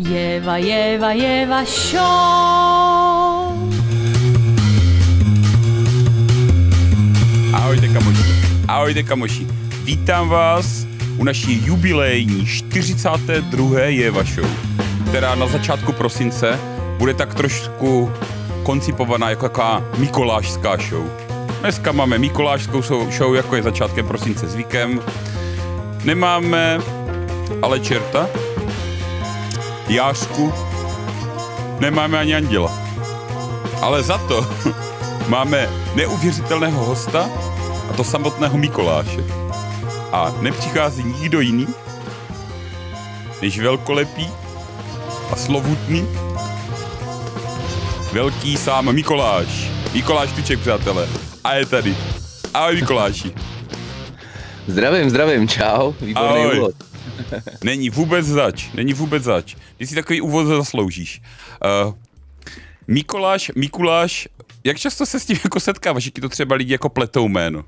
Jeva, Jeva, Jeva Show. Ahojte kamoši. Ahojte kamoši. Vítám vás u naší jubilejní 42. Jeva Show, která na začátku prosince bude tak trošku koncipovaná jako taková mikolášská show. Dneska máme mikolášskou show, jako je začátkem prosince zvykem. Nemáme ale čerta, Jášku, nemáme ani anděla. Ale za to máme neuvěřitelného hosta a to samotného Mikoláše. A nepřichází nikdo jiný, než velkolepý a slovutný velký sám Mikoláš. Mikoláš Tuček, přátelé. A je tady. Ahoj Mikoláši. Zdravím, zdravím, čau. Výborný Ahoj. úvod. Není vůbec zač, není vůbec zač. Ty si takový úvod zasloužíš. Uh, Mikuláš, Mikuláš, jak často se s tím jako setkáváš, že to třeba lidi jako pletou jméno?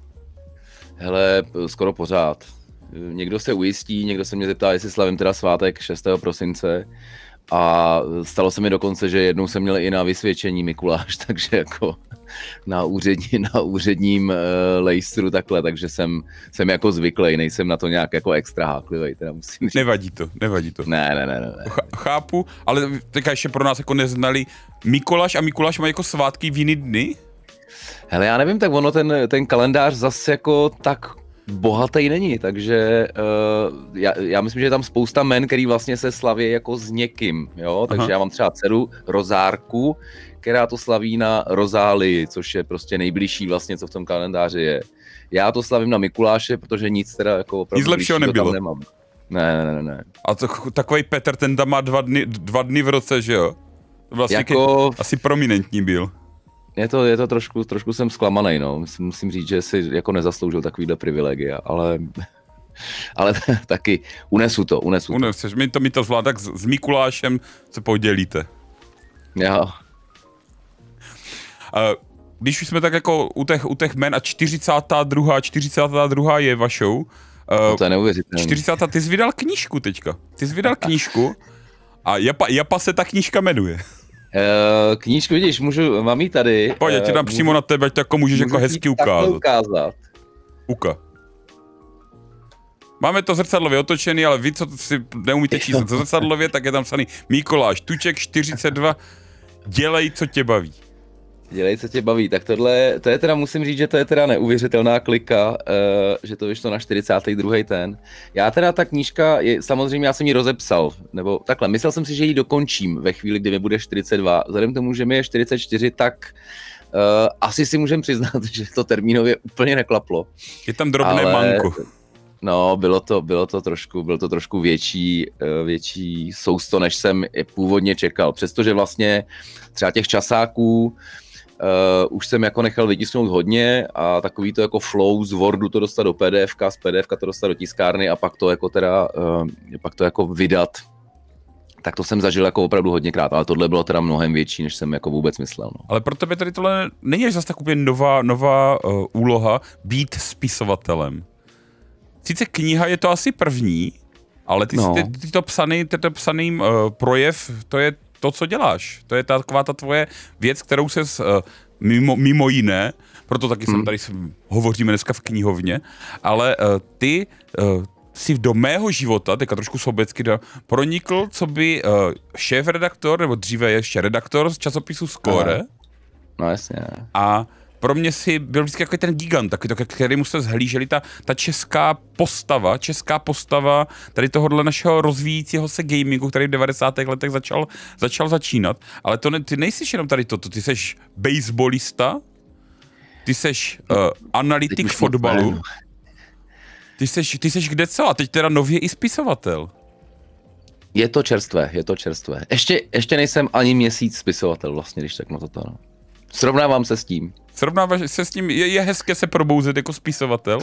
Hele, skoro pořád. Někdo se ujistí, někdo se mě zeptá, jestli slavím teda svátek 6. prosince. A stalo se mi dokonce, že jednou jsem měl i na vysvědčení Mikuláš, takže jako na, úřední, na úředním uh, lejstru takhle, takže jsem, jsem jako zvyklý, nejsem na to nějak jako extra háklivý, teda musím říct. Nevadí to, nevadí to. Ne, ne, ne. ne. Ch- chápu, ale teďka ještě pro nás jako neznali, Mikuláš a Mikuláš mají jako svátky v jiný dny? Hele, já nevím, tak ono ten, ten kalendář zase jako tak bohatý není, takže uh, já, já myslím, že je tam spousta men, který vlastně se slaví jako s někým, jo, takže Aha. já mám třeba dceru Rozárku, která to slaví na Rozáli, což je prostě nejbližší vlastně, co v tom kalendáři je. Já to slavím na Mikuláše, protože nic teda jako opravdu nic lepšího nebylo. Tam nemám. Ne, ne, ne, ne. A to, takový Petr, ten tam má dva dny, dva dny v roce, že jo? Vlastně jako... asi prominentní byl. Je to, je to trošku, trošku jsem zklamaný, no. Musím, musím říct, že si jako nezasloužil takovýhle privilegia, ale ale taky unesu to, unesu Uneseš, to. My to, my to zvládá, s, s Mikulášem se podělíte. Jo, když už jsme tak jako u těch, u těch men a 42. 42. je vašou. Uh, to je neuvěřitelné. 40. Ty jsi vydal knížku teďka. Ty jsi vydal knížku a Japa, Japa se ta knížka jmenuje. Uh, knížku, vidíš, můžu, mám ji tady. Pojď, já ti dám eh, přímo na tebe, ať jako můžeš jako hezky ukázat. ukázat. Uka. Máme to zrcadlově otočený, ale vy, co si neumíte číst zrcadlově, tak je tam psaný Mikoláš Tuček 42, dělej, co tě baví. Dělej, co tě baví. Tak tohle, to je teda, musím říct, že to je teda neuvěřitelná klika, uh, že to vyšlo na 42. ten. Já teda ta knížka, je, samozřejmě já jsem ji rozepsal, nebo takhle, myslel jsem si, že ji dokončím ve chvíli, kdy mi bude 42. Vzhledem k tomu, že mi je 44, tak uh, asi si můžem přiznat, že to termínově úplně neklaplo. Je tam drobné Ale... manku. No, bylo to, bylo to trošku, bylo to trošku větší, eh, větší sousto, než jsem původně čekal. Přestože vlastně třeba těch časáků, Uh, už jsem jako nechal vytisknout hodně a takový to jako flow z Wordu to dostat do PDF, z PDF to dostat do tiskárny a pak to jako teda, uh, pak to jako vydat. Tak to jsem zažil jako opravdu hodněkrát, ale tohle bylo teda mnohem větší, než jsem jako vůbec myslel. No. Ale pro tebe tady tohle není zase tak úplně nová, nová uh, úloha být spisovatelem. Sice kniha je to asi první, ale ty, no. ty, ty to psaný, ty to psaný uh, projev, to je to, co děláš. To je ta, taková ta tvoje věc, kterou se eh, mimo, mimo jiné, proto taky hmm. jsem tady, hovoříme dneska v knihovně, ale eh, ty eh, si do mého života, teďka trošku sobecky, pronikl, co by šéf redaktor, nebo dříve ještě redaktor z časopisu Score. No, no jasně. A pro mě si byl vždycky jako ten gigant, taky to, kterému se zhlíželi ta, ta česká postava, česká postava tady tohohle našeho rozvíjícího se gamingu, který v 90. letech začal, začal začínat. Ale to ne, ty nejsi jenom tady toto, ty jsi baseballista, ty jsi uh, no, eh, analytik fotbalu, ty jsi, ty jsi kde co? A teď teda nově i spisovatel. Je to čerstvé, je to čerstvé. Ještě, ještě nejsem ani měsíc spisovatel vlastně, když tak na toto. No. Srovnávám se s tím. Srovnáváš se s ním, je, je hezké se probouzet jako spisovatel?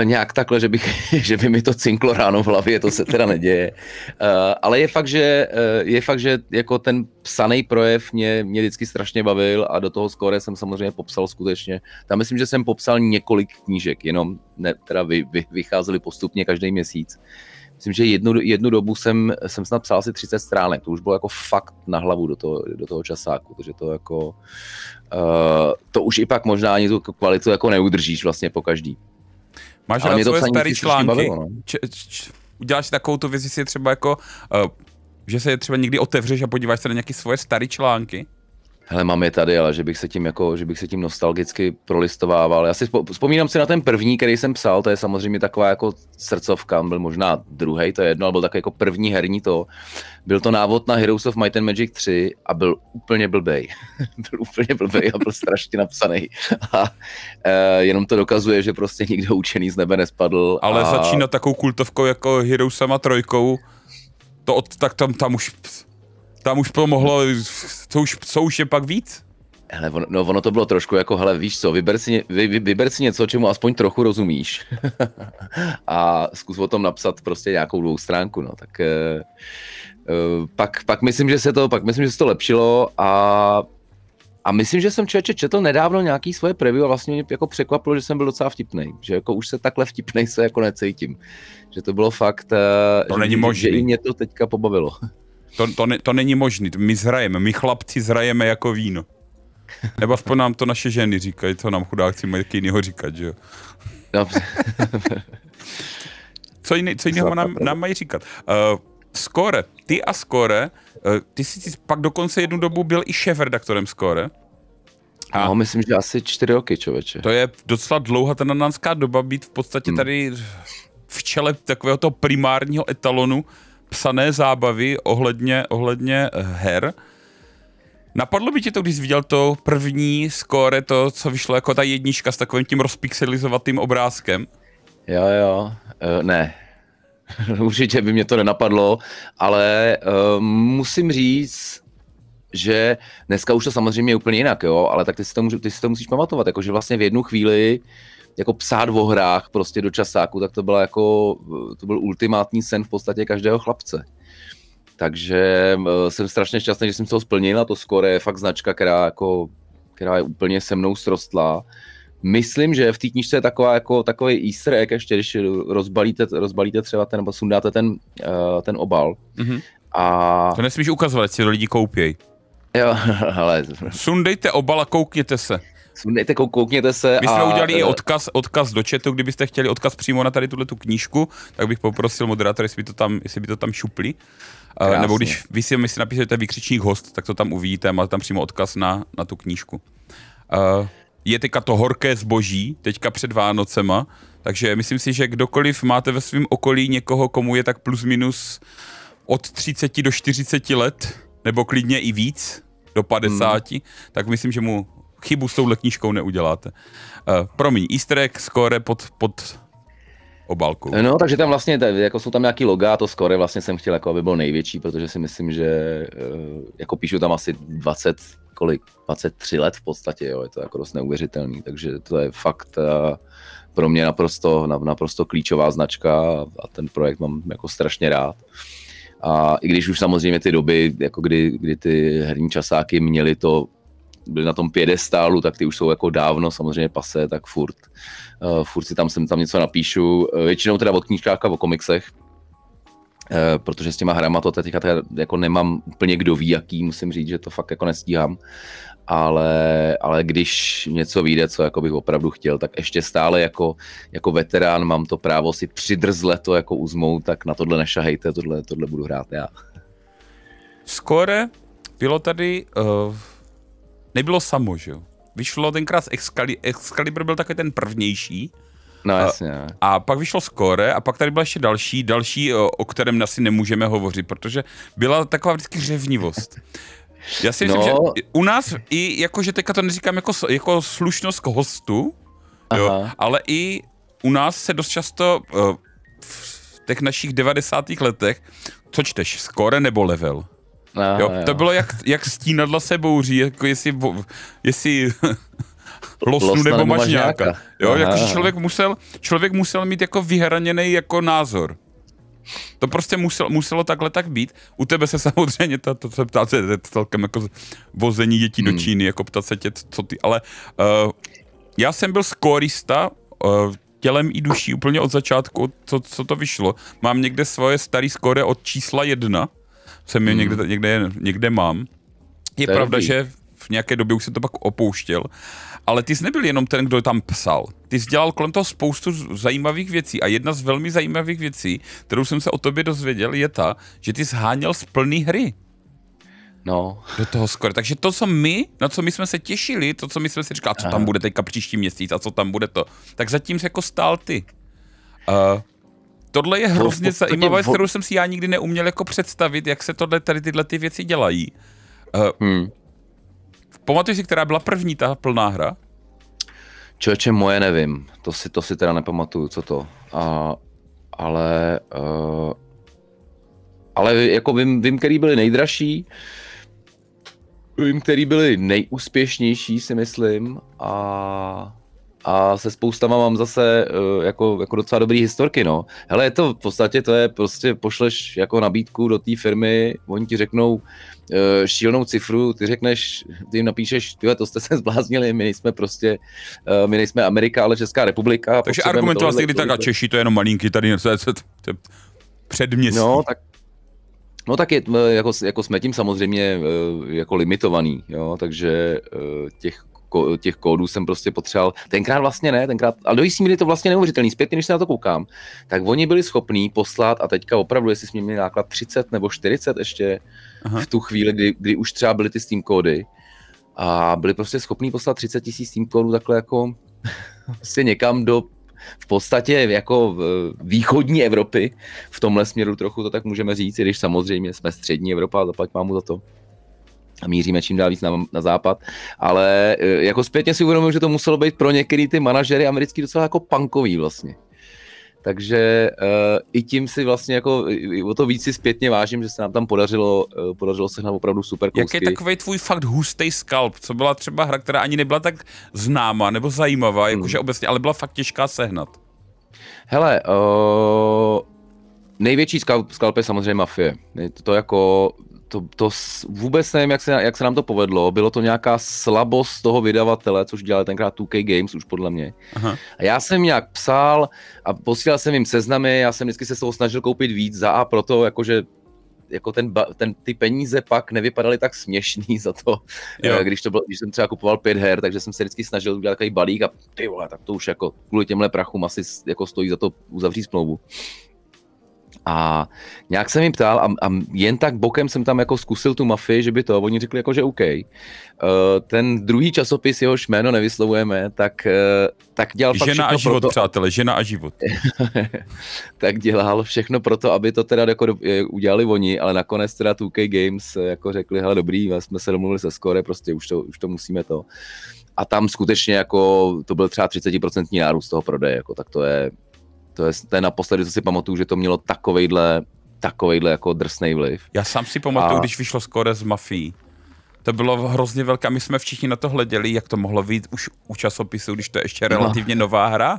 E, nějak takhle, že, bych, že by mi to cinklo ráno v hlavě, to se teda neděje. E, ale je fakt, že, eh, je fakt, že jako ten psaný projev mě, mě vždycky strašně bavil a do toho skóre jsem samozřejmě popsal skutečně. Tam myslím, že jsem popsal několik knížek, jenom ne, teda vy, vy, vycházeli postupně každý měsíc myslím, že jednu, jednu dobu jsem, jsem snad psal asi 30 stránek, to už bylo jako fakt na hlavu do toho, do toho časáku, takže to jako, uh, to už i pak možná ani tu kvalitu jako neudržíš vlastně po každý. Máš Ale rád svoje starý články, bavilo, no. č, č, uděláš takovou tu věc, že si je třeba jako, uh, že se je třeba někdy otevřeš a podíváš se na nějaké svoje staré články? Hele, mám je tady, ale že bych se tím, jako, že bych se tím nostalgicky prolistovával. Já si vzpomínám si na ten první, který jsem psal, to je samozřejmě taková jako srdcovka, byl možná druhý, to je jedno, ale byl tak jako první herní to. Byl to návod na Heroes of Might and Magic 3 a byl úplně blbej. byl úplně blbej a byl strašně napsaný. A e, jenom to dokazuje, že prostě nikdo učený z nebe nespadl. Ale a... začínat takovou kultovkou jako Heroesama trojkou, to od, tak tam, tam už tam už pomohlo, co už, co už je pak víc? Hele, on, no, ono to bylo trošku jako, hele, víš co, vyber si, vy, vy, vyber si něco, čemu aspoň trochu rozumíš a zkus o tom napsat prostě nějakou dvou stránku, no, tak eh, eh, pak, pak, myslím, že se to, pak myslím, že se to lepšilo a a myslím, že jsem člověče četl nedávno nějaký svoje preview a vlastně mě jako překvapilo, že jsem byl docela vtipný. Že jako už se takhle vtipnej se jako necítím. Že to bylo fakt, eh, to že, není možné. že i mě to teďka pobavilo. To, to, ne, to není možné. my zhrajeme, my chlapci zhrajeme jako víno. Nebo aspoň nám to naše ženy říkají, co nám chudáci mají jiného říkat, že jo? Dobře. co, jiný, co jiného nám, nám mají říkat? Uh, eh, Skore, ty a Skore, uh, eh, ty jsi pak dokonce jednu dobu byl i šéf-redaktorem Skore. A no, myslím, že asi čtyři roky, člověče. To je docela dlouhá tenanánská doba být v podstatě hmm. tady v čele takového toho primárního etalonu psané zábavy ohledně, ohledně eh, her. Napadlo by ti to, když jsi viděl to první skóre, to, co vyšlo jako ta jednička s takovým tím rozpixelizovatým obrázkem? Jo, jo, uh, ne. Určitě by mě to nenapadlo, ale uh, musím říct, že dneska už to samozřejmě je úplně jinak, jo, ale tak ty si to, můžu, ty si to musíš pamatovat, jakože vlastně v jednu chvíli uh, jako psát o hrách prostě do časáku, tak to bylo jako, to byl ultimátní sen v podstatě každého chlapce. Takže eh, jsem strašně šťastný, že jsem to splnil a to skoro je fakt značka, která, jako, která je úplně se mnou srostlá. Myslím, že v té knižce je taková, jako, takový easter egg ještě, když rozbalíte, rozbalíte třeba ten, nebo sundáte ten, uh, ten obal. Mm-hmm. A... To nesmíš ukazovat, si to lidi koupěj. Jo, ale... Sundejte obal a koukněte se sundejte, koukněte se. My jsme a... udělali i eh, odkaz, odkaz do chatu, kdybyste chtěli odkaz přímo na tady tuhle tu knížku, tak bych poprosil moderátor, jestli by to tam, jestli by to tam šupli. Eh, Krásně. Nebo když vy si, my si napíšete výkřičník host, tak to tam uvidíte, máte tam přímo odkaz na, na tu knížku. Eh, je teďka to horké zboží, teďka před Vánocema, takže myslím si, že kdokoliv máte ve svém okolí někoho, komu je tak plus minus od 30 do 40 let, nebo klidně i víc, do 50, hmm. tak myslím, že mu chybu s touhle knížkou neuděláte. Uh, promiň, easter egg, score pod, pod obalku. No, takže tam vlastně, jako jsou tam nějaký loga, to score vlastně jsem chtěl, jako aby byl největší, protože si myslím, že eh, jako píšu tam asi 20, kolik, 23 let v podstatě, jo, je to jako dost neuvěřitelný, takže to je fakt eh, pro mě naprosto, naprosto klíčová značka a ten projekt mám jako strašně rád. A i když už samozřejmě ty doby, jako kdy, kdy ty herní časáky měly to byli na tom pědestálu, tak ty už jsou jako dávno samozřejmě pase, tak furt, uh, furt si tam sem tam něco napíšu. Eh, většinou teda o knížkách a o komiksech, uh, protože s těma hrama to teďka teda jako nemám úplně kdo ví jaký, musím říct, že to fakt jako nestíhám. Ale, ale když něco vyjde, co jako bych opravdu chtěl, tak ještě stále jako, jako veterán mám to právo si přidrzle to jako uzmout, tak na tohle nešahejte, tohle, tohle budu hrát já. Skore bylo tady uh nebylo samo, že jo. Vyšlo tenkrát z Excalibur, Excalibur byl takový ten prvnější. No jasně. No. A, pak vyšlo Score a pak tady byla ještě další, další, o, o kterém asi nemůžeme hovořit, protože byla taková vždycky řevnivost. Já si myslím, no. že u nás i, jakože teďka to neříkám jako, jako slušnost k hostu, jo, ale i u nás se dost často v těch našich 90. letech, co čteš, Score nebo Level? Aha, no, jo, no, to bylo jak, jak stínadla se bouří, jako jestli, jestli losnu losnu nebo mažňáka. mažňáka. Jo, Aha. jakože člověk musel, člověk musel mít jako vyhraněný jako názor. To prostě musel, muselo takhle tak být. U tebe se samozřejmě, to, to se ptát se, je celkem jako vození dětí hmm. do Číny, jako ptá se tě, co ty, ale uh, já jsem byl skorista, uh, eh, tělem i duší úplně od začátku, co, co to vyšlo. Mám někde svoje staré skóre od čísla jedna, jsem je hmm. někde, někde, někde mám. Je pravda, že v nějaké době už jsem to pak opouštěl, ale ty jsi nebyl jenom ten, kdo tam psal. Ty jsi dělal kolem toho spoustu zajímavých věcí a jedna z velmi zajímavých věcí, kterou jsem se o tobě dozvěděl, je ta, že ty zháněl z plný hry. No. Do toho skoro. Takže to, co my, na co my jsme se těšili, to, co my jsme si říkali, co tam bude teďka příští měsíc a co tam bude to, tak zatím se jako stál ty. Uh, tohle je hrozně to zajímavá, v... kterou jsem si já nikdy neuměl jako představit, jak se tohle, tady tyhle ty věci dělají. Uh, hmm. Pamatuješ si, která byla první ta plná hra? Člověče, moje nevím. To si, to si teda nepamatuju, co to. A, ale uh, ale jako vím, vím, který byly nejdražší, vím, který byly nejúspěšnější, si myslím, a a se spoustama mám zase uh, jako, jako docela dobrý historky, no. Hele, je to v podstatě, to je prostě pošleš jako nabídku do té firmy, oni ti řeknou uh, eh, šílnou cifru, ty řekneš, ty jim napíšeš, tyhle, to jste se zbláznili, my nejsme prostě, uh, my nejsme Amerika, ale Česká republika. Takže argumentoval jsi kdy tak a Češi, to je jenom malinký tady, to je, to je předměstí. No, tak No tak je, jako, jako jsme tím samozřejmě jako limitovaný, jo, takže těch těch kódů jsem prostě potřeboval. Tenkrát vlastně ne, tenkrát, ale do jistý míry to vlastně neuvěřitelný. Zpět, když se na to koukám, tak oni byli schopní poslat, a teďka opravdu, jestli jsme měli náklad 30 nebo 40 ještě Aha. v tu chvíli, kdy, kdy už třeba byly ty Steam kódy, a byli prostě schopní poslat 30 tisíc Steam kódů takhle jako prostě někam do v podstatě jako v východní Evropy, v tomhle směru trochu to tak můžeme říct, i když samozřejmě jsme střední Evropa, zaplať mu za to a míříme čím dál víc na, na západ, ale e, jako zpětně si uvědomuji, že to muselo být pro některý ty manažery americký docela jako punkový vlastně. Takže uh, i tím si vlastně jako o to víc si zpětně vážím, že se nám tam podařilo, uh, podařilo sehnat opravdu super kousky. Jaký je takový tvůj fakt hustý skalp? Co byla třeba hra, která ani nebyla tak známá nebo zajímavá, jako hmm. jakože obecně, ale byla fakt těžká sehnat? Hele, uh, největší skalp, skalp je samozřejmě Mafie. To jako to, to vůbec nevím, jak se, jak se nám to povedlo. Bylo to nějaká slabost toho vydavatele, což dělali tenkrát 2K Games už podle mě. Aha. A já jsem nějak psal a posílal jsem jim seznamy, já jsem vždycky se s toho snažil koupit víc za a proto, jakože jako ten, ten, ty peníze pak nevypadaly tak směšný za to, jo. Eh, když, to bylo, když jsem třeba kupoval pět her, takže jsem se vždycky snažil udělat takový balík a ty vole, tak to už jako kvůli těmhle prachům asi jako stojí za to uzavřít smlouvu. A nějak jsem jim ptal a, a jen tak bokem jsem tam jako zkusil tu mafii, že by to, oni řekli jako, že OK. Uh, ten druhý časopis, jehož jméno nevyslovujeme, tak, uh, tak dělal žena fakt Žena a život, proto, přátelé, žena a život. tak dělal všechno pro to, aby to teda jako do, eh, udělali oni, ale nakonec teda 2K Games jako řekli, hele dobrý, jsme se domluvili se skore, prostě už to, už to musíme to. A tam skutečně jako to byl třeba 30% nárůst toho prodeje, jako, tak to je to je, to je naposledy, co si pamatuju, že to mělo takovejhle, takovejhle jako drsný vliv. Já sám si pamatuju, a... když vyšlo skore z Mafii. To bylo hrozně velké. my jsme všichni na to hleděli, jak to mohlo být už u časopisu, když to je ještě no. relativně no. nová hra.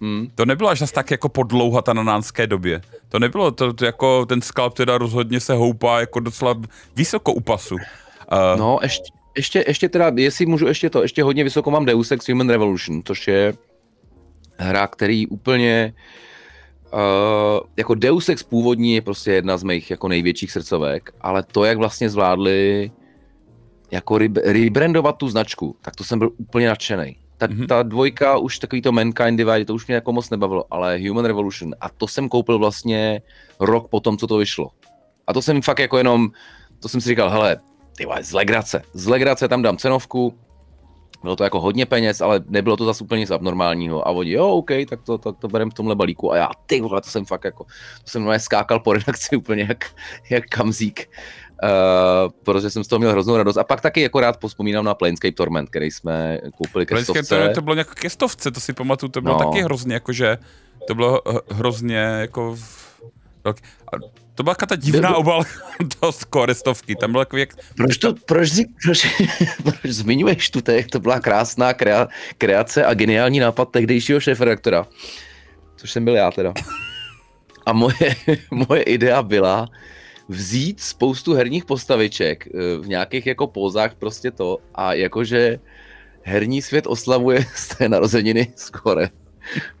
Hmm. To nebylo až tak jako podlouha ta na nánské době. To nebylo, to, to jako ten skalp teda rozhodně se houpá jako docela vysoko u pasu. Uh, no, ještě, ještě, ještě teda, jestli můžu ještě to, ještě hodně vysoko mám Deus Ex Human Revolution, což je hra, který úplně Uh, jako Deus Ex původní je prostě jedna z mých jako největších srdcovek, ale to, jak vlastně zvládli jako rebrandovat tu značku, tak to jsem byl úplně nadšený. Ta, mm-hmm. ta dvojka, už takový to Mankind Divide, to už mě jako moc nebavilo, ale Human Revolution a to jsem koupil vlastně rok po tom, co to vyšlo. A to jsem fakt jako jenom, to jsem si říkal, hele, ty z legrace, z legrace tam dám cenovku, bylo to jako hodně peněz, ale nebylo to zase úplně nic abnormálního. A oni, jo, OK, tak to, tak to bereme v tomhle balíku. A já, ty vole, to jsem fakt jako, to jsem skákal po redakci úplně jak, jak kamzík. Uh, protože jsem z toho měl hroznou radost. A pak taky jako rád pospomínám na Planescape Torment, který jsme koupili ke Planescape Torment to bylo nějak ke stovce, to si pamatuju, to bylo no. taky hrozně, jakože to bylo eh, hrozně jako v... To byla ta divná Byl... obal to skore stovky, tam bylo jak... Proč to, proč, proč, proč zmiňuješ tu teď? To byla krásná krea, kreace a geniální nápad tehdejšího šéfredaktora, což jsem byl já teda. A moje, moje idea byla vzít spoustu herních postaviček eh, v nějakých jako pozách prostě to a jakože herní svět oslavuje z té narozeniny skore.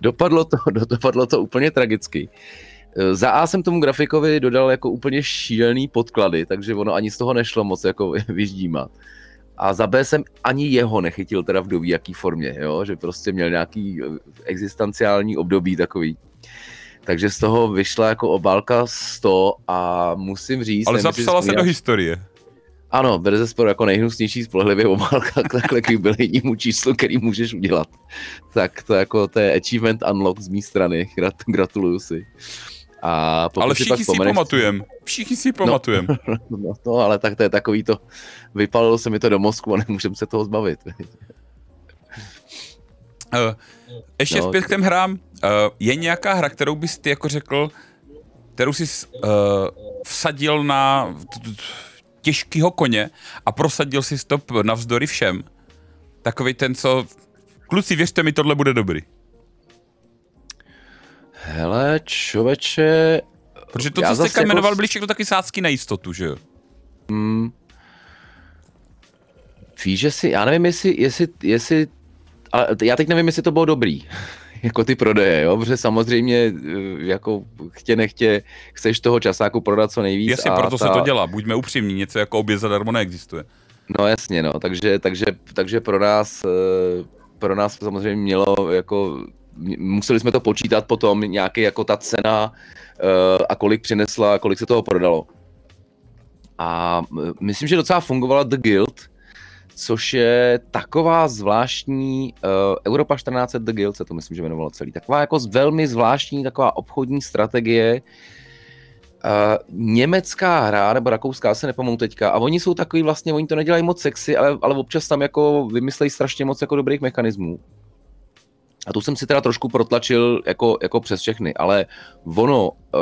Dopadlo to, dopadlo to úplně tragicky. Uh, Eh, za A jsem tomu grafikovi dodal jako úplně šílený podklady, takže ono ani z toho nešlo moc jako vyždímat. A za B jsem ani jeho nechytil teda v doví jaký formě, jo? že prostě měl nějaký eh, existenciální období takový. Takže z toho vyšla jako obálka 100 a musím říct... Ale nevím, zapsala se do historie. Ano, ze sporu jako nejhnusnější spolehlivě obálka takhle k jubilejnímu číslu, který můžeš udělat. Tak to jako to je achievement unlock z mé strany, Grat- gratuluju si. A ale všichni si pamatujem. Všichni si pamatujem. No, no, no, ale tak to je takový to, vypalilo se mi to do mozku a nemůžem se toho zbavit. Uh, ještě no, zpět k těm hrám. Uh, je nějaká hra, kterou bys ty jako řekl, kterou jsi uh, vsadil na těžkého koně a prosadil si stop navzdory všem? Takový ten, co... Kluci, věřte mi, tohle bude dobrý. Hele, člověče... Protože to, co jste jako... jmenoval, byly všechno taky sázky na jistotu, že jo? Hmm. Víš, že si, já nevím, jestli, jestli, jestli, ale já teď nevím, jestli to bylo dobrý, jako ty prodeje, jo, protože samozřejmě, eh, jako chtě nechtě, chceš toho časáku prodat co nejvíc. Jasně, proto ta... se to dělá, buďme upřímní, něco jako obě zadarmo neexistuje. No jasně, no, takže, takže, takže pro nás, eh, pro nás samozřejmě mělo jako museli jsme to počítat potom, nějaký jako ta cena eh, a kolik přinesla, kolik se toho prodalo. A eh, myslím, že docela fungovala The Guild, což je taková zvláštní, uh, Europa 14 The Guild se to myslím, že jmenovalo celý, taková jako velmi zvláštní taková obchodní strategie, Uh, německá hra, nebo rakouská, se nepamatuju teďka, a oni jsou takový vlastně, oni to nedělají moc sexy, ale, ale občas tam jako vymyslejí strašně moc jako dobrých mechanismů. A tu jsem si teda trošku protlačil jako, jako přes všechny, ale ono eh,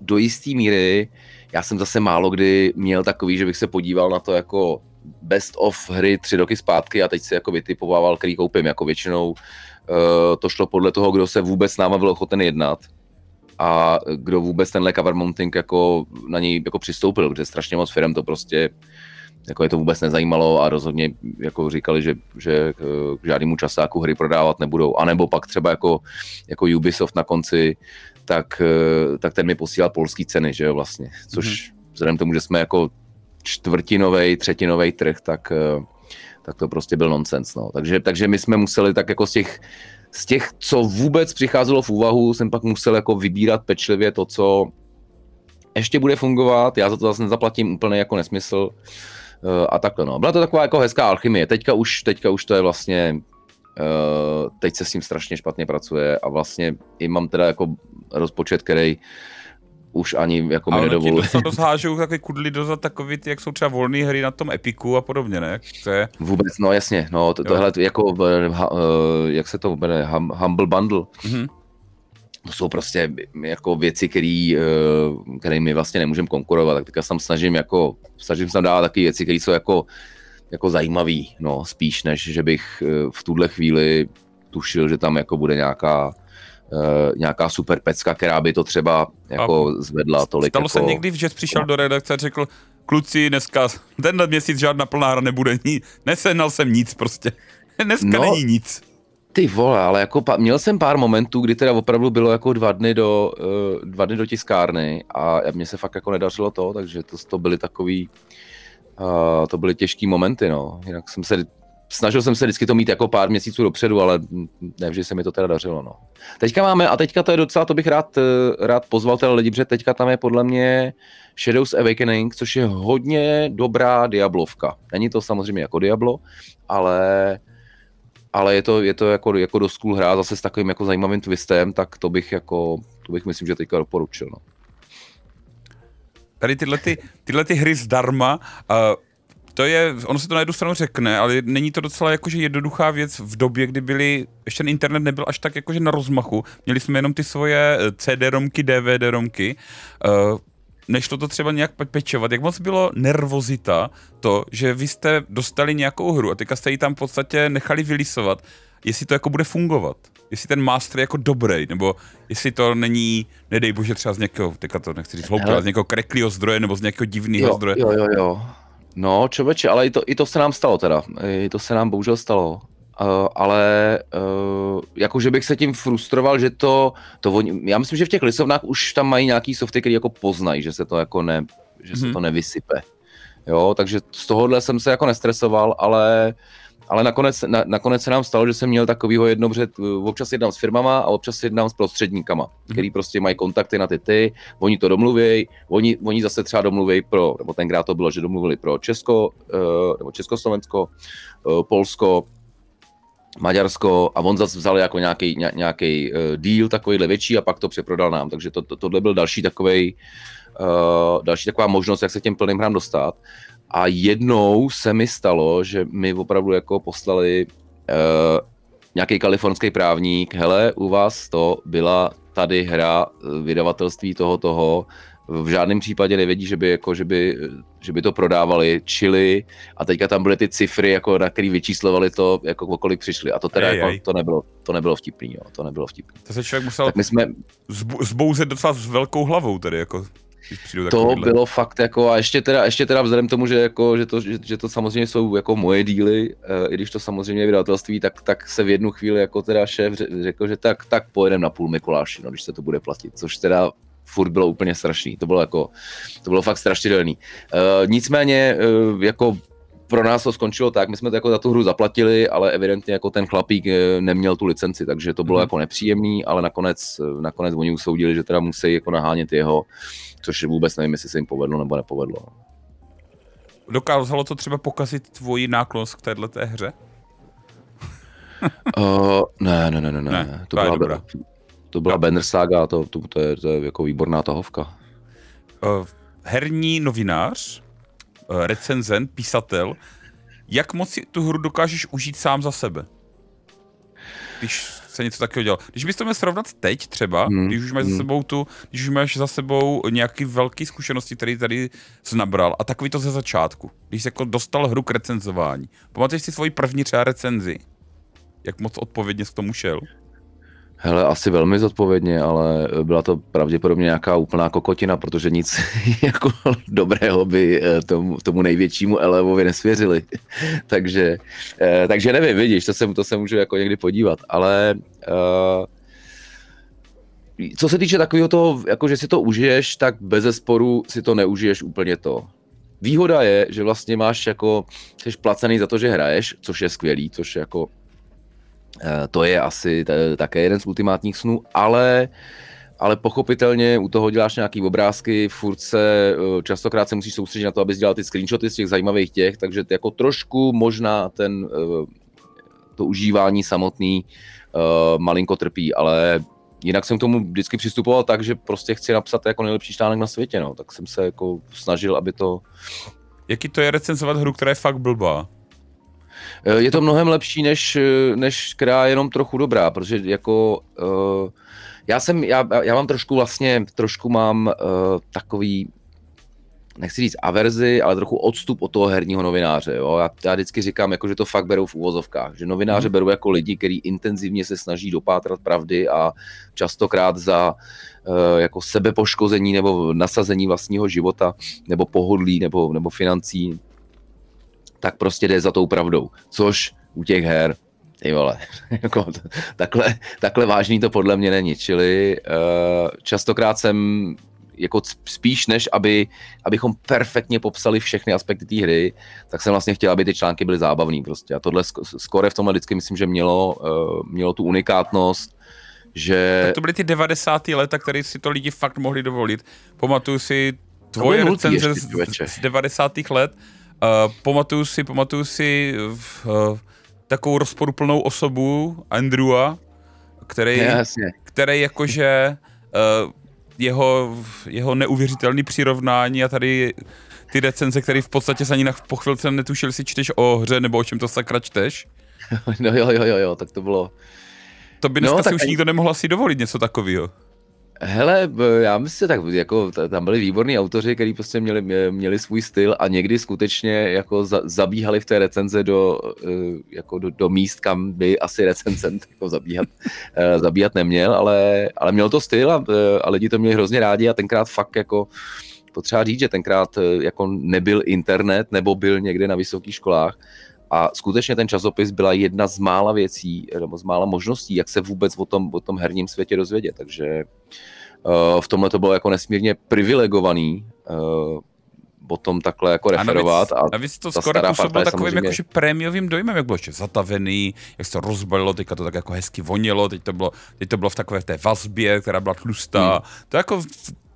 do jisté míry, já jsem zase málo kdy měl takový, že bych se podíval na to jako best of hry tři roky zpátky a teď si jako vytipovával, který koupím, jako většinou eh, to šlo podle toho, kdo se vůbec s náma byl ochoten jednat a kdo vůbec tenhle cover mounting jako na něj jako přistoupil, protože strašně moc firm to prostě jako je to vůbec nezajímalo a rozhodně jako říkali, že, že eh, k žádnému časáku hry prodávat nebudou. A nebo pak třeba jako, jako Ubisoft na konci, tak, eh, tak ten mi posílal polský ceny, že jo, vlastně. Což mm-hmm. vzhledem k tomu, že jsme jako čtvrtinový, třetinový trh, tak, eh, tak to prostě byl nonsens. No. Takže, takže my jsme museli tak jako z těch, z těch, co vůbec přicházelo v úvahu, jsem pak musel jako vybírat pečlivě to, co ještě bude fungovat, já za to zase nezaplatím úplně jako nesmysl, Eh, a takhle. No. Byla to taková jako hezká alchymie. Teďka už, teďka už to je vlastně, uh, teď se s tím strašně špatně pracuje a vlastně i mám teda jako rozpočet, který už ani jako mi nedovoluje. Ale rozhážou takové kudly dozad takový, ty, jak jsou třeba volné hry na tom Epiku a podobně, ne? To je... Vůbec, no jasně, no to, tohle jako, uh, jak se to jmenuje, hum, Humble Bundle, mm-hmm to jsou prostě jako věci, který, eh, které my vlastně nemůžeme konkurovat. Tak teďka se tam snažím, jako, snažím se tam dávat taky věci, které jsou jako, jako zajímavé, no, spíš než, že bych eh, v tuhle chvíli tušil, že tam jako bude nějaká, Uh, nějaká super pecka, která by to třeba jako a zvedla tolik. Stalo jako... se někdy, že přišel do redakce a řekl, kluci, dneska, tenhle měsíc žádná plná hra nebude, ní, nesenal jsem nic prostě. dneska no, není nic ty vole, ale jako pa, měl jsem pár momentů, kdy teda opravdu bylo jako dva dny do, uh, dva dny do tiskárny a mně se fakt jako nedařilo to, takže to, to byly takový, uh, to byly těžký momenty, no. Jinak jsem se, snažil jsem se vždycky to mít jako pár měsíců dopředu, ale nevždy se mi to teda dařilo, no. Teďka máme, a teďka to je docela, to bych rád, eh, rád pozval teda lidi, protože teďka tam je podle mě Shadows Awakening, což je hodně dobrá Diablovka. Není to samozřejmě jako Diablo, ale ale je to, je to jako, jako dost cool hra, zase s takovým jako zajímavým twistem, tak to bych jako, to bych myslím, že teďka doporučil. No. Tady tyhle, ty, tyhle ty hry zdarma, uh, to je, ono se to na jednu stranu řekne, ale není to docela jakože jednoduchá věc v době, kdy byli, ještě ten internet nebyl až tak jakože na rozmachu, měli jsme jenom ty svoje eh, CD-romky, DVD-romky, uh, eh, nešlo to třeba nějak pečovat, jak moc bylo nervozita to, že vy jste dostali nějakou hru a teďka jste ji tam v podstatě nechali vylisovat, jestli to jako bude fungovat, jestli ten master je jako dobrý, nebo jestli to není, nedej bože, třeba z nějakého, teďka to nechci říct hloupě, ale z nějakého kreklýho zdroje, nebo z nějakého divného zdroje. Jo, jo, jo. No, člověče, ale i to, i to se nám stalo teda, i to se nám bohužel stalo. Uh, ale uh, jako, že bych se tím frustroval, že to, to oni, já myslím, že v těch lisovnách už tam mají nějaký softy, který jako poznají, že se to jako ne, že hmm. se mhm. to nevysype. Jo, takže z tohohle jsem se jako nestresoval, ale ale nakonec, na, nakonec se nám stalo, že jsem měl takovýho jedno, že eh, občas jednám s firmama a občas jednám s prostředníkama, mm. který prostě mají kontakty na ty ty, oni to domluví, oni, oni zase třeba domluví pro, nebo tenkrát to bylo, že domluvili pro Česko, uh, nebo Československo, uh, Polsko, Maďarsko a on zase vzal jako nějaký nějaký eh, deal takovýhle větší a pak to přeprodal nám. Takže to, to, tohle byl další takový uh, eh, další taková možnost, jak se k těm plným hrám dostat. A jednou se mi stalo, že mi opravdu jako poslali uh, nějaký kalifornský právník, hele, u vás to byla tady hra vydavatelství toho toho, v žádném případě nevědí, že by, jako, že by, že by to prodávali, čili a teďka tam byly ty cifry, jako, na který vyčíslovali to, jako, okolik přišli. A to teda ej, jako, ej. To, nebylo, to nebylo vtipný, jo, to nebylo vtipný. To se člověk musel tak my jsme... zbouzet docela s velkou hlavou tedy, jako to bylo fakt jako, a ještě teda, ještě teda vzhledem k tomu, že, jako, že, to, že, že, to samozřejmě jsou jako moje díly, e, i když to samozřejmě je vydatelství, tak, tak se v jednu chvíli jako teda šéf řekl, že tak, tak pojedeme na půl Mikuláši, no, když se to bude platit, což teda furt bylo úplně strašný. To bylo jako, to bylo fakt strašidelný. Uh, nicméně, uh, jako pro nás to skončilo tak, my jsme to jako za tu hru zaplatili, ale evidentně jako ten chlapík eh, neměl tu licenci, takže to bylo mm. jako nepříjemný, ale nakonec, nakonec oni usoudili, že teda musí jako nahánět jeho, což vůbec nevím, jestli se jim povedlo nebo nepovedlo. Dokázalo to třeba pokazit tvoji náklonost k této hře? uh, ne, ne, ne, ne, ne. ne to, to byla, dobrá. To byla Banner Saga, to, to, to, je, to je jako výborná tahovka. Uh, herní novinář, uh, recenzent, písatel, jak moc si tu hru dokážeš užít sám za sebe? Když se něco takového dělal. Když bys to měl srovnat teď třeba, hmm. když už máš hmm. za sebou tu, když už máš za sebou nějaký velký zkušenosti, který tady nabral a takový to ze začátku, když jsi jako dostal hru k recenzování. Pamatuješ si svoji první třeba recenzi? Jak moc odpovědně k tomu šel? Hele, asi velmi zodpovědně, ale byla to pravděpodobně nějaká úplná kokotina, protože nic jako dobrého by eh, tomu, tomu největšímu elevovi nesvěřili. takže, eh, takže nevím, vidíš, to se, to se můžu jako někdy podívat, ale eh, co se týče takového toho, jako že si to užiješ, tak bez zesporu si to neužiješ úplně to. Výhoda je, že vlastně máš jako, jsi placený za to, že hraješ, což je skvělý, což jako Eh, to je asi také jeden z ultimátních snů, ale ale pochopitelně u toho děláš nějaký obrázky, furt se, eh, častokrát se musíš soustředit na to, abys dělal ty screenshoty z těch zajímavých těch, takže jako trošku možná ten, eh, to užívání samotný malinko trpí, ale jinak jsem k tomu vždycky přistupoval tak, že prostě chci napsat jako nejlepší článek na světě, no, tak jsem se jako snažil, aby to... Jaký to je recenzovat hru, která je fakt blbá? Eh, je to mnohem lepší, než, eh, než která je jenom trochu dobrá, protože jako... Eh, já jsem, já, já mám trošku vlastně, trošku mám takový, nechci říct averzi, ale trochu odstup od toho herního novináře. Jo? Já, já vždycky říkám, jako, že to fakt berou v úvozovkách, že novináře hmm. berou jako lidi, kteří intenzivně se snaží dopátrat pravdy a častokrát za uh, jako sebepoškození nebo nasazení vlastního života nebo pohodlí nebo, nebo financí tak prostě jde za tou pravdou. Což u těch her, ty vole, jako, takhle, takhle vážný to podle mě není. Čili uh, častokrát jsem jako spíš než aby, abychom perfektně popsali všechny aspekty té hry, tak jsem vlastně chtěl, aby ty články byly zábavné prostě. A tohle skore v tomhle vždycky myslím, že mělo, uh, mělo tu unikátnost, že... Tak to byly ty 90. leta, které si to lidi fakt mohli dovolit. Pamatuju si tvoje recenze z, z 90. let, Uh, pamatuju si, pamatuju si v, uh, eh, takovou rozporuplnou osobu Andrewa, který, Jasně. který jakože uh, jeho, jeho neuvěřitelný přirovnání a tady ty recenze, které v podstatě se ani na, po chvilce netušil, si čteš o hře nebo o čem to sakra čteš. No jo, jo, jo, jo, tak to bylo. To by no, dneska no, si už ani... nikdo nemohl asi dovolit něco takového. Hele, já myslím, tak jako tam byli výborní autoři, kteří prostě měli, měli svůj styl a někdy skutečně jako za, zabíhali v té recenze do, e, jako do, do míst, kam by asi recenzent jako zabíhat, e, zabíhat neměl, ale, ale měl to styl a, e, a lidi to měli hrozně rádi a tenkrát fakt jako potřeba říct, že tenkrát jako nebyl internet nebo byl někde na vysokých školách, a skutečně ten časopis byla jedna z mála věcí, nebo z mála možností, jak se vůbec o tom, o tom herním světě dozvědět. Takže eh, v tomhle to bylo jako nesmírně privilegovaný uh, o tom takhle jako referovat. A navíc, a navíc to skoro působilo takovým samozřejmě... jakože prémiovým dojmem, jak bylo ještě zatavený, jak se to rozbalilo, teďka to tak jako hezky vonilo, teď to bylo, teď to bylo v takové té vazbě, která byla tlustá. Hmm. To jako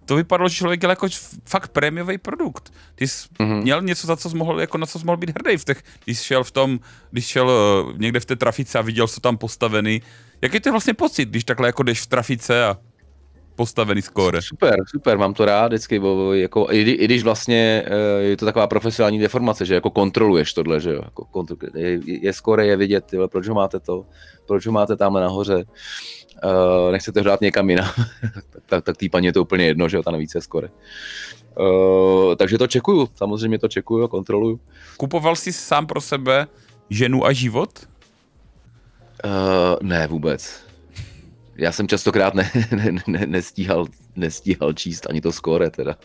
to vypadalo, že člověk jako fakt prémiový produkt. Ty jsi mm-hmm. měl něco, za co jsi mohl, jako na co jsi mohl být hrdý v těch, když šel v tom, když šel uh, někde v té trafice a viděl, co tam postavený. Jaký je to vlastně pocit, když takhle jako jdeš v trafice a postavený skóre. Super, super, mám to rád vždycky, bo, jako, i, i když vlastně eh, je to taková profesionální deformace, že jako kontroluješ tohle, že jako kontro, je, je skóre, je vidět, tyhle, proč ho máte to, proč ho máte tamhle nahoře, uh, nechcete hrát někam jinam, tak, tak, tak tý paní je to úplně jedno, že jo, ta navíc je skore. Uh, takže to čekuju, samozřejmě to čekuju, kontroluju. Kupoval jsi sám pro sebe ženu a život? Uh, ne, vůbec. Já jsem častokrát ne, ne, ne, nestíhal, nestíhal číst ani to skore teda.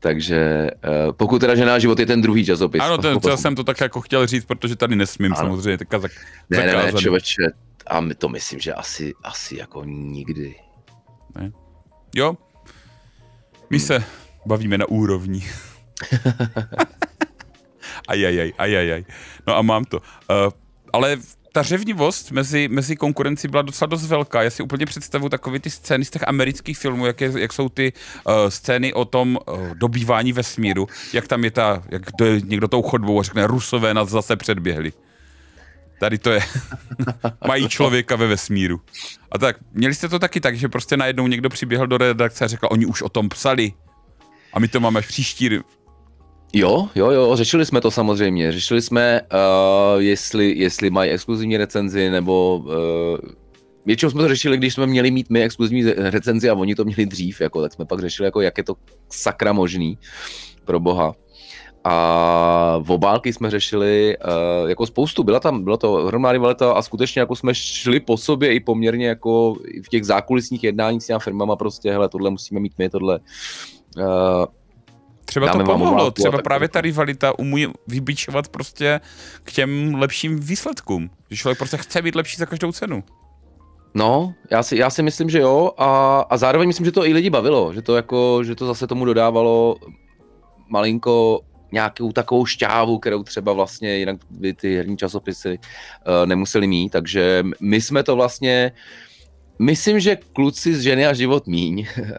Takže pokud teda žená život je ten druhý časopis. Ano, ten, já jsem to tak jako chtěl říct, protože tady nesmím ano. samozřejmě. Tak zak, ne, ne, ne, člověče, a my to myslím, že asi, asi jako nikdy. Ne. Jo, my hmm. se bavíme na úrovni. ajajaj, ajajaj. No a mám to. Uh, ale ta řevnivost mezi, mezi konkurenci byla docela dost velká. Já si úplně představu takové ty scény z těch amerických filmů, jak, je, jak jsou ty uh, scény o tom uh, dobývání vesmíru, jak tam je ta, jak je někdo tou chodbou a řekne, rusové nás zase předběhli. Tady to je. Mají člověka ve vesmíru. A tak, měli jste to taky tak, že prostě najednou někdo přiběhl do redakce a řekl, oni už o tom psali. A my to máme v příští Jo, jo, jo, řešili jsme to samozřejmě. Řešili jsme, uh, jestli, jestli mají exkluzivní recenzi, nebo uh, většinou jsme to řešili, když jsme měli mít my exkluzivní recenzi a oni to měli dřív, jako, tak jsme pak řešili, jako, jak je to sakra možný pro boha a v obálky jsme řešili uh, jako spoustu, byla tam, byla to hromná rivalita a skutečně jako jsme šli po sobě i poměrně jako v těch zákulisních jednáních s těma firmama prostě, hele, tohle musíme mít my, tohle uh, Třeba to pomohlo, třeba právě ta rivalita umí vybičovat prostě k těm lepším výsledkům. Že člověk prostě chce být lepší za každou cenu. No, já si, já si myslím, že jo a, a zároveň myslím, že to i lidi bavilo, že to jako, že to zase tomu dodávalo malinko nějakou takovou šťávu, kterou třeba vlastně jinak by ty herní časopisy uh, nemuseli mít, takže my jsme to vlastně Myslím, že kluci z ženy a život míň, eh,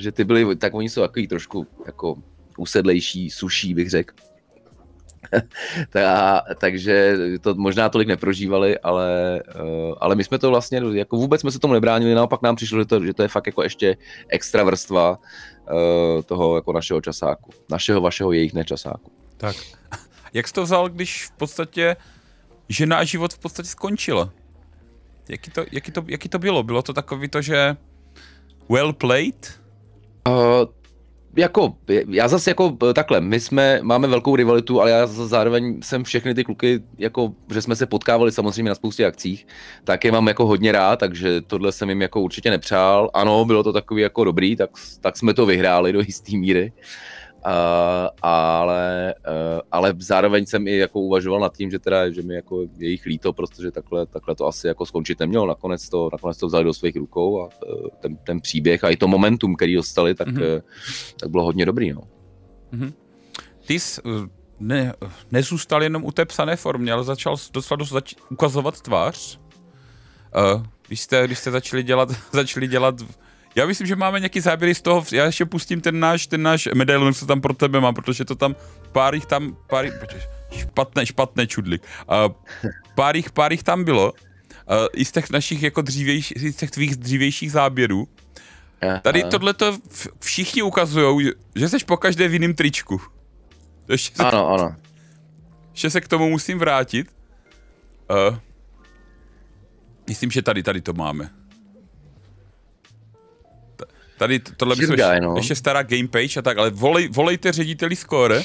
že ty byli, tak oni jsou takový trošku jako usedlejší, suší bych řekl. Ta, takže to možná tolik neprožívali, ale, eh, ale my jsme to vlastně, jako vůbec jsme se tomu nebránili, naopak nám přišlo, že to, že to je fakt jako ještě extra vrstva, Eh, toho jako našeho časáku. Našeho, vašeho, jejich nečasáku. Tak. Jak jsi to vzal, když v podstatě žena a život v podstatě skončil? Jaký to, jaký to, jaký to bylo? Bylo to takový to, že well played? Uh, jako, já zase jako eh, takhle, my jsme, máme velkou rivalitu, ale já zároveň jsem všechny ty kluky, jako, že jsme se potkávali samozřejmě na spoustě akcích, tak je mám jako hodně rád, takže tohle jsem jim jako určitě nepřál. Ano, bylo to takový jako dobrý, tak, tak jsme to vyhráli do jistý míry. Uh, ale, e, ale zároveň jsem i jako uvažoval nad tím, že teda, že mi jako jejich líto, protože takhle, takhle to asi jako skončit nemělo. Nakonec to, nakonec to vzali do svých rukou a e, ten, ten příběh a i to momentum, který dostali, tak, mm-hmm. tak bylo hodně dobrý. No. Mm-hmm. Ty jsi ne, nezůstal jenom u té psané formy, ale začal docela dost zač- ukazovat tvář. Uh, když jste, když jste začali dělat, začali dělat já myslím, že máme nějaký záběry z toho, já ještě pustím ten náš, ten náš medailon, co tam pro tebe mám, protože to tam pár jich tam, pár jich, špatné, špatné čudlik. pár, jich, pár jich tam bylo, i z těch našich jako dřívějších, z těch tvých dřívějších záběrů. Aha. Tady to všichni ukazují, že jsi každé v jiném tričku. Ještě se, ano, ano. Ještě se k tomu musím vrátit. Uh, myslím, že tady, tady to máme. Tady tohle by ještě, no. ještě stará page a tak, ale volej, volejte řediteli score.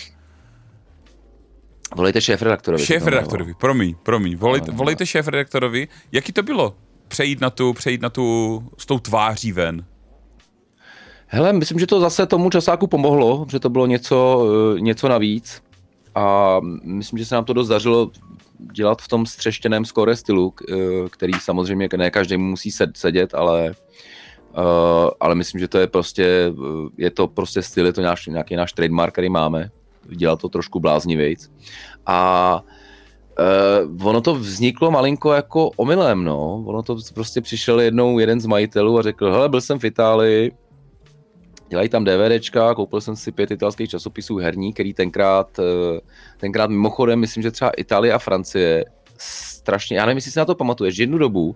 Volejte šéf-redaktorovi. Šéf-redaktorovi, no. promiň, promiň. Volejte, no, no, volejte šéf-redaktorovi. Jaký to bylo? Přejít na tu, přejít na tu, s tou tváří ven. Hele, myslím, že to zase tomu časáku pomohlo, že to bylo něco, eh, něco navíc. A myslím, že se nám to dost dařilo dělat v tom střeštěném score stylu, eh, který samozřejmě ne každému musí sedět, ale Eh, ale myslím, že to je prostě, eh, je to prostě styl, je to náš, nějaký náš trademark, který máme, dělat to trošku bláznivějc. A Uh, ono to vzniklo malinko jako omylem, no. Ono to prostě přišel jednou jeden z majitelů a řekl, hele, byl jsem v Itálii, dělají tam DVDčka, koupil jsem si pět italských časopisů herní, který tenkrát, tenkrát mimochodem, myslím, že třeba Itálie a Francie strašně, já nevím, jestli si na to pamatuješ, jednu dobu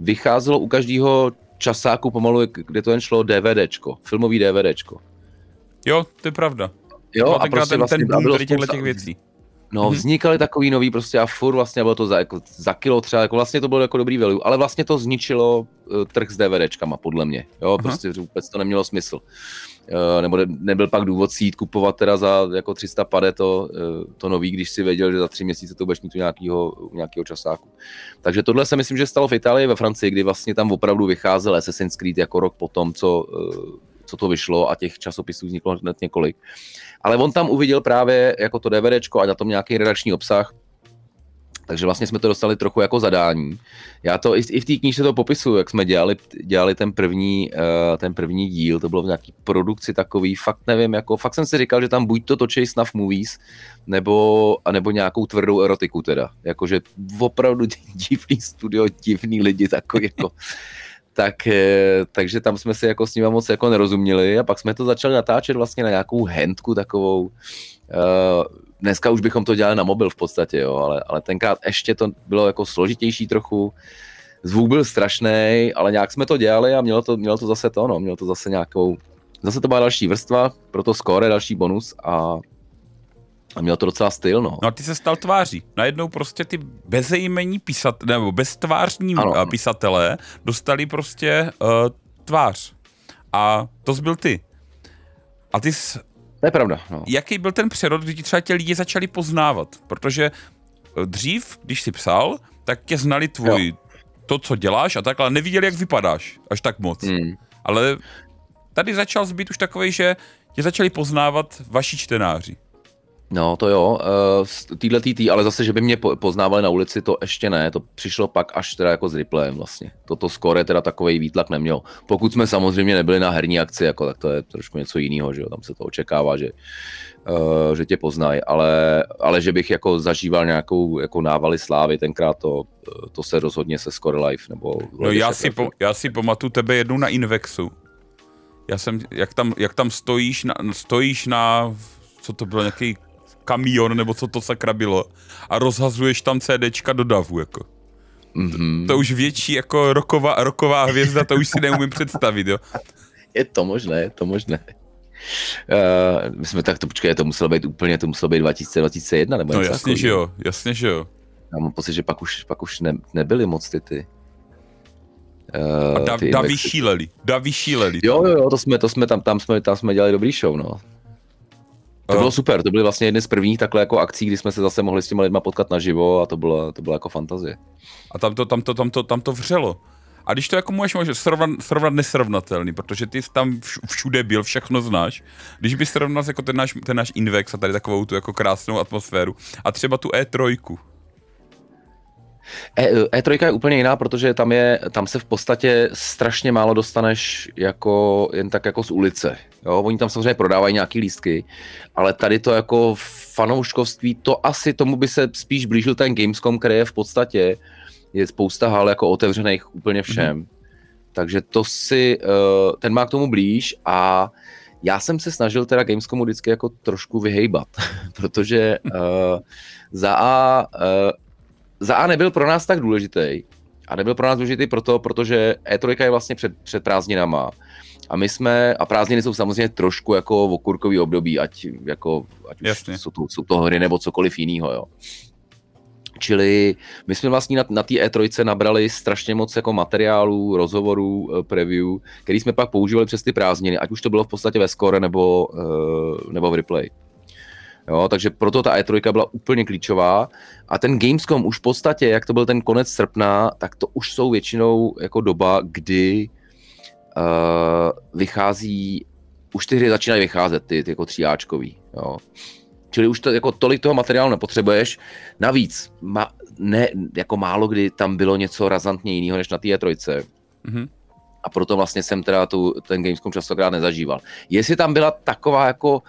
vycházelo u každého časáku pomalu, kde to jen šlo, DVDčko, filmový DVDčko. Jo, to je pravda. Jo, a prostě ten, vlastně ten bylo spousta, těch věcí. No, mm-hmm. vznikaly takový nový prostě a furt vlastně bylo to za, jako, za kilo třeba, jako vlastně to bylo jako dobrý value, ale vlastně to zničilo uh, trh s DVDčkama, podle mě, jo, Aha. prostě vůbec to nemělo smysl. Uh, Eh, nebo nebyl pak důvod si jít kupovat teda za jako 300 pade to, eh, to nový, když si věděl, že za tři měsíce to budeš mít u nějakého, u nějakého časáku. Takže tohle se myslím, že stalo v Itálii, ve Francii, kdy vlastně tam opravdu vycházel Assassin's Creed jako rok po tom, co, eh, co to vyšlo a těch časopisů vzniklo hned několik. Ale on tam uviděl právě jako to DVDčko a na tom nějaký redakční obsah, takže vlastně jsme to dostali trochu jako zadání. Já to i v té knížce to popisuju, jak jsme dělali, dělali ten, první, uh, ten první díl, to bylo v nějaký produkci takový, fakt nevím, jako fakt jsem si říkal, že tam buď to točí snuff movies, nebo, nebo nějakou tvrdou erotiku teda. Jakože opravdu divný studio, divný lidi takový jako... tak, eh, takže tam jsme si jako s nima moc jako nerozuměli a pak jsme to začali natáčet vlastně na nějakou hentku takovou, uh, dneska už bychom to dělali na mobil v podstatě, jo, ale, ale tenkrát ještě to bylo jako složitější trochu, zvuk byl strašný, ale nějak jsme to dělali a mělo to, mělo to zase to, no, mělo to zase nějakou, zase to byla další vrstva, proto skóre, další bonus a a měl to docela styl, no. No a ty se stal tváří. Najednou prostě ty bezejmení pisat, nebo beztvářní ano. Eh, pisatelé dostali prostě uh, tvář. A to byl ty. A ty jsi to je pravda. No. Jaký byl ten přerod, kdy třeba tě lidi začali poznávat? Protože eh, dřív, když jsi psal, tak tě znali tvůj, jo. to, co děláš a tak, ale neviděli, jak vypadáš až tak moc. Hmm. Ale tady začal být už takový, že tě začali poznávat vaši čtenáři. No, to jo, eh, týhle tý, ale zase, že by mě poznávali na ulici, to ještě ne, to přišlo pak až teda jako s Rippleem vlastně. Toto skore teda takový výtlak neměl. Pokud jsme samozřejmě nebyli na herní akci, jako, tak to je trošku něco jiného, že jo, tam se to očekává, že, eh, že tě poznají, ale, ale že bych jako zažíval nějakou jako návaly slávy, tenkrát to, eh, to se rozhodně se Score Life nebo... No já si, po, já si pamatuju tebe jednu na Invexu. Já jsem, jak tam, jak tam stojíš, na, stojíš na, co to bylo, nějaký kamion, nebo co to sakra bylo, a rozhazuješ tam CDčka do davu, jako. Mm-hmm. To, to už větší jako roková, roková hvězda, to už si neumím představit, jo. Je to možné, je to možné. Uh, my jsme tak to, počkej, to muselo být úplně, to muselo být 2021 nebo no něco No jasně, takový. že jo, jasně, že jo. Já mám pocit, že pak už, pak už ne, nebyly moc ty ty. Uh, a eh, da, ty Davy šíleli, Davy šíleli. Jo, jo, jo, to jsme, to jsme tam, tam jsme, tam jsme dělali dobrý show, no. To bylo super, to byly vlastně jedny z prvních takhle jako akcí, kdy jsme se zase mohli s těma lidma potkat naživo a to bylo, to bylo jako fantazie. A tam to, tam to, tam to, tam to vřelo. A když to jako můžeš, možná srovnat, srovnat nesrovnatelný, protože ty jsi tam všude byl, všechno znáš. Když bys srovnal jako ten náš, ten náš Invex a tady takovou tu jako krásnou atmosféru a třeba tu E3, E, E3 e je úplně jiná, protože tam, je, tam se v podstatě strašně málo dostaneš jako, jen tak jako z ulice. Jo? Oni tam samozřejmě prodávají nějaký lístky, ale tady to jako fanouškovství, to asi tomu by se spíš blížil ten Gamescom, který je v podstatě, je spousta hal jako otevřených úplně mhm. všem. Mm-hmm. Takže to si, e, ten má k tomu blíž a já jsem se snažil teda Gamescomu vždycky jako trošku vyhejbat, protože uh, za A uh, za A nebyl pro nás tak důležitý, a nebyl pro nás důležitý proto, protože E3 je vlastně před, před prázdninama. A my jsme, a prázdniny jsou samozřejmě trošku jako v okurkový období, ať, jako, ať už jsou, to, jsou to hry nebo cokoliv jiného. Jo. Čili my jsme vlastně na, na té E3 nabrali strašně moc jako materiálů, rozhovorů, eh, preview, který jsme pak používali přes ty prázdniny, ať už to bylo v podstatě ve score nebo, eh, nebo v replay. Jo, takže proto ta E3 byla úplně klíčová a ten Gamescom už v podstatě, jak to byl ten konec srpna, tak to už jsou většinou jako doba, kdy uh, vychází, už ty hry začínají vycházet, ty, ty jako tříáčkový. Jo. Čili už to, jako tolik toho materiálu nepotřebuješ. Navíc, ma, ne, jako málo kdy tam bylo něco razantně jiného než na té E3. Mm-hmm. A proto vlastně jsem teda tu, ten Gamescom častokrát nezažíval. Jestli tam byla taková jako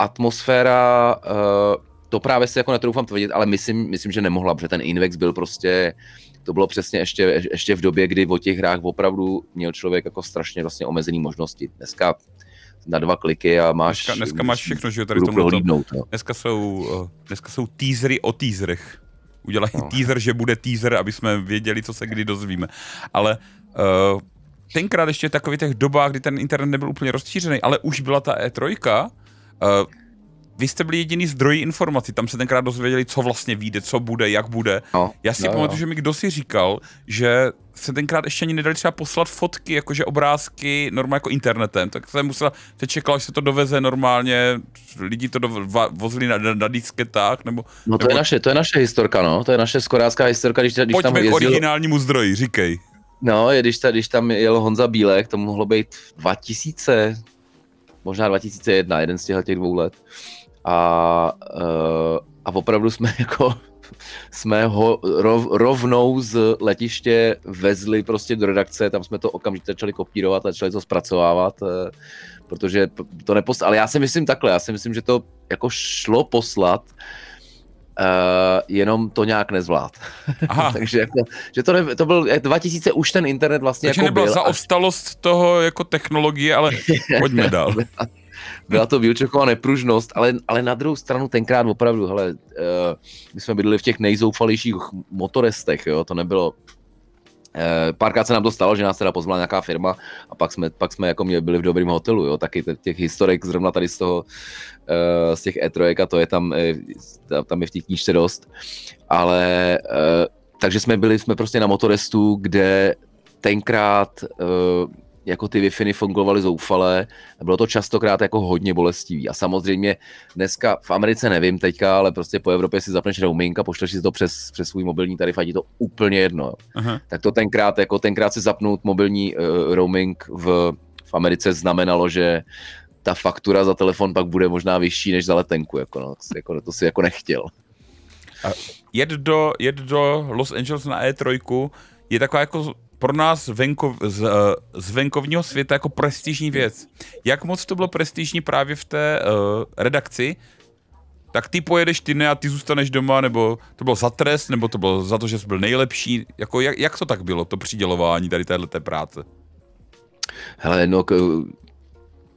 atmosféra, eh, to právě si jako netroufám tvrdit, ale myslím, myslím, že nemohla, protože ten Invex byl prostě, to bylo přesně ještě, ještě v době, kdy o těch hrách opravdu měl člověk jako strašně vlastně omezený možnosti. Dneska na dva kliky a máš... Dneska, dneska máš všechno, že tady tomu to, no. dneska, jsou, eh, dneska jsou teasery o teaserech. Udělají no. teaser, že bude teaser, aby jsme věděli, co se kdy dozvíme. Ale uh, tenkrát ještě v takových těch dobách, kdy ten internet nebyl úplně rozšířený, ale už byla ta E3, Uh, vy jste byli jediný zdroj informací, tam se tenkrát dozvěděli, co vlastně vyjde, co bude, jak bude. No, Já si no, pamatuju, že mi kdo si říkal, že se tenkrát ještě ani nedali třeba poslat fotky, jakože obrázky normálně jako internetem, tak jsem musela, se čekala, až se to doveze normálně, lidi to do, vozili na, na, na disketách, nebo... No to, nebo... Je naše, to je naše historka, no, to je naše skorácká historka, když, když tam jezdil... k originálnímu zdroji, říkej. No, když, ta, když tam jel Honza Bílek, to mohlo být 2000, možná 2001, jeden z těchto těch dvou let. A, eh, a opravdu jsme jako jsme ho rov, rovnou z letiště vezli prostě do redakce, tam jsme to okamžitě začali kopírovat a začali to zpracovávat, eh, protože to neposlali. Ale já si myslím takhle, já si myslím, že to jako šlo poslat, Uh, jenom to nějak nezvlád. Takže jako, že to, ne, to byl 2000 eh, už ten internet vlastně Takže jako nebyla byl, zaostalost až... toho jako technologie, ale pojďme dál. byla to výlčeková nepružnost, ale, ale na druhou stranu tenkrát opravdu, hele, uh, my jsme bydleli v těch nejzoufalějších motorestech, jo, to nebylo Eh, párkrát se nám to stalo, že nás teda pozvala nějaká firma a pak jsme, pak jsme jako byli v dobrém hotelu, jo, taky těch historik zrovna tady z toho, eh, z těch E3 a to je tam, eh, tam je v těch knížce dost, ale takže jsme byli, jsme prostě na motorestu, kde tenkrát jako ty wi fungovaly zoufale, bylo to častokrát jako hodně bolestivý. A samozřejmě dneska v Americe nevím teďka, ale prostě po Evropě si zapneš roaming a pošleš si to přes, přes svůj mobilní tarif a ti to úplně jedno. Aha. Tak to tenkrát, jako tenkrát si zapnout mobilní uh, roaming v, v Americe znamenalo, že ta faktura za telefon pak bude možná vyšší než za letenku, jako, no, jako to si jako nechtěl. A jed, do, jed do Los Angeles na E3 je taková jako pro nás venkov, z, eh, z venkovního světa jako prestižní věc. Jak moc to bylo prestižní právě v té uh, redakci, tak ty pojedeš ty ne a ty zůstaneš doma, nebo to bylo za trest, nebo to bylo za to, že jsi byl nejlepší. Jako jak, jak to tak bylo, to přidělování tady téhleté práce? Hele, no, k-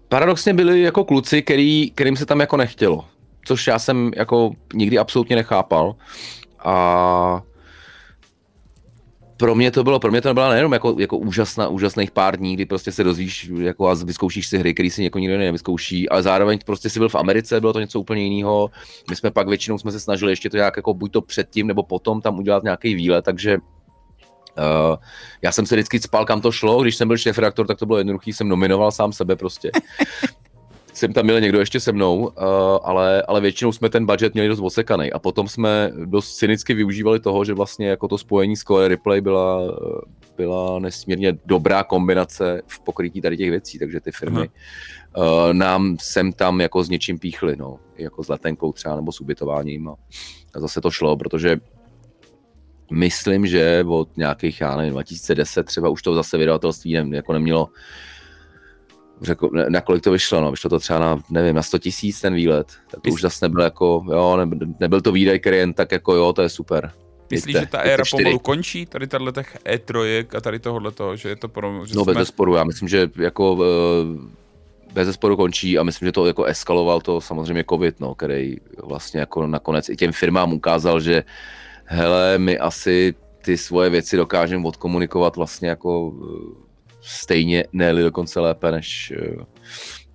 paradoxně byli jako kluci, který, kterým se tam jako nechtělo. Což já jsem jako nikdy absolutně nechápal. A pro mě to bylo, pro mě to byla nejenom jako, jako úžasná, úžasných pár dní, kdy prostě se dozvíš jako a vyzkoušíš si hry, který si někdo nikdo nevyzkouší, ale zároveň prostě si byl v Americe, bylo to něco úplně jiného. My jsme pak většinou jsme se snažili ještě to nějak jako buď to předtím nebo potom tam udělat nějaký výlet, takže Uh, já jsem se vždycky spal, kam to šlo, když jsem byl šéf redaktor, tak to bylo jednoduché, jsem nominoval sám sebe prostě jsem tam měl někdo ještě se mnou, eh, ale, ale většinou jsme ten budget měli dost osekaný a potom jsme dost cynicky využívali toho, že vlastně jako to spojení s Core Replay byla, eh, byla nesmírně dobrá kombinace v pokrytí tady těch věcí, takže ty firmy Aha. Eh, nám sem tam jako s něčím píchly, no, jako s letenkou třeba nebo s ubytováním a, a zase to šlo, protože myslím, že od nějakých, já nevím, 2010 třeba už to zase vydavatelství ne, jako nemělo řekl, na kolik to vyšlo, no, vyšlo to třeba na, nevím, na 100 tisíc ten výlet, tak to už zase nebyl jako, jo, ne, nebyl to výdaj, který jen tak jako, jo, to je super. Myslíš, že ta éra pomalu končí, tady tahle těch E3 a tady tohle toho, že je to pro... Že no jsme... bez sporu, já myslím, že jako eh, bez sporu končí a myslím, že to jako eskaloval to samozřejmě covid, no, který vlastně jako nakonec i těm firmám ukázal, že hele, my asi ty svoje věci dokážeme odkomunikovat vlastně jako eh, stejně, ne dokonce lépe než, eh,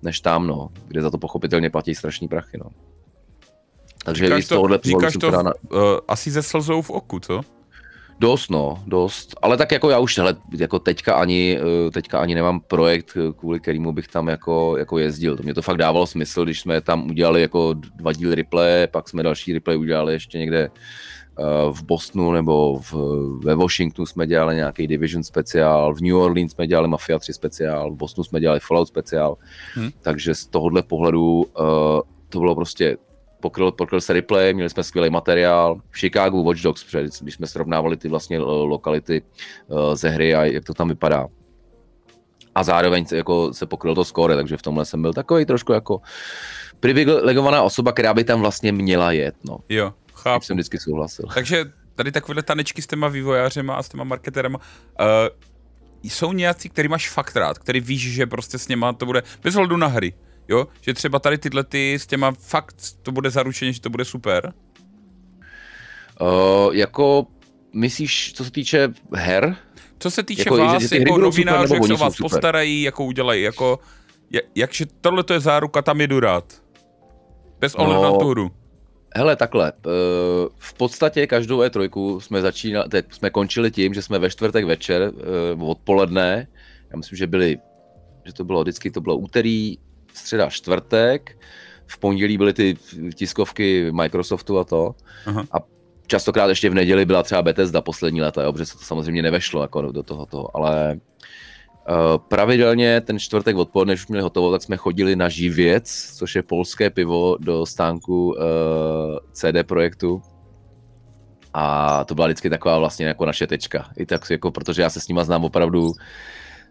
než tam, no, kde za to pochopitelně platí strašný prachy, no. Takže říkáš i říkáš tohohle to, říkáš na... uh, asi ze slzou v oku, co? Dost, no, dost. Ale tak jako já už hele, jako teďka ani, eh, teďka ani nemám projekt, kvůli kterému bych tam jako, jako jezdil. To mě to fakt dávalo smysl, když jsme tam udělali jako dva díly replay, pak jsme další replay udělali ještě někde Eh, v Bostonu nebo v, ve Washingtonu jsme dělali nějaký Division speciál, v New Orleans jsme dělali Mafia 3 speciál, v Bostonu jsme dělali Fallout speciál, hmm. takže z tohohle pohledu uh, to bylo prostě pokryl, pokryl se replay, měli jsme skvělý materiál. V Chicago Watch Dogs, když jsme srovnávali ty vlastně eh, lokality uh, ze hry a jak to tam vypadá a zároveň se, jako se pokryl to skóre, takže v tomhle jsem byl takový trošku jako privilegovaná osoba, která by tam vlastně měla jet, no. Jo, Chápu. jsem vždycky souhlasil. Takže tady takovéhle tanečky s těma vývojářema a s těma marketerama. Uh, jsou nějací, který máš fakt rád, který víš, že prostě s něma to bude, bez hledu na hry, jo? Že třeba tady tyhle ty s těma fakt to bude zaručeně, že to bude super? Uh, jako myslíš, co se týče her? Co se týče jako, vás, že, že jako novinářů, jak se vás super. postarají, jako udělají, jako, jakže tohle to je záruka, tam jedu rád. Bez ohledu no, na tu hru. Hele, takhle. Eh, v podstatě každou E3 jsme začínali, teď jsme končili tím, že jsme ve čtvrtek večer, eh, odpoledne, já myslím, že byli, že to bylo vždycky, to bylo úterý, středa, čtvrtek, v pondělí byly ty tiskovky Microsoftu a to. Aha. A častokrát ještě v neděli byla třeba Bethesda poslední leta, jo, protože se to samozřejmě nevešlo jako do toho, toho ale Eh, pravidelně ten čtvrtek odpoledne, než už měli hotovo, tak jsme chodili na Živěc, což je polské pivo, do stánku eh, CD Projektu. A to byla vždycky taková vlastně jako naše tečka. I tak jako, protože já se s nima znám opravdu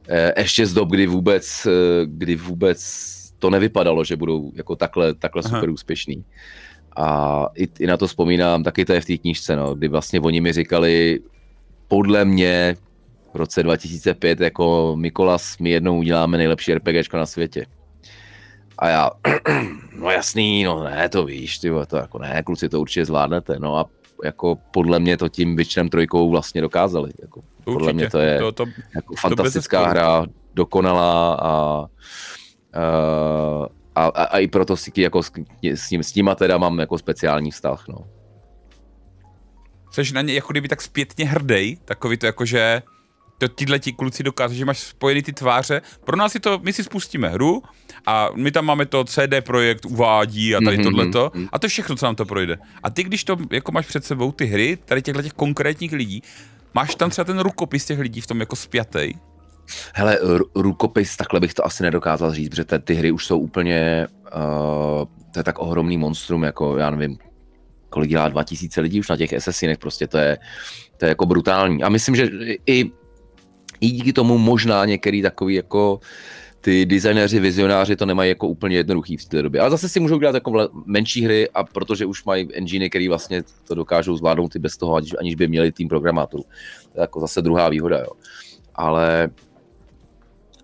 eh, ještě z dob, kdy vůbec, kdy vůbec to nevypadalo, že budou jako takhle, takhle Aha. super úspěšný. A i, i na to vzpomínám, taky to je v té knížce, no, kdy vlastně oni mi říkali, podle mě roce 2005 jako Mikolas, my jednou uděláme nejlepší RPGčko na světě. A já, no jasný, no ne, to víš, ty to jako ne, kluci to určitě zvládnete, no a jako podle mě to tím Witcherem trojkou vlastně dokázali. Jako, určitě. podle mě to je to, to, jako fantastická hra, dokonalá a, a a, a, a i proto si jako s, s, ním, s nima teda mám jako speciální vztah, no. Jsi na ně jako kdyby tak zpětně hrdej, takový to jako, že to tyhle ti kluci dokáže, že máš spojený ty tváře. Pro nás je to, my si spustíme hru a my tam máme to CD projekt uvádí a tady mm-hmm. tohleto mhm, mhm. a to všechno, co nám to projde. A ty, když to jako máš před sebou ty hry, tady těchto těch konkrétních lidí, máš tam třeba ten rukopis těch lidí v tom jako spjatej? Hele, rukopis, takhle bych to asi nedokázal říct, protože ty, ty hry už jsou úplně, uh, to je tak ohromný monstrum, jako já nevím, kolik dělá 2000 lidí už na těch assassinech, prostě to je, to je jako brutální. A myslím, že i i díky tomu možná některý takový jako ty designéři, vizionáři to nemají jako úplně jednoduchý v té době. Ale zase si můžou dělat jako menší hry a protože už mají engine, který vlastně to dokážou zvládnout i bez toho, aniž, by měli tým programátorů. To je jako zase druhá výhoda, jo. Ale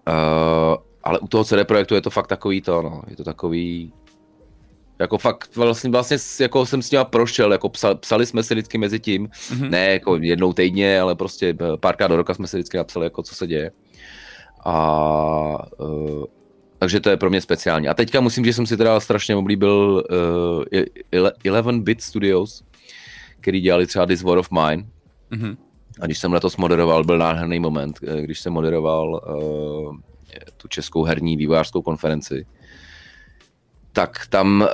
uh, ale u toho CD Projektu je to fakt takový to, no, je to takový jako fakt vlastně, vlastně jako jsem s ním prošel, jako psa, psali jsme si vždycky mezi tím, mm-hmm. ne jako jednou týdně, ale prostě eh, párkrát do roka jsme si vždycky napsali, jako co se děje. A uh, takže to je pro mě speciální. A teďka musím, že jsem si teda strašně oblíbil uh, eh, 11-bit Studios, který dělali třeba This War of Mine. Mm-hmm. A když jsem letos moderoval, byl nádherný moment, když jsem moderoval uh, tu českou herní vývojářskou konferenci, tak tam uh,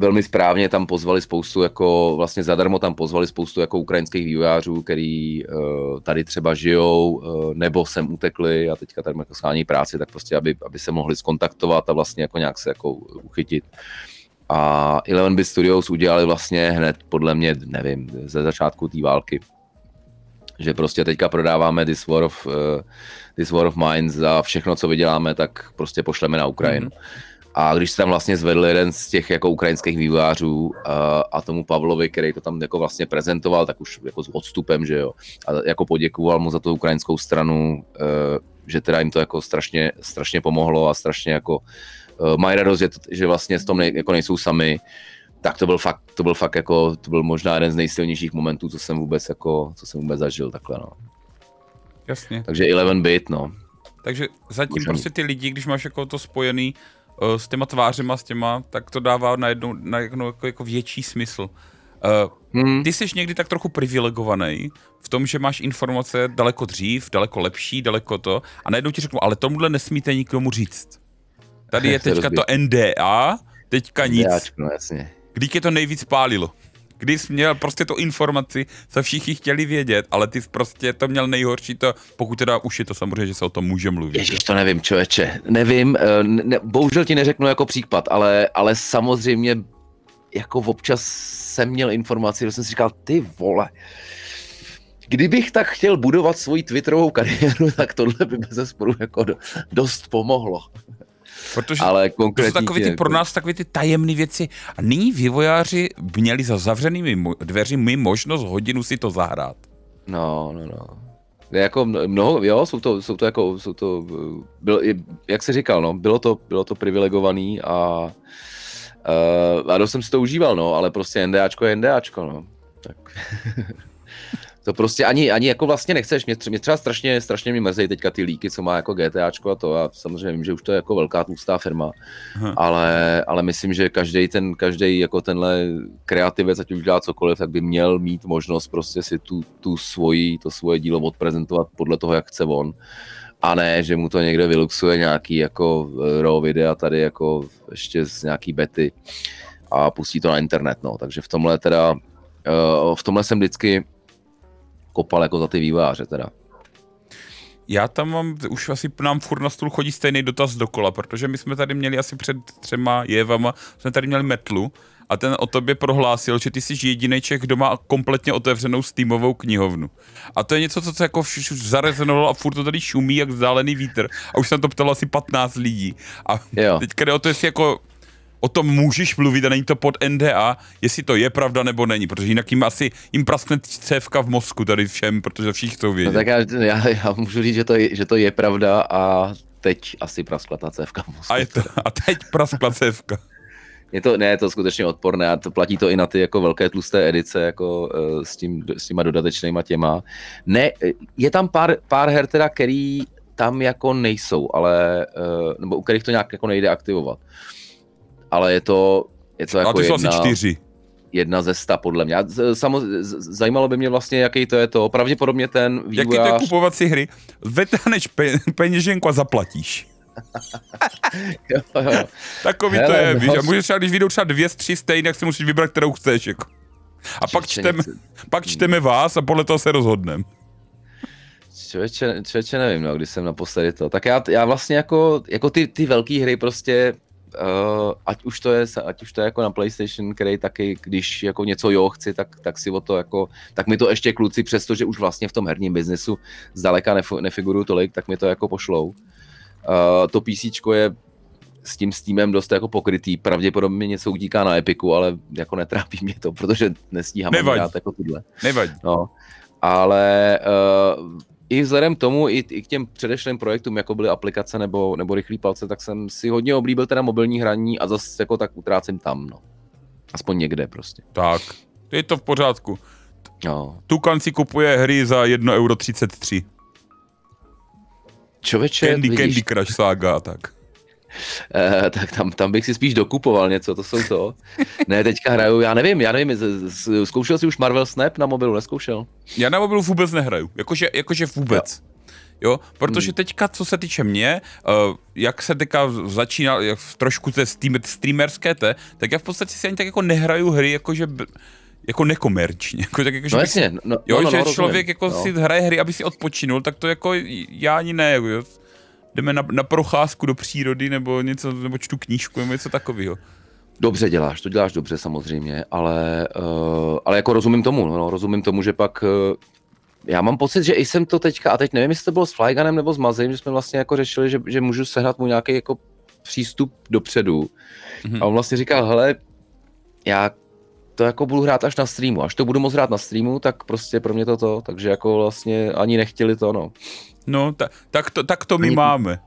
velmi správně tam pozvali spoustu jako, vlastně zadarmo tam pozvali spoustu jako ukrajinských vývojářů, který uh, tady třeba žijou, uh, nebo sem utekli a teďka tady jako schání práci, tak prostě, aby, aby se mohli skontaktovat a vlastně jako nějak se jako uchytit. A Eleven by Studios udělali vlastně hned, podle mě, nevím, ze začátku té války, že prostě teďka prodáváme This War of, uh, This War of Minds a všechno, co vyděláme, tak prostě pošleme na Ukrajinu. Mm-hmm a když se tam vlastně zvedl jeden z těch jako ukrajinských vývojářů a, uh, a tomu Pavlovi, který to tam jako vlastně prezentoval, tak už jako s odstupem, že jo, a jako poděkoval mu za tu ukrajinskou stranu, uh, že teda jim to jako strašně, strašně pomohlo a strašně jako uh, mají radost, že, že vlastně s tom nej, jako nejsou sami, tak to byl fakt, to byl fakt jako, to byl možná jeden z nejsilnějších momentů, co jsem vůbec jako, co jsem vůbec zažil takhle, no. Jasně. Takže 11 bit, no. Takže zatím Můžem... prostě ty lidi, když máš jako to spojený, Eh, s těma tvářima, s těma, tak to dává na jednu jako, jako větší smysl. Uh, hmm. Ty jsi někdy tak trochu privilegovaný v tom, že máš informace daleko dřív, daleko lepší, daleko to, a najednou ti řeknu, ale tomuhle nesmíte nikomu říct. Tady je teďka to NDA, teďka nic. Kdy tě to nejvíc pálilo? kdy jsi měl prostě to informaci, co všichni chtěli vědět, ale ty jsi prostě to měl nejhorší to, pokud teda už je to samozřejmě, že se o tom může mluvit. Ježíš, to nevím, člověče, nevím, eh, ne, bohužel ti neřeknu jako příklad, ale, ale samozřejmě jako občas jsem měl informaci, že jsem si říkal, ty vole, kdybych tak chtěl budovat svoji Twitterovou kariéru, tak tohle by bez sporu jako dost pomohlo. Protože ale konkrétně to jsou takové ty, pro nás takové ty tajemné věci. A nyní vývojáři měli za zavřenými dveřmi možnost hodinu si to zahrát. No, no, no. Jako mnoho, jo, jsou to, jsou to jako, jsou to, bylo, jak se říkal, no, bylo to, bylo to privilegovaný a, uh, a dost jsem si to užíval, no, ale prostě NDAčko je NDAčko, no. Tak. To prostě ani, ani jako vlastně nechceš, mě, mě třeba strašně, strašně mi mrzí teďka ty líky, co má jako GTAčko a to a samozřejmě vím, že už to je jako velká tlustá firma, ale, ale myslím, že každý ten, každý jako tenhle kreativec, ať už dělá cokoliv, tak by měl mít možnost prostě si tu, tu svoji, to svoje dílo odprezentovat podle toho, jak chce on a ne, že mu to někde vyluxuje nějaký jako eh, raw videa tady jako ještě z nějaký bety a pustí to na internet, no, takže v tomhle teda, eh, v tomhle jsem vždycky kopal jako za ty výváře teda. Já tam mám, už asi nám furt na stůl chodí stejný dotaz dokola, protože my jsme tady měli asi před třema jevama, jsme tady měli metlu a ten o tobě prohlásil, že ty jsi jediný Čech, kdo má kompletně otevřenou Steamovou knihovnu. A to je něco, co se jako zarezonovalo a furt to tady šumí jak vzdálený vítr. A už jsem to ptal asi 15 lidí. A jo. teďka jde o to, jestli jako o tom můžeš mluvit a není to pod NDA, jestli to je pravda nebo není, protože jinak jim asi jim praskne cévka v mozku tady všem, protože všichni to vědí. No tak já, já, já můžu říct, že to, je, že to je pravda a teď asi praskla ta cévka v mozku. A, je to, a teď praskla cévka. Je to, ne, je to skutečně odporné a to platí to i na ty jako velké tlusté edice jako eh, s, tím, s těma dodatečnýma těma. Ne, je tam pár, pár her teda, který tam jako nejsou, ale, eh, nebo u kterých to nějak jako nejde aktivovat. Uh, ale je to, je to jako jedna... asi čtyři jedna ze sta, podle mě. Samo, zajímalo by mě vlastně, jaký to je to. Pravděpodobně ten vývojář... Jaký to je kupovat si hry? Vetaneš peněženku a zaplatíš. jo, jo. Takový Hele, to je, no. víš, a no. můžeš třeba, když vyjdou třeba dvě z stejně, tak si musíš vybrat, kterou chceš, jako. A pak čteme, pak čteme vás a podle toho se rozhodneme. Člověče, člověče nevím, no, když jsem naposledy to. Tak já, já vlastně jako, jako ty, ty velké hry prostě uh, ať už to je, ať už to je jako na PlayStation, který taky, když jako něco jo chci, tak, tak si o to jako, tak mi to ještě kluci, přestože už vlastně v tom herním biznesu zdaleka nef- nefiguruju tolik, tak mi to jako pošlou. Uh, to PC je s tím Steamem dost jako pokrytý, pravděpodobně něco utíká na Epiku, ale jako netrápí mě to, protože nestíhám nevadí. jako tyhle. Nevadí. No ale uh, i vzhledem k tomu, i, i k těm předešlým projektům, jako byly aplikace nebo, nebo rychlý palce, tak jsem si hodně oblíbil teda mobilní hraní a zase jako tak utrácím tam, no. Aspoň někde prostě. Tak, je to v pořádku. No. Tukan si kupuje hry za 1,33 euro. Čověče, Candy, vidíš... Candy Crush Saga tak. Eh, tak tam, tam bych si spíš dokupoval něco, to jsou to. Ne, teďka hraju, já nevím, já nevím, zkoušel jsi už Marvel Snap na mobilu, neskoušel? Já na mobilu vůbec nehraju, jakože, jakože vůbec. Jo. Jo, protože hmm. teďka, co se týče mě, eh, jak se teďka začínal jak trošku ze streamerské té, tak já v podstatě si ani tak jako nehraju hry, jakože jako nekomerčně. Jako, tak jako, že no jasně, no, jo, no, no, že no, člověk rozumím. jako no. si hraje hry, aby si odpočinul, tak to jako já ani ne. Jako, jdeme na, na procházku do přírody nebo něco, nebo čtu knížku nebo něco takového. Dobře děláš, to děláš dobře samozřejmě, ale, uh, ale jako rozumím tomu, no, no rozumím tomu, že pak uh, já mám pocit, že i jsem to teďka, a teď nevím, jestli to bylo s Flyganem nebo s Mazem, že jsme vlastně jako řešili, že, že můžu sehnat mu nějaký jako přístup dopředu. Mm-hmm. A on vlastně říkal, hele, já to jako budu hrát až na streamu, až to budu moc hrát na streamu, tak prostě pro mě to to, takže jako vlastně ani nechtěli to, no. No, ta, tak, to, tak to my Ani... máme.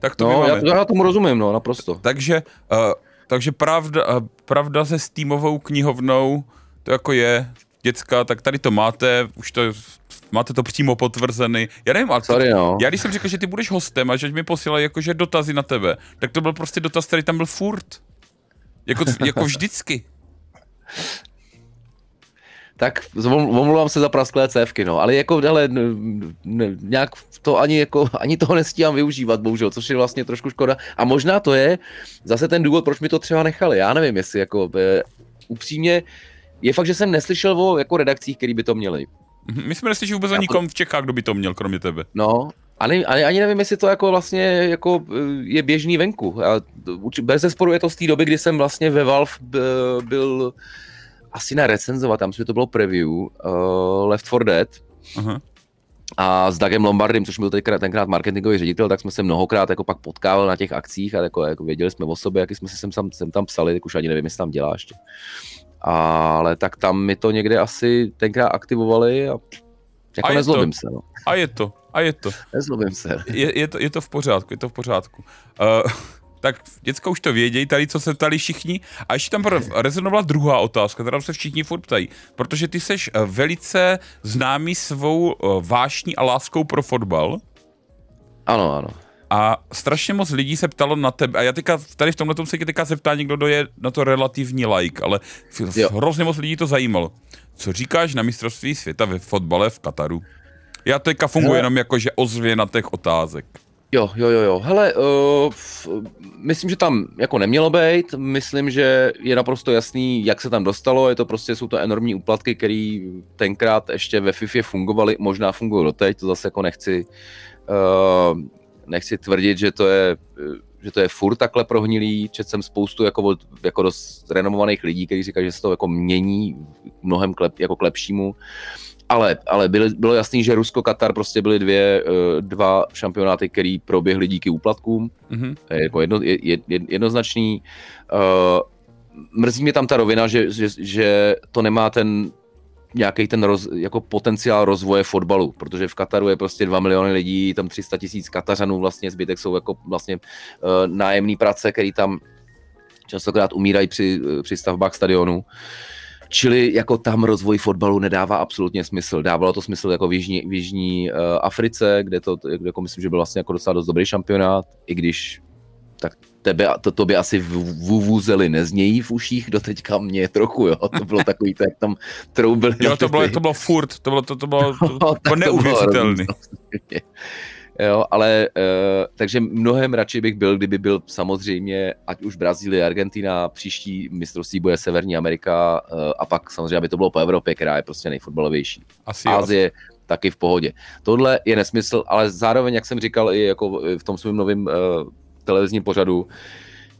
Tak to no, my máme. Já, já tomu rozumím, no, naprosto. Takže, uh, takže pravda, uh, pravda se týmovou knihovnou, to jako je, děcka, tak tady to máte, už to máte to přímo potvrzený. Já nevím, ale Sorry, no. já když jsem řekl, že ty budeš hostem a že mi posílají jakože dotazy na tebe, tak to byl prostě dotaz, který tam byl furt. Jako, jako vždycky. tak omlouvám se za prasklé cévky, no, ale jako, hele, ne, nějak to ani, jako, ani toho nestíhám využívat, bohužel, což je vlastně trošku škoda. A možná to je zase ten důvod, proč mi to třeba nechali, já nevím, jestli, jako, e, upřímně, je fakt, že jsem neslyšel o jako redakcích, který by to měli. Mhm, my jsme neslyšeli vůbec ani kom v Čechách, kdo by to měl, kromě tebe. No, ani, ani, ani nevím, jestli to jako vlastně jako e, je běžný venku. bez zesporu je to z té doby, kdy jsem vlastně ve Valve e, byl, byl asi recenzovat. tam to bylo preview uh, Left 4 Dead. Aha. A s Dagem Lombardem, což byl tenkrát, tenkrát marketingový ředitel, tak jsme se mnohokrát jako pak potkávali na těch akcích a jako, jako věděli jsme o sobě, jaký jsme si sem, sem, sem tam psali, tak už ani nevím, jestli tam dělá ještě. Ale tak tam mi to někde asi tenkrát aktivovali a jako a nezlobím to. se. No. A je to, a je to. Nezlobím se. Je, je, to, je to v pořádku, je to v pořádku. Uh, tak děcka už to vědějí, tady co se ptali všichni. A ještě tam rezonovala druhá otázka, kterou se všichni furt ptají, protože ty seš eh, velice známý svou eh, vášní a láskou pro fotbal. Ano, ano. A strašně moc lidí se ptalo na tebe, a já teďka, tady v tomhle tom se teďka zeptá někdo, kdo je na to relativní like, ale jo. hrozně moc lidí to zajímalo. Co říkáš na mistrovství světa ve fotbale v Kataru? Já teďka funguji no. jenom jako, že ozvě na těch otázek. Jo, jo, jo, jo. Hele, uh, f, myslím, že tam jako nemělo být, myslím, že je naprosto jasný, jak se tam dostalo, je to prostě, jsou to enormní úplatky, které tenkrát ještě ve FIFA fungovaly, možná fungují doteď, to zase jako nechci, uh, nechci tvrdit, že to je že to je furt takhle prohnilý, četl jsem spoustu jako, od, jako dost renomovaných lidí, kteří říkají, že se to jako mění mnohem klep, jako k lepšímu. Ale, ale bylo, bylo jasný, že Rusko, Katar prostě byly dvě, eh, dva šampionáty, které proběhly díky úplatkům. Mm-hmm. Jako jedno, jed, jed, jednoznačný. Uh, mrzí mě tam ta rovina, že, že, že to nemá ten nějaký ten roz, jako potenciál rozvoje fotbalu, protože v Kataru je prostě 2 miliony lidí, tam 300 tisíc Katařanů vlastně, zbytek jsou jako vlastně uh, eh, nájemní práce, který tam častokrát umírají při, při stavbách stadionu. Uh, Čili jako tam rozvoj fotbalu nedává absolutně smysl. Dávalo to smysl jako v Jižní, v Jižní eh, Africe, kde to jako myslím, že byl vlastně jako docela dost dobrý šampionát, i když tak tebe, to, to by asi v vůvuzely neznějí v uších, do teďka mě trochu, jo. To bylo takový, tak tam troubili. Jo, to bylo, to bylo furt, to bylo, to, no, to bylo, to, no, to neuvěřitelný. To bylo, Jo, ale eh, takže mnohem radši bych byl, kdyby byl samozřejmě, ať už Brazílie, Argentina, příští mistrovství bude Severní Amerika eh, a pak samozřejmě, aby to bylo po Evropě, která je prostě nejfotbalovější. Asi Asie, asi. taky v pohodě. Tohle je nesmysl, ale zároveň, jak jsem říkal i jako v tom svém novém eh, televizním pořadu,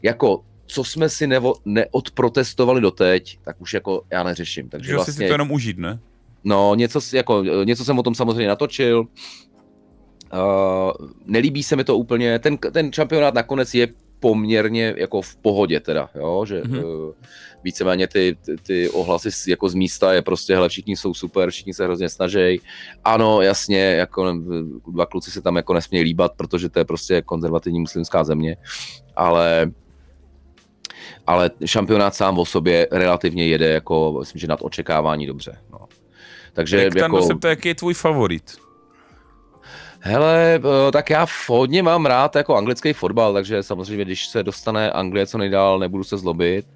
jako co jsme si nevo, neodprotestovali doteď, tak už jako já neřeším. Takže vlastně, si to jenom užít, ne? No, něco, jako, něco jsem o tom samozřejmě natočil, Uh, nelíbí se mi to úplně, ten, ten šampionát nakonec je poměrně jako v pohodě teda, jo, že mm-hmm. uh, víceméně ty, ty, ty ohlasy z, jako z místa je prostě, hele, všichni jsou super, všichni se hrozně snaží. Ano, jasně, jako eh, dva kluci se tam jako nesmějí líbat, protože to je prostě konzervativní muslimská země, ale ale šampionát sám o sobě relativně jede jako, myslím, že nad očekávání dobře, no. Takže Jak jako... se ptá, jaký je tvůj favorit? Hele, eh, tak já hodně mám rád jako anglický fotbal, takže samozřejmě, když se dostane Anglie co nejdál, nebudu se zlobit.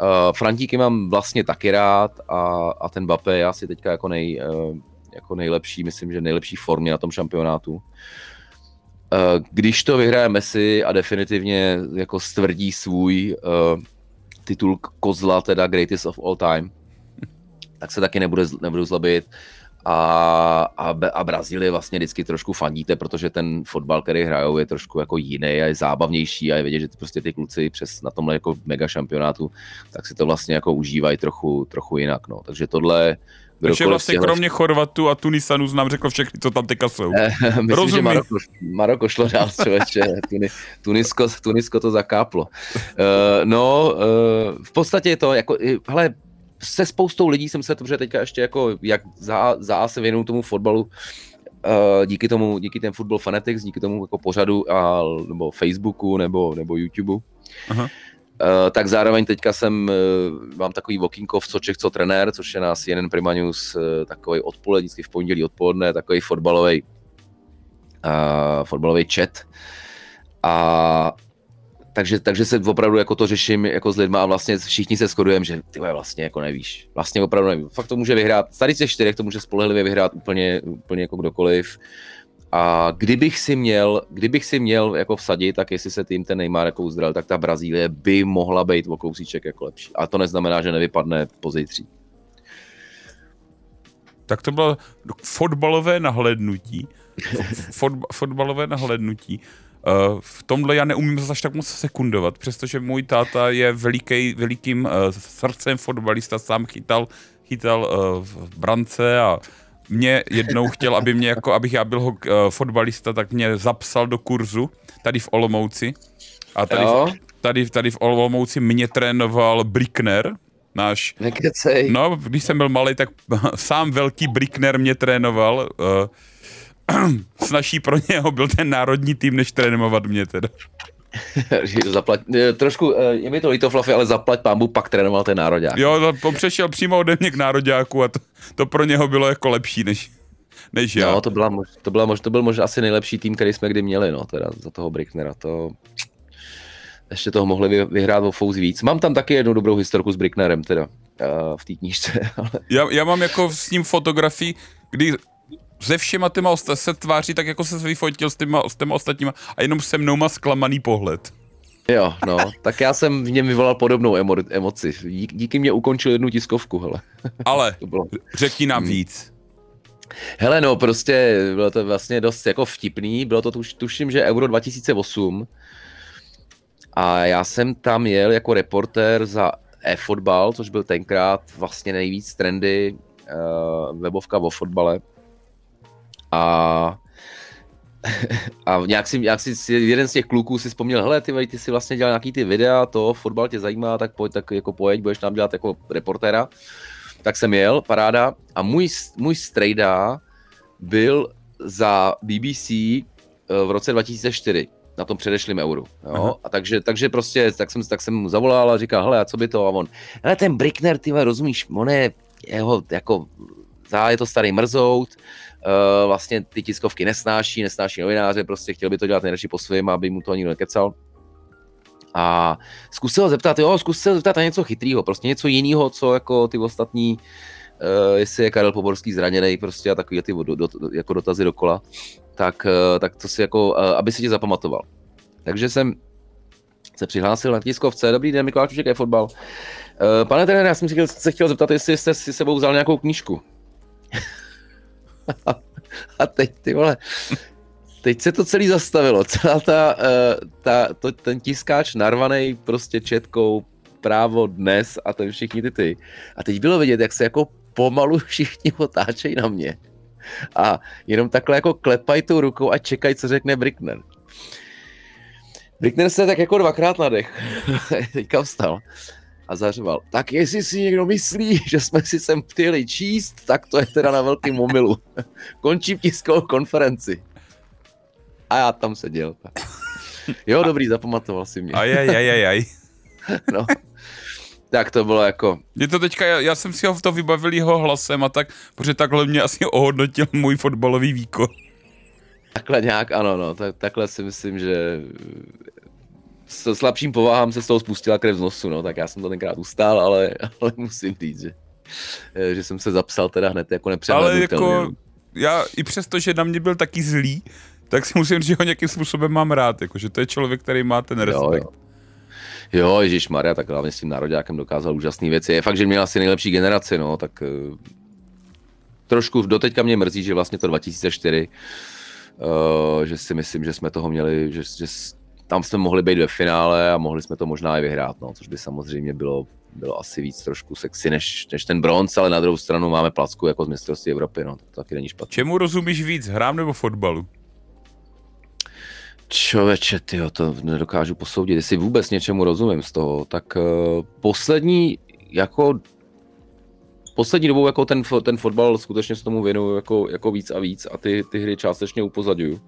Uh, Frantíky mám vlastně taky rád a, a ten Bape je asi teďka jako, nej, uh, jako nejlepší, myslím, že nejlepší formě na tom šampionátu. Uh, když to vyhraje Messi a definitivně jako stvrdí svůj uh, titul kozla, teda Greatest of All Time, tak se taky nebude, nebudu zlobit a, a, a Brazílii vlastně vždycky trošku fandíte, protože ten fotbal, který hrajou, je trošku jako jiný a je zábavnější a je vidět, že prostě ty kluci přes na tomhle jako mega šampionátu, tak si to vlastně jako užívají trochu, trochu jinak. No. Takže tohle Takže vlastně těhle... kromě Chorvatu a Tunisanu nám řekl všechny, co tam teďka jsou. myslím, Rozumím. že Maroko, Maroko šlo dál, člověče. Tunisko, Tunisko to zakáplo. Uh, no, uh, v podstatě je to, jako, hele, se spoustou lidí jsem se, protože teďka ještě jako, jak za, za se věnuju tomu fotbalu, Uh, díky tomu, díky ten Football Fanatics, díky tomu jako pořadu a, nebo Facebooku nebo, nebo YouTubeu. Uh, tak zároveň teďka jsem, uh, mám takový walking co Čech, co trenér, což je nás jeden Prima News uh, takový odpoledne, vždycky v pondělí odpoledne, takový fotbalový uh, fotbalový chat. A takže, takže se opravdu jako to řeším jako s lidma a vlastně všichni se shodujeme, že ty vlastně jako nevíš. Vlastně opravdu nevím. Fakt to může vyhrát. Tady se čtyřech to může spolehlivě vyhrát úplně, úplně jako kdokoliv. A kdybych si měl, kdybych si měl jako vsadit, tak jestli se tým ten Neymar jako uzdral, tak ta Brazílie by mohla být o kousíček jako lepší. A to neznamená, že nevypadne pozítří. Tak to bylo fotbalové nahlednutí. Fotba, fotbalové nahlednutí. Eh, v tomhle já neumím zase tak moc sekundovat, přestože můj táta je veliký, velikým eh, srdcem fotbalista, sám chytal, chytal eh, v brance a mě jednou chtěl, aby mě jako, abych já byl fotbalista, tak mě zapsal do kurzu tady v Olomouci. A tady, v, tady, tady v Olomouci mě trénoval Brickner, náš... Nekecej. No, když jsem byl malý, tak sám velký Brickner mě trénoval. Uh, snaží pro něho byl ten národní tým, než trénovat mě teda. zaplať, eh, trošku, eh, je mi to líto, Fluffy, ale zaplať pámbu, pak trénoval ten nároďák. Jo, to no, přešel přímo ode mě k nároďáku a to, to pro něho bylo jako lepší, než, než já. No, to, byla mož, to, byla mož, to byl možná asi nejlepší tým, který jsme kdy měli, no, teda za toho Bricknera, to ještě toho mohli vyhrát o fouz víc. Mám tam taky jednu dobrou historku s Bricknerem, teda eh, v té knížce. Ale... Já, já mám jako s ním fotografii, kdy se všema těma osta- se tváří tak, jako se vyfotil s těma, s těma ostatníma a jenom se mnou má zklamaný pohled. Jo, no, tak já jsem v něm vyvolal podobnou emo- emoci. Dík, díky mě ukončil jednu tiskovku, hele. Ale, to bylo. řekni nám hmm. víc. Hele, no, prostě bylo to vlastně dost jako vtipný, bylo to tuš, tuším, že Euro 2008 a já jsem tam jel jako reporter za e-fotbal, což byl tenkrát vlastně nejvíc trendy uh, webovka o fotbale. A a nějak si, nějak si, jeden z těch kluků si vzpomněl, hele, ty, ty si vlastně dělal nějaký ty videa, to, fotbal tě zajímá, tak pojď, tak jako pojď, budeš nám dělat jako reportéra. Tak jsem jel, paráda, a můj, můj strejda byl za BBC eh, v roce 2004 na tom předešlém euru. Jo? A takže, takže prostě, tak jsem, tak jsem mu zavolal a říkal, hele, a co by to? A on, hele, ten Brickner, ty rozumíš, on je jeho, jako, je to starý mrzout, Eh, vlastně ty tiskovky nesnáší, nesnáší novináře, prostě chtěl by to dělat nejradši po svém, aby mu to nikdo nekecal. A zkusil zeptat, jo, zkusil zeptat na něco chytrýho, prostě něco jiného, co jako ty ostatní, uh, jestli je Karel Poborský zraněný prostě a takový ty do, do, jako dotazy dokola, tak, uh, tak to si jako, uh, aby si tě zapamatoval. Takže jsem se přihlásil na tiskovce. Dobrý den, Mikuláš je fotbal. pane trenér, já jsem chtěl, se chtěl zeptat, jestli jste si sebou vzal nějakou knížku a teď ty vole, teď se to celý zastavilo, celá ta, eh, ta to, ten tiskáč narvaný prostě četkou právo dnes a ten všichni ty ty. A teď bylo vidět, jak se jako pomalu všichni otáčejí na mě. A jenom takhle jako klepají tou rukou a čekají, co řekne Brickner. Brickner se tak jako dvakrát nadech. Teďka vstal a zařval. Tak jestli si někdo myslí, že jsme si sem ptěli číst, tak to je teda na velkým omilu. Končím tiskovou konferenci. A já tam seděl. Tak. Jo, dobrý, zapamatoval si mě. Aj, aj, aj, aj, aj. No. Tak to bylo jako... Je to teďka, já, já jsem si ho v to vybavil jeho hlasem a tak, protože takhle mě asi ohodnotil můj fotbalový výkon. Takhle nějak, ano, no, tak, takhle si myslím, že s slabším povahám se z toho spustila krev z nosu, no, tak já jsem to tenkrát ustál, ale, ale musím říct, že, eh, že jsem se zapsal teda hned jako Ale jako, no. já i přesto, že na mě byl taky zlý, tak si musím říct, že ho nějakým způsobem mám rád, jako, že to je člověk, který má ten respekt. Jo, jo. jo Ježíš Maria, tak hlavně s tím národákem dokázal úžasné věci. Je fakt, že měl asi nejlepší generaci, no, tak eh, trošku doteďka mě mrzí, že vlastně to 2004 Uh, eh, že si myslím, že jsme toho měli, že, že tam jsme mohli být ve finále a mohli jsme to možná i vyhrát, no, což by samozřejmě bylo, bylo asi víc trošku sexy než, než ten bronz, ale na druhou stranu máme placku jako z mistrovství Evropy, no, tak to taky není špatné. Čemu rozumíš víc, hrám nebo fotbalu? Čověče, ty to nedokážu posoudit, jestli vůbec něčemu rozumím z toho, tak uh, poslední, jako poslední dobou jako ten, ten fotbal skutečně se tomu věnuju jako, jako víc a víc a ty, ty hry částečně upozaduju. Uh,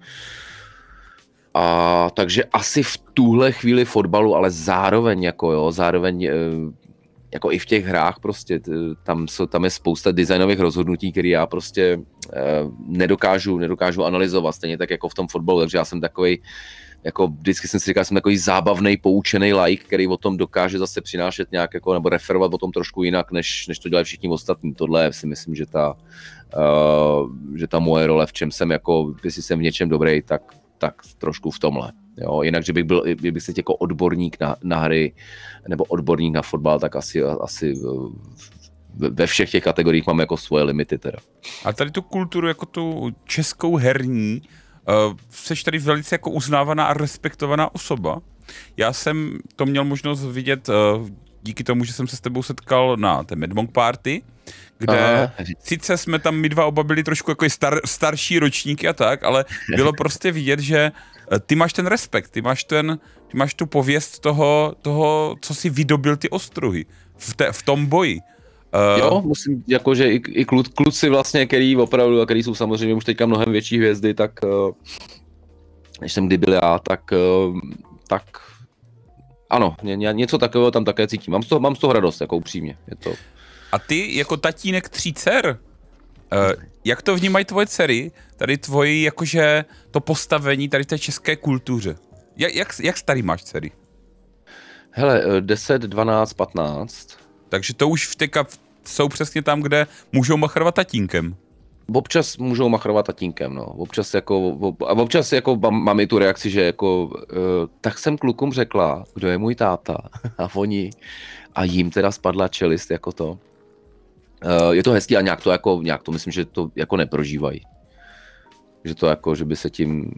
a takže asi v tuhle chvíli fotbalu, ale zároveň jako jo, zároveň eh, jako i v těch hrách prostě, tam, jsou, tam je spousta designových rozhodnutí, které já prostě eh, nedokážu, nedokážu analyzovat, stejně tak jako v tom fotbalu, takže já jsem takový jako vždycky jsem si říkal, jsem takový zábavný, poučený like, který o tom dokáže zase přinášet nějak jako, nebo referovat o tom trošku jinak, než, než to dělají všichni ostatní. Tohle si myslím, že ta, uh, že ta moje role, v čem jsem jako, jestli jsem v něčem dobrý, tak tak trošku v tomhle. Jo, jinak, že bych byl, kdybych se jako odborník na, na, hry nebo odborník na fotbal, tak asi, asi eh, ve všech těch kategoriích mám jako svoje limity teda. A tady tu kulturu, jako tu českou herní, uh, seš tady velice jako uznávaná a respektovaná osoba. Já jsem to měl možnost vidět uh, díky tomu, že jsem se s tebou setkal na té Medmong Party, kde Aha. sice jsme tam my dva oba byli trošku jako star, starší ročníky a tak, ale bylo prostě vidět, že eh, ty máš ten respekt, ty máš ten, ty máš tu pověst toho, toho co si vydobil ty ostruhy v, te, v tom boji. Uh, jo, musím, jakože i, i klu, kluci vlastně, který opravdu, a který jsou samozřejmě už teďka mnohem větší hvězdy, tak uh, než jsem kdy byl já, tak, uh, tak ano, ně, něco takového tam také cítím. Mám z toho, mám z toho radost, jako upřímně. Je to, a ty jako tatínek tří dcer, Uh, jak to vnímají tvoje dcery, tady tvoji, jakože to postavení tady v té české kultuře? Jak, jak, jak starý máš dcery? Hele, 10, 12, 15. Takže to už vteka jsou přesně tam, kde můžou machrovat tatínkem. Občas můžou machrovat tatínkem, no. Občas jako, ob, občas jako mám i tu reakci, že jako, uh, tak jsem klukům řekla, kdo je můj táta a oni, a jim teda spadla čelist jako to. Eh, je to hezký a nějak to jako, nějak to myslím, že to jako neprožívají. Že to jako, že by se tím,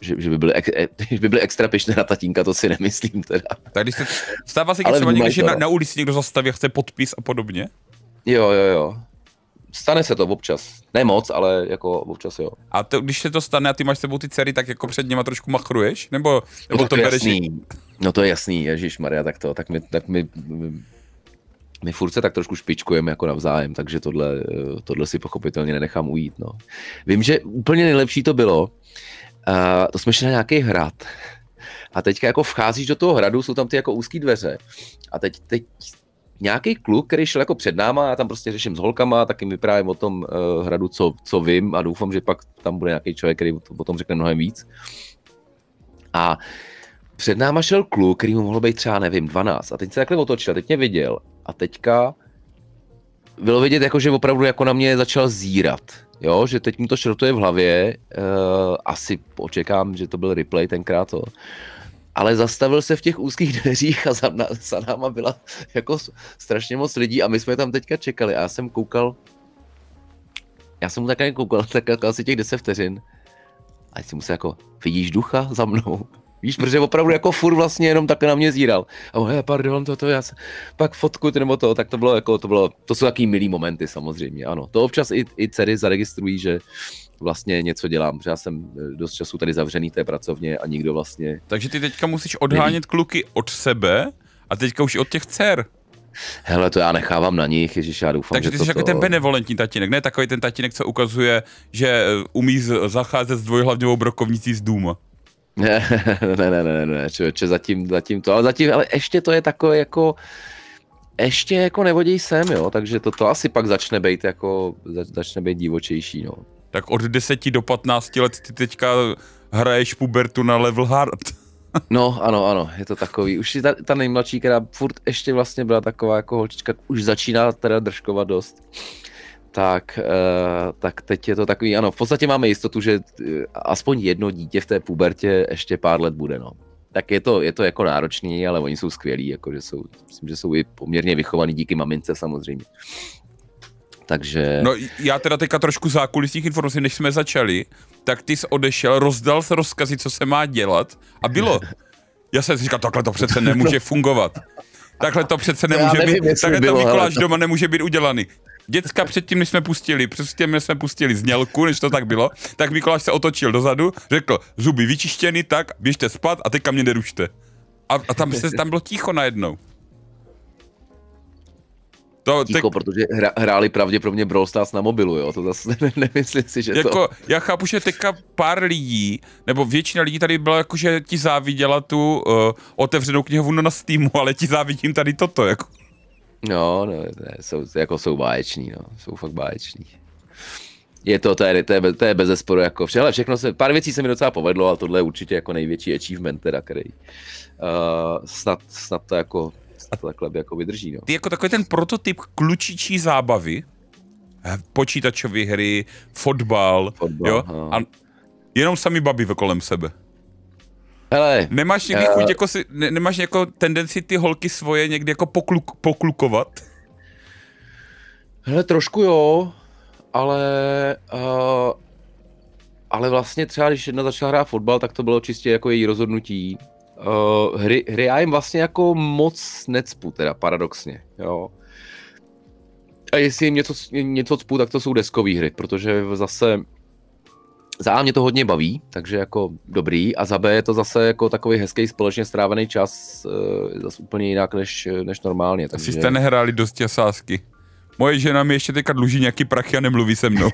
že, že by byly, eh, že by byly extra pišné na tatínka, to si nemyslím teda. Tak když se, stává se třeba někdy, že na, no. na ulici někdo zastaví a chce podpis a podobně? Jo, jo, jo. Stane se to občas. Ne moc, ale jako občas jo. A to, když se to stane a ty máš sebou ty dcery, tak jako před něma trošku machruješ? Nebo, nebo no to, to bereš? Jasný. No to je jasný, Ježíš Maria, tak to, tak mi, tak mi my furt se tak trošku špičkujeme jako navzájem, takže tohle, eh, tohle si pochopitelně nenechám ujít. No. Vím, že úplně nejlepší to bylo, uh, to jsme šli na nějaký hrad a teďka jako vcházíš do toho hradu, jsou tam ty jako úzké dveře a teď, teď nějaký kluk, který šel jako před náma, já tam prostě řeším s holkama, tak jim vyprávím o tom uh, hradu, co, co vím a doufám, že pak tam bude nějaký člověk, který o tom řekne mnohem víc. A před náma šel kluk, který mu mohlo být třeba, nevím, 12 a teď se takhle otočil, teď mě viděl a teďka bylo vidět, jako, že opravdu jako na mě začal zírat. Jo, že teď mu to šrotuje v hlavě, uh, asi očekám, že to byl replay tenkrát to. Ale zastavil se v těch úzkých dveřích a za, na, za náma byla jako strašně moc lidí a my jsme tam teďka čekali a já jsem koukal, já jsem mu takhle koukal, tak jako asi těch 10 vteřin. A jsem se jako, vidíš ducha za mnou? Víš, protože opravdu jako fur vlastně jenom tak na mě zíral. A he, pardon, to, to já se... pak fotku nebo to, tak to bylo jako, to bylo, to jsou taky milý momenty samozřejmě, ano. To občas i, i dcery zaregistrují, že vlastně něco dělám, protože já jsem eh, dost času tady zavřený té pracovně a nikdo vlastně... Takže ty teďka musíš odhánět neví. kluky od sebe a teďka už od těch dcer. Hele, to já nechávám na nich, ježiš, já doufám, Takže že ty jsi takový to... ten benevolentní tatínek, ne takový ten tatínek, co ukazuje, že eh, umí zacházet s dvojhlavňovou brokovnicí z důma. Ne, ne, ne, ne, ne, člověče, zatím, zatím to, ale zatím, ale ještě to je takové jako, ještě jako nevodí sem, jo, takže to, to asi pak začne být jako, začne být divočejší, no. Tak od 10 do 15 let ty teďka hraješ pubertu na level hard. no, ano, ano, je to takový. Už ta, ta nejmladší, která furt ještě vlastně byla taková jako holčička, už začíná teda držkovat dost tak, eh, tak teď je to takový, ano, v podstatě máme jistotu, že eh, aspoň jedno dítě v té pubertě ještě pár let bude, no. Tak je to, je to jako náročný, ale oni jsou skvělí, jako že jsou, myslím, že jsou i poměrně vychovaní díky mamince samozřejmě. Takže... No já teda teďka trošku zákulisních informací, než jsme začali, tak ty jsi odešel, rozdal se rozkazy, co se má dělat a bylo. Já jsem si říkal, takhle to přece nemůže fungovat. Takhle to přece nemůže být, takhle to Mikuláš doma nemůže být udělaný děcka předtím, než jsme pustili, předtím, než jsme pustili znělku, než to tak bylo, tak Mikuláš se otočil dozadu, řekl, zuby vyčištěny, tak běžte spát a teďka mě nerušte. A, a tam, se, tam bylo ticho najednou. To, Ticho, tak... protože hra, hráli pravděpodobně Brawl Stars na mobilu, jo, to zase ne, nemyslím si, že jako, to... Já chápu, že teďka pár lidí, nebo většina lidí tady byla jako, že ti záviděla tu uh, otevřenou knihovnu na Steamu, ale ti závidím tady toto, jako. No, no, ne, jsou, jako jsou báječní, no, jsou fakt báječní. Je to, to je, to je, to je bez zesporu jako vše, ale všechno se, pár věcí se mi docela povedlo, ale tohle je určitě jako největší achievement teda, který uh, snad, snad to jako, snad to takhle by jako vydrží, no. Ty jako takový ten prototyp klučičí zábavy, eh, počítačové hry, fotbal, fotbal jo, a jenom sami babi kolem sebe. Hele, nemáš někdy uh, chuť, jako si, ne, nemáš jako tendenci ty holky svoje někdy jako pokluk, poklukovat? Hele, trošku jo, ale uh, ale vlastně třeba, když jedna začala hrát fotbal, tak to bylo čistě jako její rozhodnutí. Uh, hry, hry já jim vlastně jako moc necpu, teda paradoxně, jo. A jestli jim něco, něco cpu, tak to jsou deskové hry, protože zase za A mě to hodně baví, takže jako dobrý, a za B je to zase jako takový hezký společně strávený čas, e, eh, zase úplně jinak než, než normálně. Takže... Asi jste nehráli dost sásky. Moje žena mi ještě teďka dluží nějaký prachy a nemluví se mnou.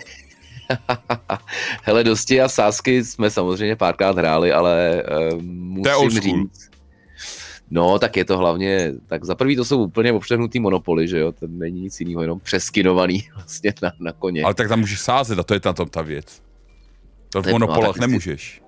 Hele, dosti a sásky jsme samozřejmě párkrát hráli, ale uh, e, musím říct, No, tak je to hlavně, tak za prvý to jsou úplně obšlehnutý monopoly, že jo, to není nic jiného, jenom přeskinovaný vlastně na, na koně. Ale tak tam můžeš sázet a to je tam ta věc. To v monopolách no, nemůžeš.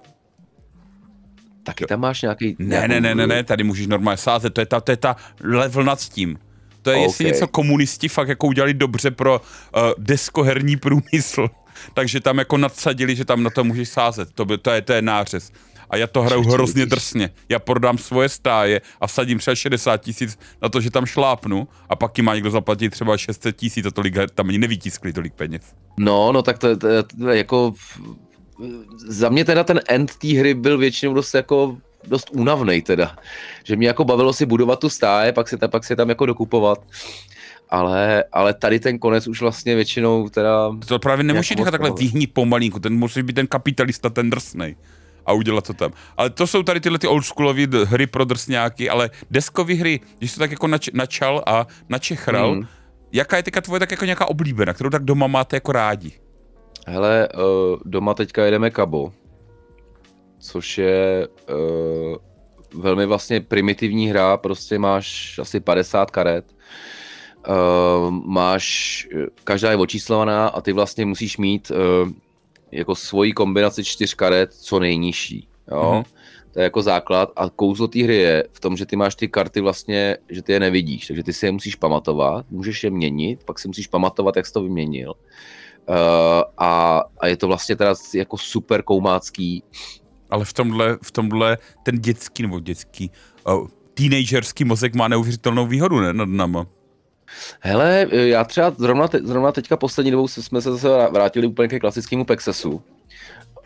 Taky tam máš nějaký... Ne, ne, ne, ne, ne, tady můžeš normálně sázet, to je ta, to je ta level nad tím. To je, okay. jestli něco komunisti fakt jako udělali dobře pro uh, deskoherní průmysl, takže tam jako nadsadili, že tam na to můžeš sázet. To, by, to, je, to je nářez. A já to hraju Čiže, hrozně vidíš? drsně. Já prodám svoje stáje a sadím třeba 60 tisíc na to, že tam šlápnu a pak jim má někdo zaplatit třeba 600 tisíc a tolik tam ani nevytiskli tolik peněz. No, no tak to, to, to jako za mě teda ten end té hry byl většinou dost jako dost únavný teda. Že mě jako bavilo si budovat tu stáje, pak se, ta, pak se tam jako dokupovat. Ale, ale tady ten konec už vlastně většinou teda... To právě nemůžeš nechat takhle vyhnít pomalinku, ten musí být ten kapitalista, ten drsnej a udělat to tam. Ale to jsou tady tyhle ty oldschoolové hry pro drsňáky, ale deskové hry, když to tak jako nač- načal a načechral, hmm. jaká je teďka tvoje tak jako nějaká oblíbená, kterou tak doma máte jako rádi? Hele, eh, doma teďka jedeme kabo, což je uh, velmi vlastně primitivní hra, prostě máš asi 50 karet, uh, máš, každá je očíslovaná a ty vlastně musíš mít uh, jako svoji kombinaci čtyř karet co nejnižší, jo? Mm-hmm. To je jako základ a kouzlo té hry je v tom, že ty máš ty karty vlastně, že ty je nevidíš, takže ty si je musíš pamatovat, můžeš je měnit, pak si musíš pamatovat, jak jsi to vyměnil. Uh, Eh, a, a je to vlastně teda jako super koumácký. Ale v tomhle, v tomhle ten dětský, nebo dětský, uh, teenagerský mozek má neuvěřitelnou výhodu, ne, nad náma. Hele, eh, já třeba zrovna, te, zrovna teďka poslední dobou jsme se zase vrátili úplně ke klasickému Pexasu.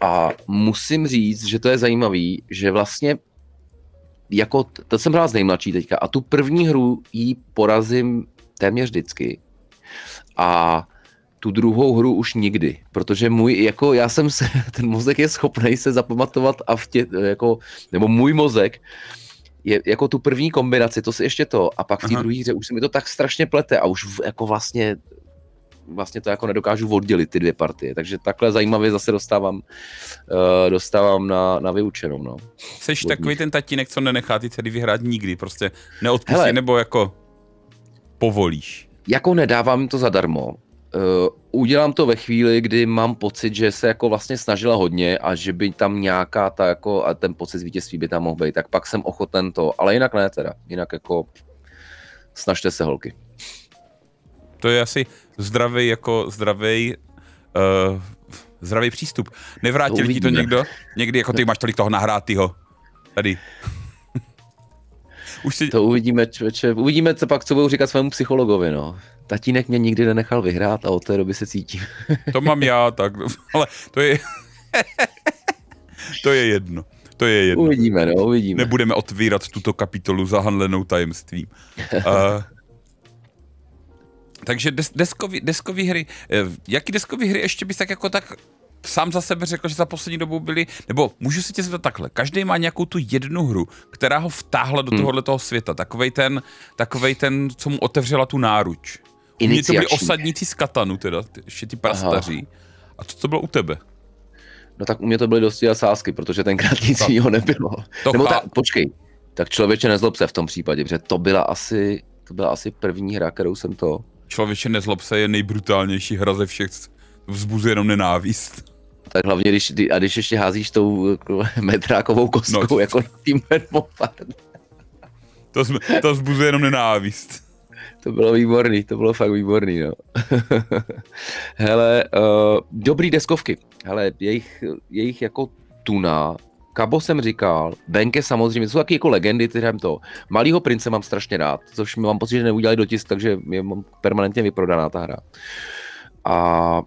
A musím říct, že to je zajímavý, že vlastně jako, to jsem hrál z nejmladší teďka a tu první hru jí porazím téměř vždycky. A tu druhou hru už nikdy, protože můj, jako já jsem se, ten mozek je schopný se zapamatovat a vtě, jako, nebo můj mozek je jako tu první kombinaci, to si ještě to, a pak v té druhé hře už se mi to tak strašně plete a už jako vlastně vlastně to jako nedokážu oddělit ty dvě partie, takže takhle zajímavě zase dostávám, uh, dostávám na, na vyučenou, no. Seš takový ten tatínek, co nenechá ty celý vyhrát nikdy, prostě neodpustí, Hele, nebo jako povolíš? Jako nedávám to zadarmo, Uh, udělám to ve chvíli, kdy mám pocit, že se jako vlastně snažila hodně a že by tam nějaká ta jako, a ten pocit vítězství by tam mohl být, tak pak jsem ochoten to, ale jinak ne teda, jinak jako snažte se holky. To je asi zdravý jako zdravý uh, eh, zdravý přístup. Nevrátil to ti to někdo? Někdy jako ty máš tolik toho nahrátýho. Tady. Už si... To uvidíme, čveče. Uvidíme, co pak, co budou říkat svému psychologovi, no tatínek mě nikdy nenechal vyhrát a od té doby se cítím. to mám já, tak, ale to je... to je jedno. To je jedno. Uvidíme, no, uvidíme. Nebudeme otvírat tuto kapitolu zahanlenou tajemstvím. uh, takže des, deskový, deskový hry, eh, jaký deskový hry ještě bys tak jako tak sám za sebe řekl, že za poslední dobu byly, nebo můžu si tě zeptat takhle, každý má nějakou tu jednu hru, která ho vtáhla do hmm. tohohle toho světa, takovej ten, takovej ten, co mu otevřela tu náruč. Mě to byli osadníci z Katanu teda, ještě ty pastaři. Aha. A co to bylo u tebe? No tak u mě to byly dosti a sásky, protože tenkrát nic tak. jiného nebylo. To Nebo ta, počkej, tak člověče nezlob se v tom případě, protože to byla asi, to byla asi první hra, kterou jsem to... Člověče nezlob se je nejbrutálnější hra ze všech, vzbuzuje jenom nenávist. Tak hlavně, když, a když ještě házíš tou eh, metrákovou kostkou no, jako tím To, to vzbuzuje jenom nenávist. To bylo výborný, to bylo fakt výborný, no. Hele, uh, dobrý deskovky. Hele, jejich, jejich jako tuna, Kabo jsem říkal, Benke samozřejmě, to jsou taky jako legendy, tyhle to. Malýho prince mám strašně rád, což mi mám pocit, že neudělali dotisk, takže je permanentně vyprodaná ta hra. A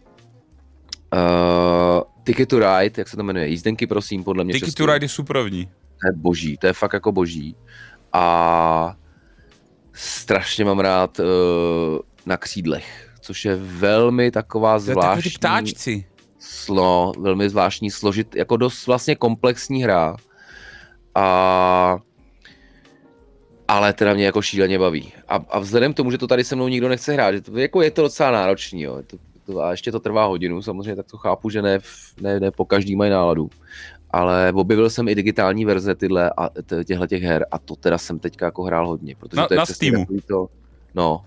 uh, Ticket to Ride, jak se to jmenuje, jízdenky prosím, podle mě Ticket to Ride je suprovní. To je boží, to je fakt jako boží. A strašně mám rád uh, na křídlech, což je velmi taková zvláštní... To je ptáčci. Slo, velmi zvláštní, složit, jako dost vlastně komplexní hra. A ale teda mě jako šíleně baví. A, a vzhledem k tomu, že to tady se mnou nikdo nechce hrát, že to, jako je to docela náročný, jo. To, to, a ještě to trvá hodinu, samozřejmě tak to chápu, že ne, ne, ne po každý mají náladu ale objevil jsem i digitální verze tyhle a těchto těch her a to teda jsem teďka jako hrál hodně, protože na, to je na Steamu. to, no.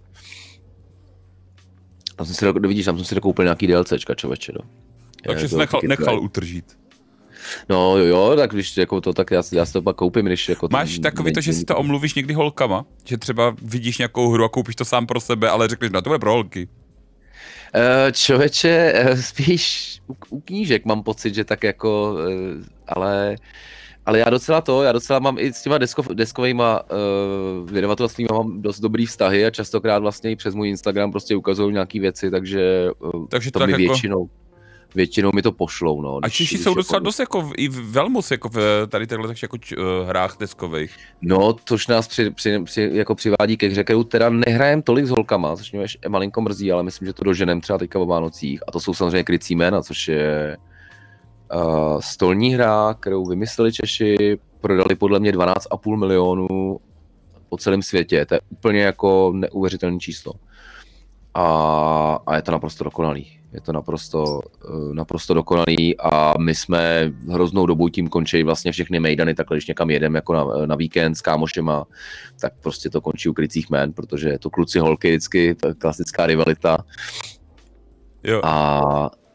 Tam jsem si, do, vidíš, tam jsem si dokoupil nějaký DLCčka, čověče, no. Takže jsi nechal, nechal utržít. No jo, jo, tak když jako to, tak já, já si to pak koupím, když jako... Máš tam, takový to, že si to omluvíš někdy holkama? Že třeba vidíš nějakou hru a koupíš to sám pro sebe, ale řekneš, no to bude pro holky. Eh, člověče, eh, spíš u, u knížek mám pocit, že tak jako, eh, ale... Ale já docela to, já docela mám i s těma desko, deskovejma uh, vydavatelstvíma mám dost dobrý vztahy a častokrát vlastně i přes můj Instagram prostě ukazují nějaký věci, takže, takže to tak mi jako, většinou většinou mi to pošlou. No, když, a Češi jsou jako docela jako... dost jako i velmi jako v tady těchto jako č, uh, hrách deskových. No, což nás při, při, při, jako přivádí ke hře, kterou teda nehrajem tolik s holkama, což mě ještě malinko mrzí, ale myslím, že to doženem třeba teďka o Vánocích. A to jsou samozřejmě krycí jména, což je uh, stolní hra, kterou vymysleli Češi, prodali podle mě 12,5 milionů po celém světě. To je úplně jako neuvěřitelné číslo a, a je to naprosto dokonalý. Je to naprosto, eh, naprosto dokonalý a my jsme hroznou dobu tím končí vlastně všechny mejdany, tak když někam jedeme jako na, na víkend s kámošema, tak prostě to končí u krycích men, protože je to kluci holky vždycky, klasická rivalita. Jo. A,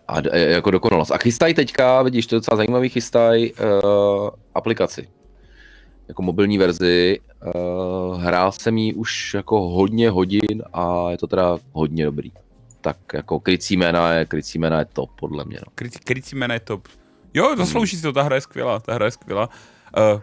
a jako dokonalost. A chystají teďka, vidíš, to je docela zajímavý, chystají uh, aplikaci jako mobilní verzi. Uh, hrál jsem ji už jako hodně hodin a je to teda hodně dobrý. Tak jako krycí jména je, krycí jména je top, podle mě. No. Kry, krycí jména je top. Jo, zaslouží si to, ta hra je skvělá, ta hra je skvělá. Uh,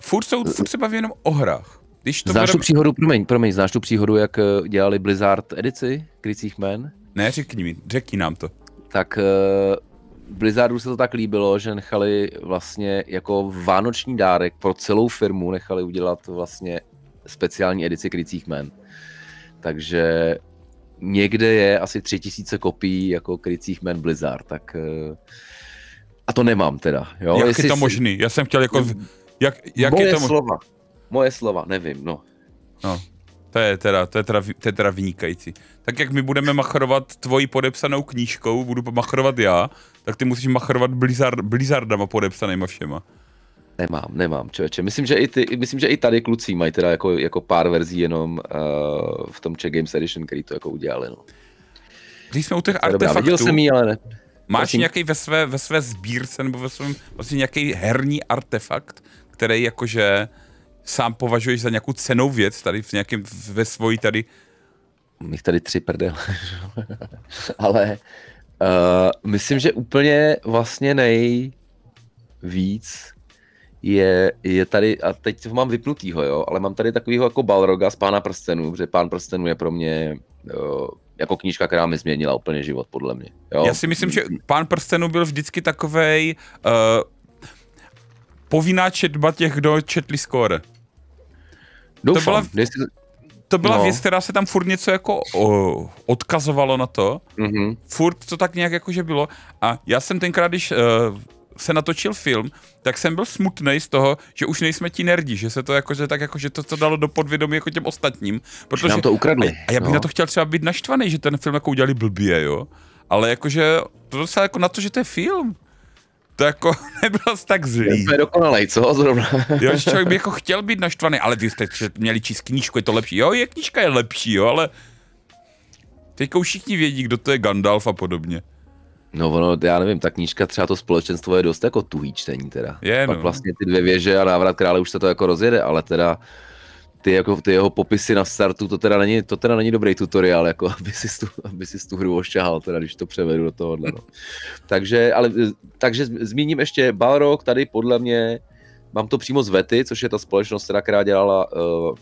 furt, jsou, furt se baví jenom o hrách. Když to znáš budem... tu příhodu, promiň, promiň, znáš tu příhodu, jak eh, dělali Blizzard edici krycích jmen? Ne, řekni mi, řekni nám to. Tak uh, Blizzardu se to tak líbilo, že nechali vlastně jako vánoční dárek pro celou firmu, nechali udělat vlastně speciální edici krycích men. Takže někde je asi tři tisíce kopií jako krycích men Blizzard, tak eh, a to nemám teda. Jo? Jak Jestli je to možný? Já jsem chtěl jako... Jak, jak moje je to možný? slova. Moje slova, nevím, no. no. To je teda, to je teda, to je teda vynikající. Tak jak my budeme machrovat tvoji podepsanou knížkou, budu machrovat já, tak ty musíš machrovat blizard, blizardama podepsanýma všema. Nemám, nemám, člověče. Myslím, že i, ty, myslím, že i tady kluci mají teda jako, jako pár verzí jenom uh, v tom Czech Games Edition, který to jako udělali. No. Když jsme u těch artefaktů, dobrá, viděl jsem jí, ale ne. máš Prosím. nějaký ve své, ve své sbírce nebo ve svém, vlastně nějaký herní artefakt, který jakože uh, sám považuješ za nějakou cenou věc tady v nějakém, ve svoji tady? Mých tady tři prdel. Ale uh, myslím, že úplně vlastně nejvíc je, je tady, a teď ho mám vypnutýho, jo, ale mám tady takovýho jako Balroga z Pána prstenů, protože Pán prstenů je pro mě jo, eh, jako knížka, která mi změnila úplně život, podle mě. Jo? Já si myslím, že Pán prstenů byl vždycky takovej uh, povinná četba těch, kdo četli skóre. Doufám. To byla, nejsi... to byla no. věc, která se tam furt něco jako o, odkazovalo na to. Mm-hmm. Furt to tak nějak jakože bylo. A já jsem tenkrát, když uh, se natočil film, tak jsem byl smutný z toho, že už nejsme ti nerdi, že se to jakože tak jakože to, to dalo do podvědomí jako těm ostatním. Protože, nám to ukradli. A já bych no. na to chtěl třeba být naštvaný, že ten film jako udělali blbě, jo. Ale jakože to docela jako na to, že to je film to jako nebylo tak zlý. To je dokonalej, co zrovna? jo, že člověk by jako chtěl být naštvaný, ale vy jste měli číst knížku, je to lepší. Jo, je knížka je lepší, jo, ale teďka už všichni vědí, kdo to je Gandalf a podobně. No ono, já nevím, ta knížka třeba to společenstvo je dost jako tuhý čtení teda. Je, no. Pak vlastně ty dvě věže a návrat krále už se to jako rozjede, ale teda ty, jako, ty jeho popisy na startu, to teda není, to teda není dobrý tutoriál, jako, aby, si tu, aby si tu hru ošťahal, teda, když to převedu do tohohle. No. takže, ale, eh, takže zmíním ještě Balrog, tady podle mě, mám to přímo z Vety, což je ta společnost, která, která dělala uh,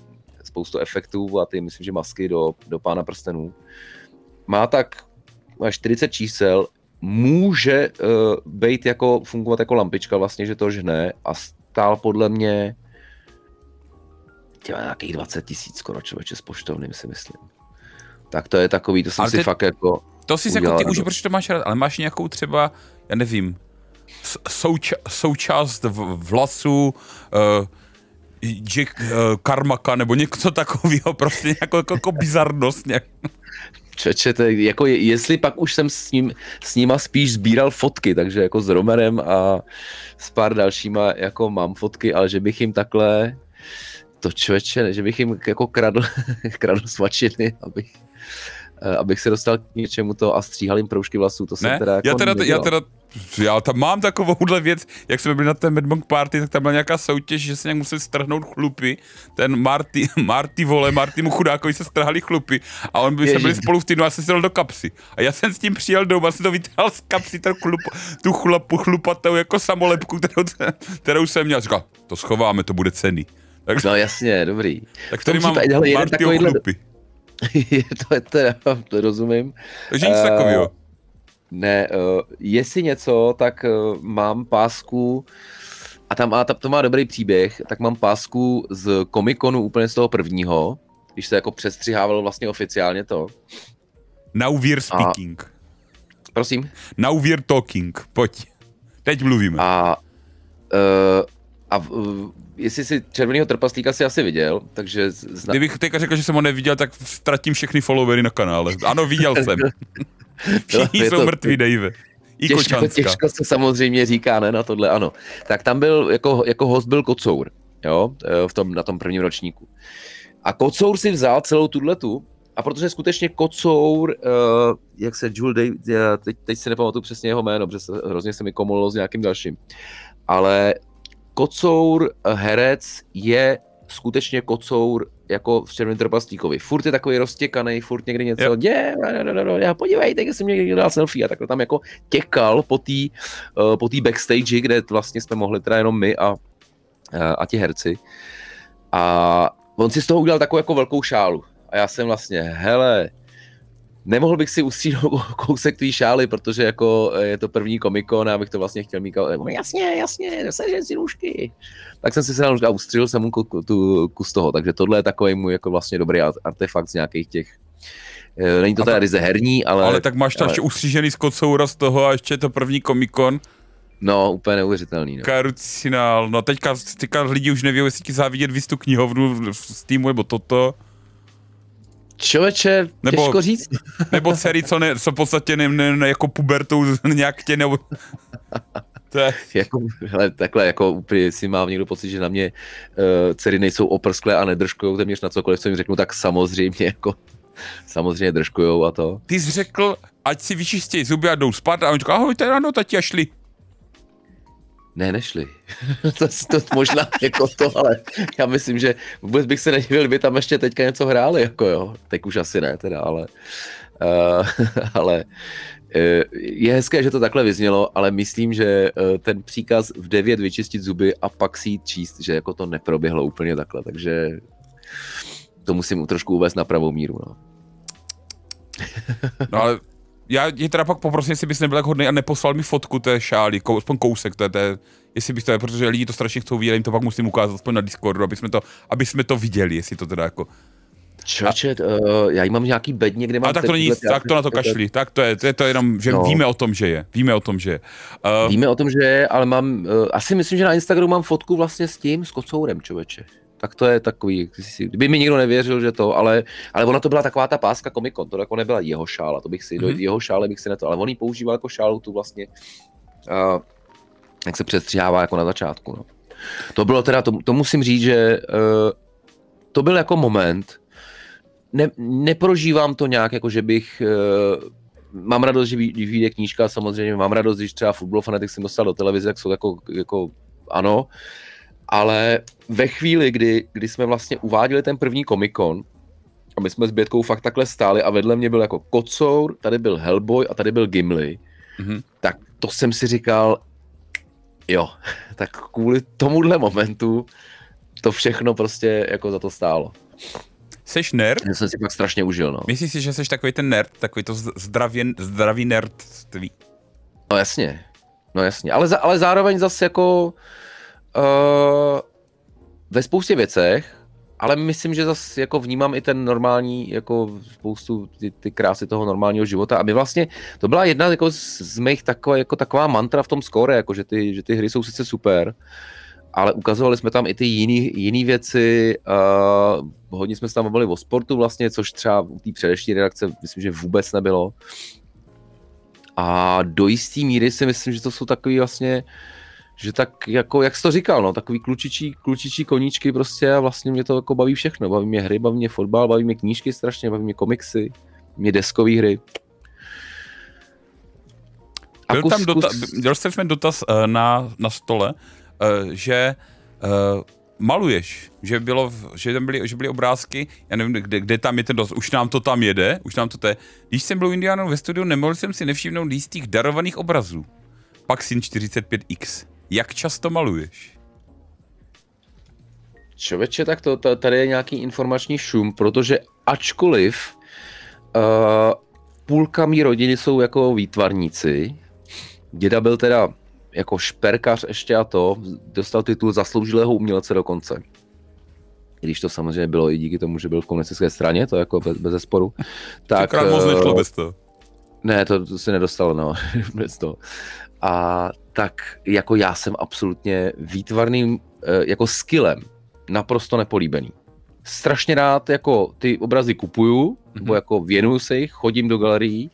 spoustu efektů a ty, myslím, že masky do, do Pána prstenů. Má tak má 40 čísel, může uh, být jako, fungovat jako lampička vlastně, že to ne a stál podle mě těma, nějakých 20 tisíc skoro člověče s poštovným si myslím. Tak to je takový, to jsem ale si fakt jako To si jako ty už, proč to máš rád, ale máš nějakou třeba, já nevím, souča, součást vlasů, uh, Jack uh, Karmaka nebo něco takového, prostě nějakou jako, jako bizarnost. Nějak. Čeče, to je, jako je, jestli pak už jsem s, ním, s nima spíš sbíral fotky, takže jako s Romerem a s pár dalšíma jako mám fotky, ale že bych jim takhle to člověče, že bych jim jako kradl, kradl svačiny, abych, eh, abych se dostal k něčemu to a stříhal jim proužky vlasů, to se teda jako já teda, nedělal. já teda já tam mám takovouhle věc, jak jsme byli na té Monk Party, tak tam byla nějaká soutěž, že se nějak museli strhnout chlupy. Ten Marty, Marty vole, Marty mu chudákovi se strhali chlupy a on by se byli spolu v týdnu a se sedl do kapsy. A já jsem s tím přijel domů a jsem to vytáhl z kapsy, ten chlup, tu chlupu, chlupatou jako samolepku, kterou, kterou jsem měl. Říkal, to schováme, to bude cený. Tak, no jasně, dobrý. Tak tady mám případě, hele, jeden takovýhle... chlupy. je to, to, to rozumím. Takže nic uh, eh, takového. Ne, uh, eh, jestli něco, tak uh, mám pásku a tam a ta, to má dobrý příběh, tak mám pásku z komikonu úplně z toho prvního, když se jako přestřihávalo vlastně oficiálně to. Now we're speaking. A, prosím? Now we're talking, pojď. Teď mluvíme. A, uh, a jestli si červeného trpaslíka si asi viděl, takže... Zna... Kdybych teďka řekl, že jsem ho neviděl, tak ztratím všechny followery na kanále. Ano, viděl jsem. No, Všichni no, jsou to... mrtví, Dave. I těžko, těžko se samozřejmě říká, ne, na tohle, ano. Tak tam byl, jako, jako host byl Kocour, jo, e, v tom, na tom prvním ročníku. A Kocour si vzal celou tuhletu, a protože skutečně Kocour, uh, jak se Jules Dave, já teď, teď si nepamatuju přesně jeho jméno, protože se, hrozně se mi komolilo s nějakým dalším, ale kocour eh, herec je skutečně kocour jako v Červeném trpaslíkovi. Furt je takový roztěkaný, furt někdy něco yep. děje, no, no, no, já podívejte, jestli mě někdy dal selfie a takhle tam jako těkal po té uh, eh, po tý backstage, kde vlastně jsme mohli teda jenom my a, uh, a ti herci. A on si z toho udělal takovou jako velkou šálu. A já jsem vlastně, hele, Nemohl bych si ustříhnout kousek té šály, protože jako eh, je to první komikon a bych to vlastně chtěl mít. jako, jasně, jasně, sežen si nůžky. Tak jsem si se a ustřihl jsem mu tu kus toho. Takže tohle je takový můj jako vlastně dobrý artefakt z nějakých těch eh, Není to tady ryze herní, ale... Ale tak máš tam ale... ještě ustřížený z kocoura z toho a ještě je to první komikon. No, úplně neuvěřitelný. No. Karucinál. No teďka, teďka lidi už neví, jestli ti závidět víc tu knihovnu z týmu nebo toto. Člověče, nebo, těžko říct. Nebo dcery, co, ne, co v podstatě ne, ne, ne, jako pubertou nějak tě nebo... To je... jako, hele, takhle, jako úplně si mám někdo pocit, že na mě uh, eh, dcery nejsou oprsklé a nedržkujou téměř na cokoliv, co jim řeknu, tak samozřejmě, jako, samozřejmě držkujou a to. Ty jsi řekl, ať si vyčistí zuby a jdou spát a on říká, ahoj, teda ráno, tati, a šli. Ne, nešli. to, to možná jako to, ale já myslím, že vůbec bych se nedivil, kdyby tam ještě teďka něco hráli, jako jo. Teď už asi ne teda, ale... Uh, ale eh, je hezké, že to takhle vyznělo, ale myslím, že eh, ten příkaz v 9 vyčistit zuby a pak si jít číst, že jako to neproběhlo úplně takhle, takže to musím trošku uvést na pravou míru. No. No ale já tě teda pak poprosím, jestli bys nebyl tak hodný a neposlal mi fotku té šály, kou, aspoň kousek té, té, jestli bys to, protože lidi to strašně chcou vidět, jim to pak musím ukázat aspoň na Discordu, aby jsme to, aby jsme to viděli, jestli to teda jako... Čoče, uh, já mám nějaký bedně, kde mám... A tak to není, tak to na to kašli, tak to je, to je to jenom, že no. víme o tom, že je, víme o tom, že je. Uh... Víme o tom, že je, ale mám, uh, asi myslím, že na Instagramu mám fotku vlastně s tím, s kocourem, čověče tak to je takový, kdyby mi nikdo nevěřil, že to, ale, ale ona to byla taková ta páska komikon, to jako nebyla jeho šála, to bych si, mm-hmm. jeho šále bych si na to, ale on ji používal jako šálu tu vlastně, uh, jak se přestřihává jako na začátku, no. To bylo teda, to, to musím říct, že uh, to byl jako moment, ne, neprožívám to nějak, jako že bych uh, mám radost, že vyjde knížka, samozřejmě mám radost, když třeba Football Fanatic jsem dostal do televize, tak jsou jako, jako ano, ale ve chvíli, kdy, kdy jsme vlastně uváděli ten první komikon, a my jsme s Bětkou fakt takhle stáli a vedle mě byl jako Kocour, tady byl Hellboy a tady byl Gimli, mm-hmm. tak to jsem si říkal, jo, tak kvůli tomuhle momentu to všechno prostě jako za to stálo. Seš nerd? Já jsem si pak strašně užil, no. Myslíš si, že jsi takový ten nerd, takový to zdravě, zdravý nerd? Tvý? No jasně, no jasně, ale, za, ale zároveň zase jako Eh, ve spoustě věcech, ale myslím, že zase jako vnímám i ten normální, jako spoustu ty, ty krásy toho normálního života. A my vlastně, to byla jedna jako z, z mých taková, jako taková mantra v tom score, jako že ty, že ty hry jsou sice super, ale ukazovali jsme tam i ty jiné věci, uh, hodně jsme se tam mluvili o sportu vlastně, což třeba u té předešní redakce myslím, že vůbec nebylo. A do jisté míry si myslím, že to jsou takové vlastně uh, že tak jako, jak jsi to říkal, no, takový klučičí, klučičí koníčky prostě a vlastně mě to jako baví všechno. Baví mě hry, baví mě fotbal, baví mě knížky strašně, baví mě komiksy, mě deskové hry. A Byl kus, tam dotaz, kus... jsme dotaz uh, na, na stole, uh, že uh, maluješ, že, bylo, že, tam byly, že byly obrázky, já nevím, kde, kde tam je ten dost, už nám to tam jede, už nám to je. Když jsem byl v ve studiu, nemohl jsem si nevšimnout jistých darovaných obrazů. Pak Syn 45X. Jak často maluješ? Čověče, tak to, tady je nějaký informační šum, protože ačkoliv uh, půlka mý rodiny jsou jako výtvarníci, děda byl teda jako šperkař ještě a to, dostal titul zasloužilého umělce dokonce. Když to samozřejmě bylo i díky tomu, že byl v komunistické straně, to jako bez, bez sporu. Tak, moc eh, nešlo bez toho. Ne, to, to se nedostalo, no, bez toho a tak jako já jsem absolutně výtvarným eh, jako skillem naprosto nepolíbený. Strašně rád jako ty obrazy kupuju, mm-hmm. nebo mhm. jako věnuju se jich, chodím do galerií,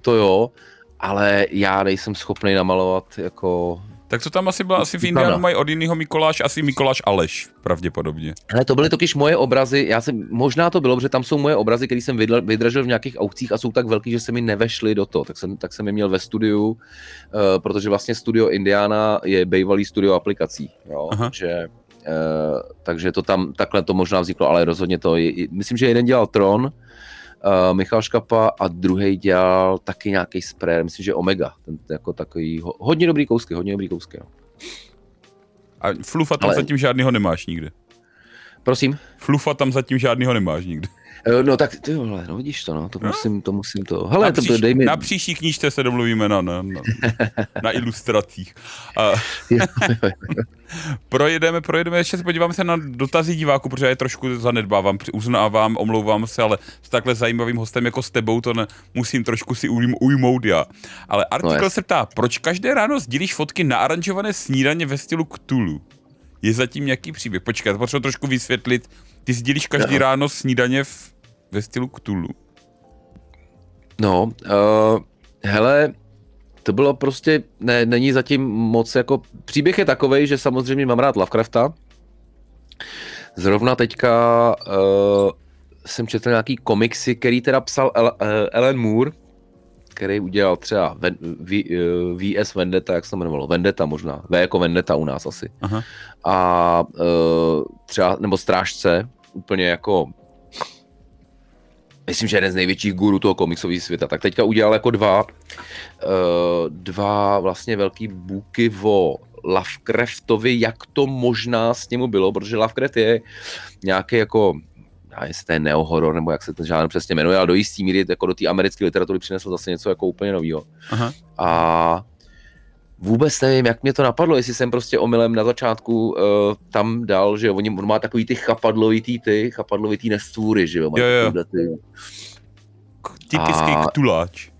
to jo, ale já nejsem schopný namalovat jako tak co tam asi bylo, Asi v Indiánu mají od jiného Mikoláš, asi Mikoláš Aleš, pravděpodobně. Ale to byly totiž moje obrazy, já jsem, možná to bylo, že tam jsou moje obrazy, které jsem vydla, vydražil v nějakých aukcích a jsou tak velký, že se mi nevešly do toho, tak jsem, tak jsem je měl ve studiu, uh, protože vlastně studio Indiana je bývalý studio aplikací, jo, že Uh, eh, takže to tam takhle to možná vzniklo, ale rozhodně to. Je, myslím, že jeden dělal Tron, Uh, Michal Škapa a druhý dělal taky nějaký spray, myslím, že Omega, ten jako takový, ho, hodně dobrý kousky, hodně dobrý kousky, no. A flufa tam Ale... zatím žádnýho nemáš nikdy. Prosím? Flufa tam zatím žádnýho nemáš nikdy. Eh, no tak ty vole, no vidíš to, no, to no. musím, to musím to. Hele, na, příš, to dej mi... na příští knížce se domluvíme na, na, na, na ilustracích. projedeme, projedeme, ještě se podíváme se na dotazy diváku, protože já je trošku zanedbávám, uznávám, omlouvám se, ale s takhle zajímavým hostem jako s tebou to ne, musím trošku si ujm, ujmout já. Ale artikel no, se ptá, proč každé ráno sdílíš fotky na aranžované snídaně ve stylu Cthulhu? Je zatím nějaký příběh? Počkat, potřebuji trošku vysvětlit. Ty sdílíš každý no. ráno snídaně v ve stylu Cthulhu. No, uh, hele, to bylo prostě, ne, není zatím moc jako, příběh je takovej, že samozřejmě mám rád Lovecrafta. Zrovna teďka uh, jsem četl nějaký komiksy, který teda psal El, uh, eh, Ellen Moore, který udělal třeba Ven, v, uh, VS Vendetta, jak se to jmenovalo, Vendetta možná, V jako Vendetta u nás asi. Aha. A uh, třeba, nebo Strážce, úplně jako myslím, že jeden z největších gurů toho komiksového světa, tak teďka udělal jako dva, eh, dva vlastně velký buky o Lovecraftovi, jak to možná s němu bylo, protože Lovecraft je nějaký jako a jestli to je neohoror, nebo jak se ten žánr přesně jmenuje, ale do jistý míry jako do té americké literatury přinesl zase něco jako úplně nového. A vůbec nevím, jak mě to napadlo, jestli jsem prostě omylem na začátku uh, tam dal, že on, on má takový ty chapadlovitý ty, chapadlovitý nestvůry, že jo, má jo, jo. ty. Typický a... ktuláč.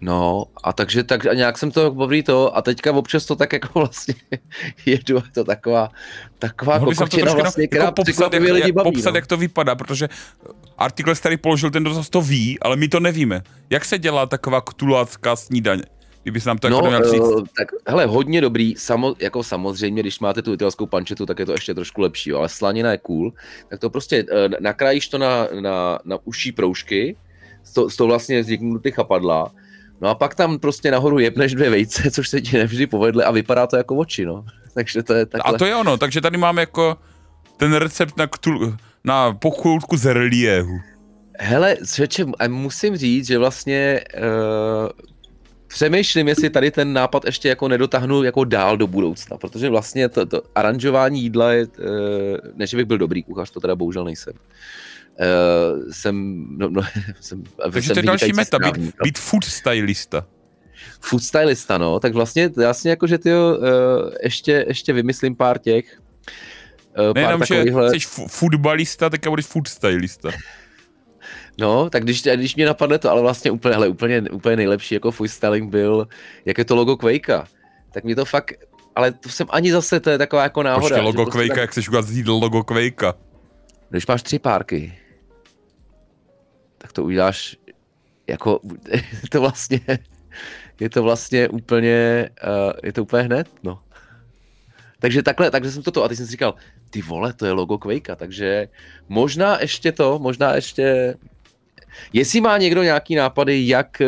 No, a takže tak, a nějak jsem to baví to a teďka občas to tak jako vlastně jedu a to taková, taková Mohl kokotina jako vlastně, jako která popsat, jak, lidi baví, popsat no. jak to vypadá, protože artikl, který položil ten dotaz, to ví, ale my to nevíme. Jak se dělá taková ktulácká snídaně? Kdyby se nám to jako no, jako říct. Eh, tak, hele, hodně dobrý. Samo, jako samozřejmě, když máte tu italskou pančetu, tak je to ještě trošku lepší, jo, ale slanina je cool. Tak to prostě eh, nakrájíš to na, na, na uší proužky, to, to vlastně vzniknou ty chapadla. No a pak tam prostě nahoru jepneš dvě vejce, což se ti nevždy povedle a vypadá to jako oči, no. takže to je takhle. A to je ono, takže tady máme jako ten recept na, ktul, na pochůlku z reliehu. Hele, řečem, musím říct, že vlastně uh, přemýšlím, jestli tady ten nápad ještě jako nedotáhnu jako dál do budoucna, protože vlastně to, to aranžování jídla je, eh, než bych byl dobrý kuchař, to teda bohužel nejsem. Uh, jsem, no, no, jsem, Takže jsem to je další meta, být, no. být food stylista food stylista, no, tak vlastně jasně jako, že ty jo, uh, eh, ještě, ještě vymyslím pár těch. Uh, Nejenom, že jsi futbalista, tak budeš food stylista. No, tak když, když mě napadne to, ale vlastně úplně, hele, úplně, úplně nejlepší jako freestyling byl, jak je to logo Quakea. Tak mi to fakt, ale to jsem ani zase, to je taková jako náhoda. Počkej, logo prostě Quakea, tak... jak chceš ukázat z logo Quakea? Když máš tři párky, tak to uděláš jako, to vlastně, je to vlastně úplně, uh, je to úplně hned, no. Takže takhle, takže jsem toto a ty jsem si říkal, ty vole, to je logo Quakea, takže možná ještě to, možná ještě Jestli má někdo nějaký nápady, jak eh,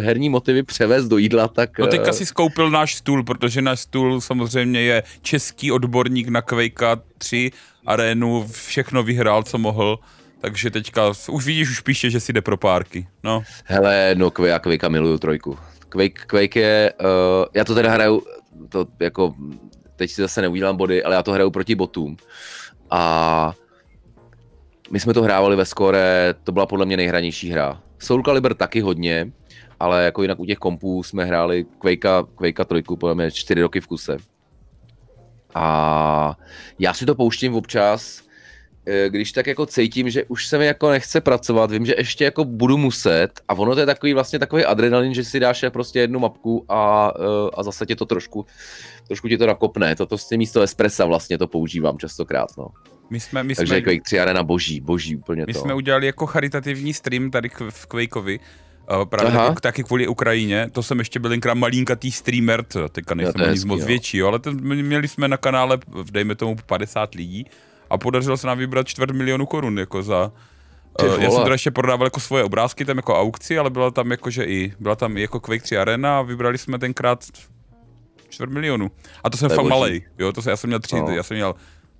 herní motivy převést do jídla, tak... No teďka eh, si skoupil náš stůl, protože náš stůl samozřejmě je český odborník na Quake 3 arénu, všechno vyhrál, co mohl. Takže teďka, už vidíš, už píše, že si jde pro párky, no. Hele, no Quake, Quake miluju trojku. Quake, Quake je, uh, já to teda hraju, to jako, teď si zase neudělám body, ale já to hraju proti botům. A my jsme to hrávali ve skore, to byla podle mě nejhranější hra. Soul Calibur taky hodně, ale jako jinak u těch kompů jsme hráli Quakea, Quakea 3, podle mě 4 roky v kuse. A já si to pouštím občas, eh, když tak jako cítím, že už se mi jako nechce pracovat, vím, že ještě jako budu muset a ono to je takový vlastně takový adrenalin, že si dáš prostě jednu mapku a, eh, a zase tě to trošku, trošku ti to nakopne, toto tím místo espressa vlastně to používám častokrát, no. My jsme, my Takže jsme, Quake 3 arena boží, boží úplně my to. My jsme udělali jako charitativní stream tady v Quakeovi, eh, právě Aha. taky kvůli Ukrajině, to jsem ještě byl jenkrát malinkatý streamer, co, teďka nejsem no, nic moc jo. větší, jo, ale ten, měli jsme na kanále, dejme tomu 50 lidí a podařilo se nám vybrat čtvrt milionu korun, jako za, Uh, já jsem teda ještě prodával jako svoje obrázky tam jako aukci, ale byla tam jako, že i, byla tam i jako Quake 3 Arena a vybrali jsme tenkrát čtvrt milionu. A to jsem to fakt malej, jo, to jsem, já jsem měl tři, no. já jsem měl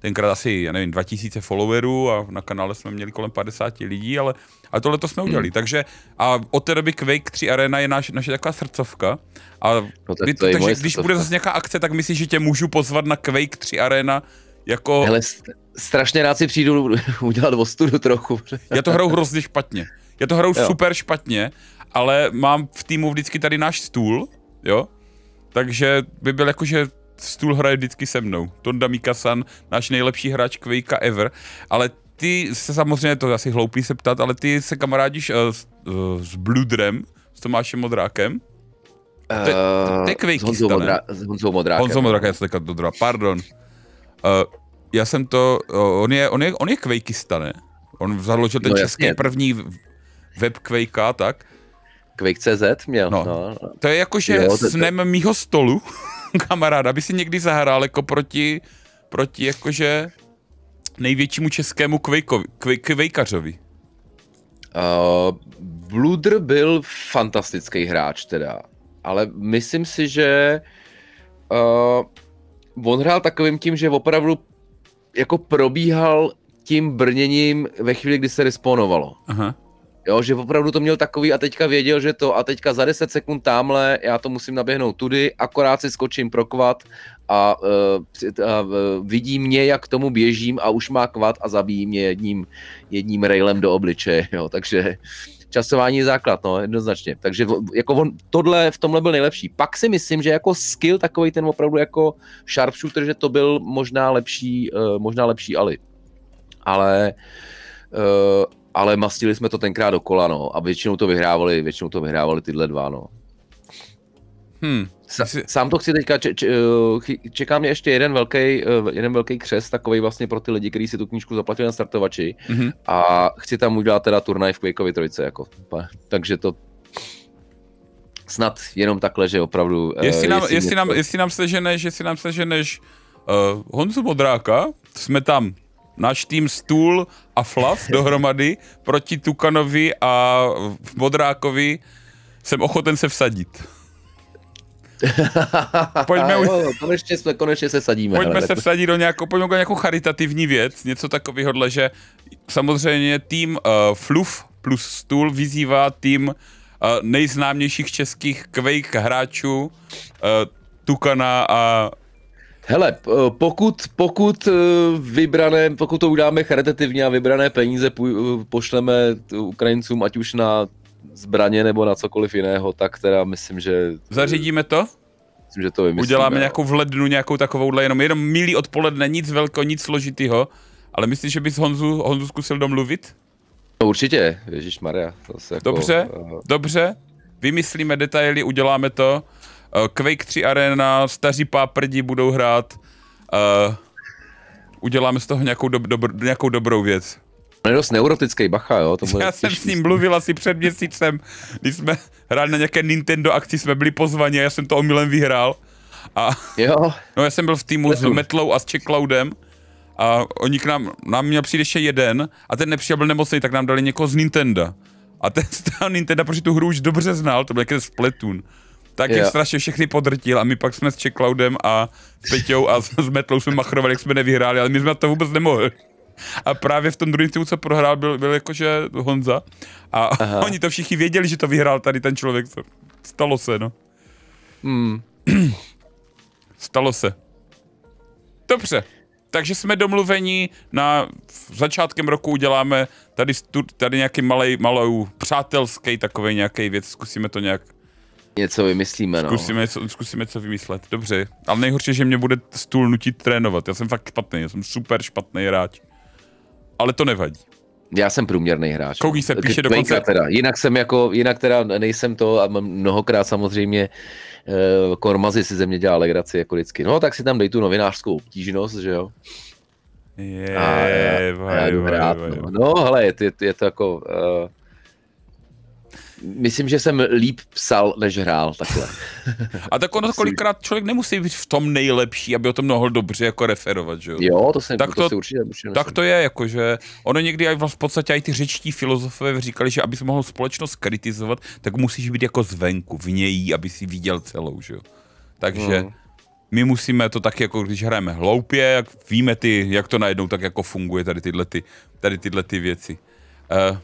tenkrát asi, já nevím, 2000 followerů a na kanále jsme měli kolem 50 lidí, ale, ale tohle to jsme hmm. udělali. Hmm. Takže a od té doby Quake 3 Arena je naš, naše taková srdcovka. A no to, to, to takže když srdcovka. bude zase nějaká akce, tak myslíš, že tě můžu pozvat na Quake 3 Arena jako... Hele, strašně rád si přijdu udělat ostudu trochu. Já to hraju hrozně špatně. Já to hraju jo. super špatně, ale mám v týmu vždycky tady náš stůl, jo? Takže by byl jakože stůl hraje vždycky se mnou. Tonda Mikasan, náš nejlepší hráč Quakea ever, ale ty se samozřejmě, to asi hloupý se ptat, ale ty se kamarádíš uh, s, uh, s Bludrem, s Tomášem Modrákem. To, to je eh, Quakey, s, Modra, s Honzou Modrákem. Honzou no. Modrákem, já jsem teďka pardon. Uh, já jsem to, uh, on je, on je, on je Quakeista, ne? On založil ten no, český první web Quakea, tak? Quake.cz měl, no. no. To je jakože jo, to, snem to... mýho stolu. kamaráda aby si někdy zahrál jako proti, proti jakože největšímu českému kvejkařovi? Uh, eh, Bluder byl fantastický hráč teda, ale myslím si, že uh, on hrál takovým tím, že opravdu jako probíhal tím brněním ve chvíli, kdy se responovalo. Aha. Jo, že opravdu to měl takový a teďka věděl, že to a teďka za 10 sekund tamhle, já to musím naběhnout tudy, akorát si skočím pro kvat a, eh, a, a eh, vidí mě, jak k tomu běžím a už má kvat a zabíjí mě jedním, jedním railem do obličeje, jo, takže časování je základ, no, jednoznačně. Takže jako on, tohle, v tomhle byl nejlepší. Pak si myslím, že jako skill takový ten opravdu jako sharpshooter, že to byl možná lepší, eh, možná lepší Ali. Ale uh, ale mastili jsme to tenkrát kola, no. A většinou to vyhrávali, většinou to vyhrávali tyhle dva, no. Hmm. S- Sám to chci teďka, če, če, eh, čeká mě ještě jeden velký, eh, jeden velký křes, takový vlastně pro ty lidi, kteří si tu knížku zaplatili na startovači. Mm-hmm. A chci tam udělat teda turnaj v Quakeovi trojce, jako. Takže to snad jenom takhle, že opravdu... Eh, jestli nám, jestli, jestli nám, jestli nám seženeš, jestli nám seženeš uh, Honzu Modráka, jsme tam náš tým Stůl a Flav dohromady proti Tukanovi a Modrákovi jsem ochoten se vsadit. pojďme už... no, konečně, jsme, konečně se sadíme. Pojďme hele. se vsadit do nějakou, pojďme do nějakou charitativní věc, něco takového, že samozřejmě tým uh, eh, Fluff plus Stůl vyzývá tým uh, nejznámějších českých Quake hráčů uh, Tukana a Hele, eh, pokud, pokud eh, vybrané, pokud to udáme charitativně a vybrané peníze eh, pošleme Ukrajincům, ať už na zbraně nebo na cokoliv jiného, tak teda myslím, že... Zařídíme to? Myslím, že to vymyslíme. Uděláme nějakou v lednu nějakou takovouhle, jenom, jenom milý odpoledne, nic velko, nic složitýho. Ale myslíš, že bys Honzu, Honzu zkusil domluvit? No určitě, Ježíš Maria. Jako, dobře, uh... dobře. Vymyslíme detaily, uděláme to. Eh, Quake 3 Arena, staří páprdi budou hrát. Uh, uděláme z toho nějakou, dob- dobr- nějakou dobrou věc. On je dost neurotický, bacha, jo. To Já jsem s ním mluvil asi před měsícem, když jsme hráli na nějaké Nintendo akci, jsme byli pozvaní a já jsem to omylem vyhrál. A, jo. No já jsem byl v týmu Netum. s Metlou a s Checkloudem a oni k nám, nám měl přijít ještě jeden a ten nepřijel, byl nemocný, tak nám dali někoho z Nintendo. A ten z toho Nintendo, protože tu hru už dobře znal, to byl nějaký Splatoon tak je strašně všechny podrtil a my pak jsme s Čeklaudem a s Peťou a s Metlou jsme machrovali, jak jsme nevyhráli, ale my jsme to vůbec nemohli. A právě v tom druhém týmu, co prohrál, byl, byl jakože Honza. A Aha. oni to všichni věděli, že to vyhrál tady ten člověk. Stalo se, no. Hmm. Stalo se. Dobře. Takže jsme domluveni na začátkem roku uděláme tady, tady nějaký malý, malou přátelský takový nějaký věc, zkusíme to nějak Něco vymyslíme, no. Zkusíme, co, zkusíme co vymyslet, dobře. Ale nejhorší, že mě bude stůl nutit trénovat. Já jsem fakt špatný, já jsem super špatný hráč. Ale to nevadí. Já jsem průměrný hráč. Koukni se píše do dokonce. Teda. Jinak jsem jako, jinak teda nejsem to a mnohokrát samozřejmě uh, eh, Kormazy si ze mě dělá legraci jako vždycky. No tak si tam dej tu novinářskou obtížnost, že jo. Je, a je, vaj, je, je, rád, je, no. no hele, je, je, je to jako... Uh, myslím, že jsem líp psal, než hrál takhle. A tak ono kolikrát člověk nemusí být v tom nejlepší, aby o tom mohl dobře jako referovat, že jo? Jo, to jsem tak to, to si určitě, určitě Tak to je, jakože ono někdy aj v podstatě i ty řečtí filozofové říkali, že aby mohl společnost kritizovat, tak musíš být jako zvenku, v něj, aby si viděl celou, že jo? Takže... Hmm my musíme to tak jako, když hrajeme hloupě, jak víme ty, jak to najednou tak jako funguje tady tyhle ty, tady tyhle ty věci. Uh,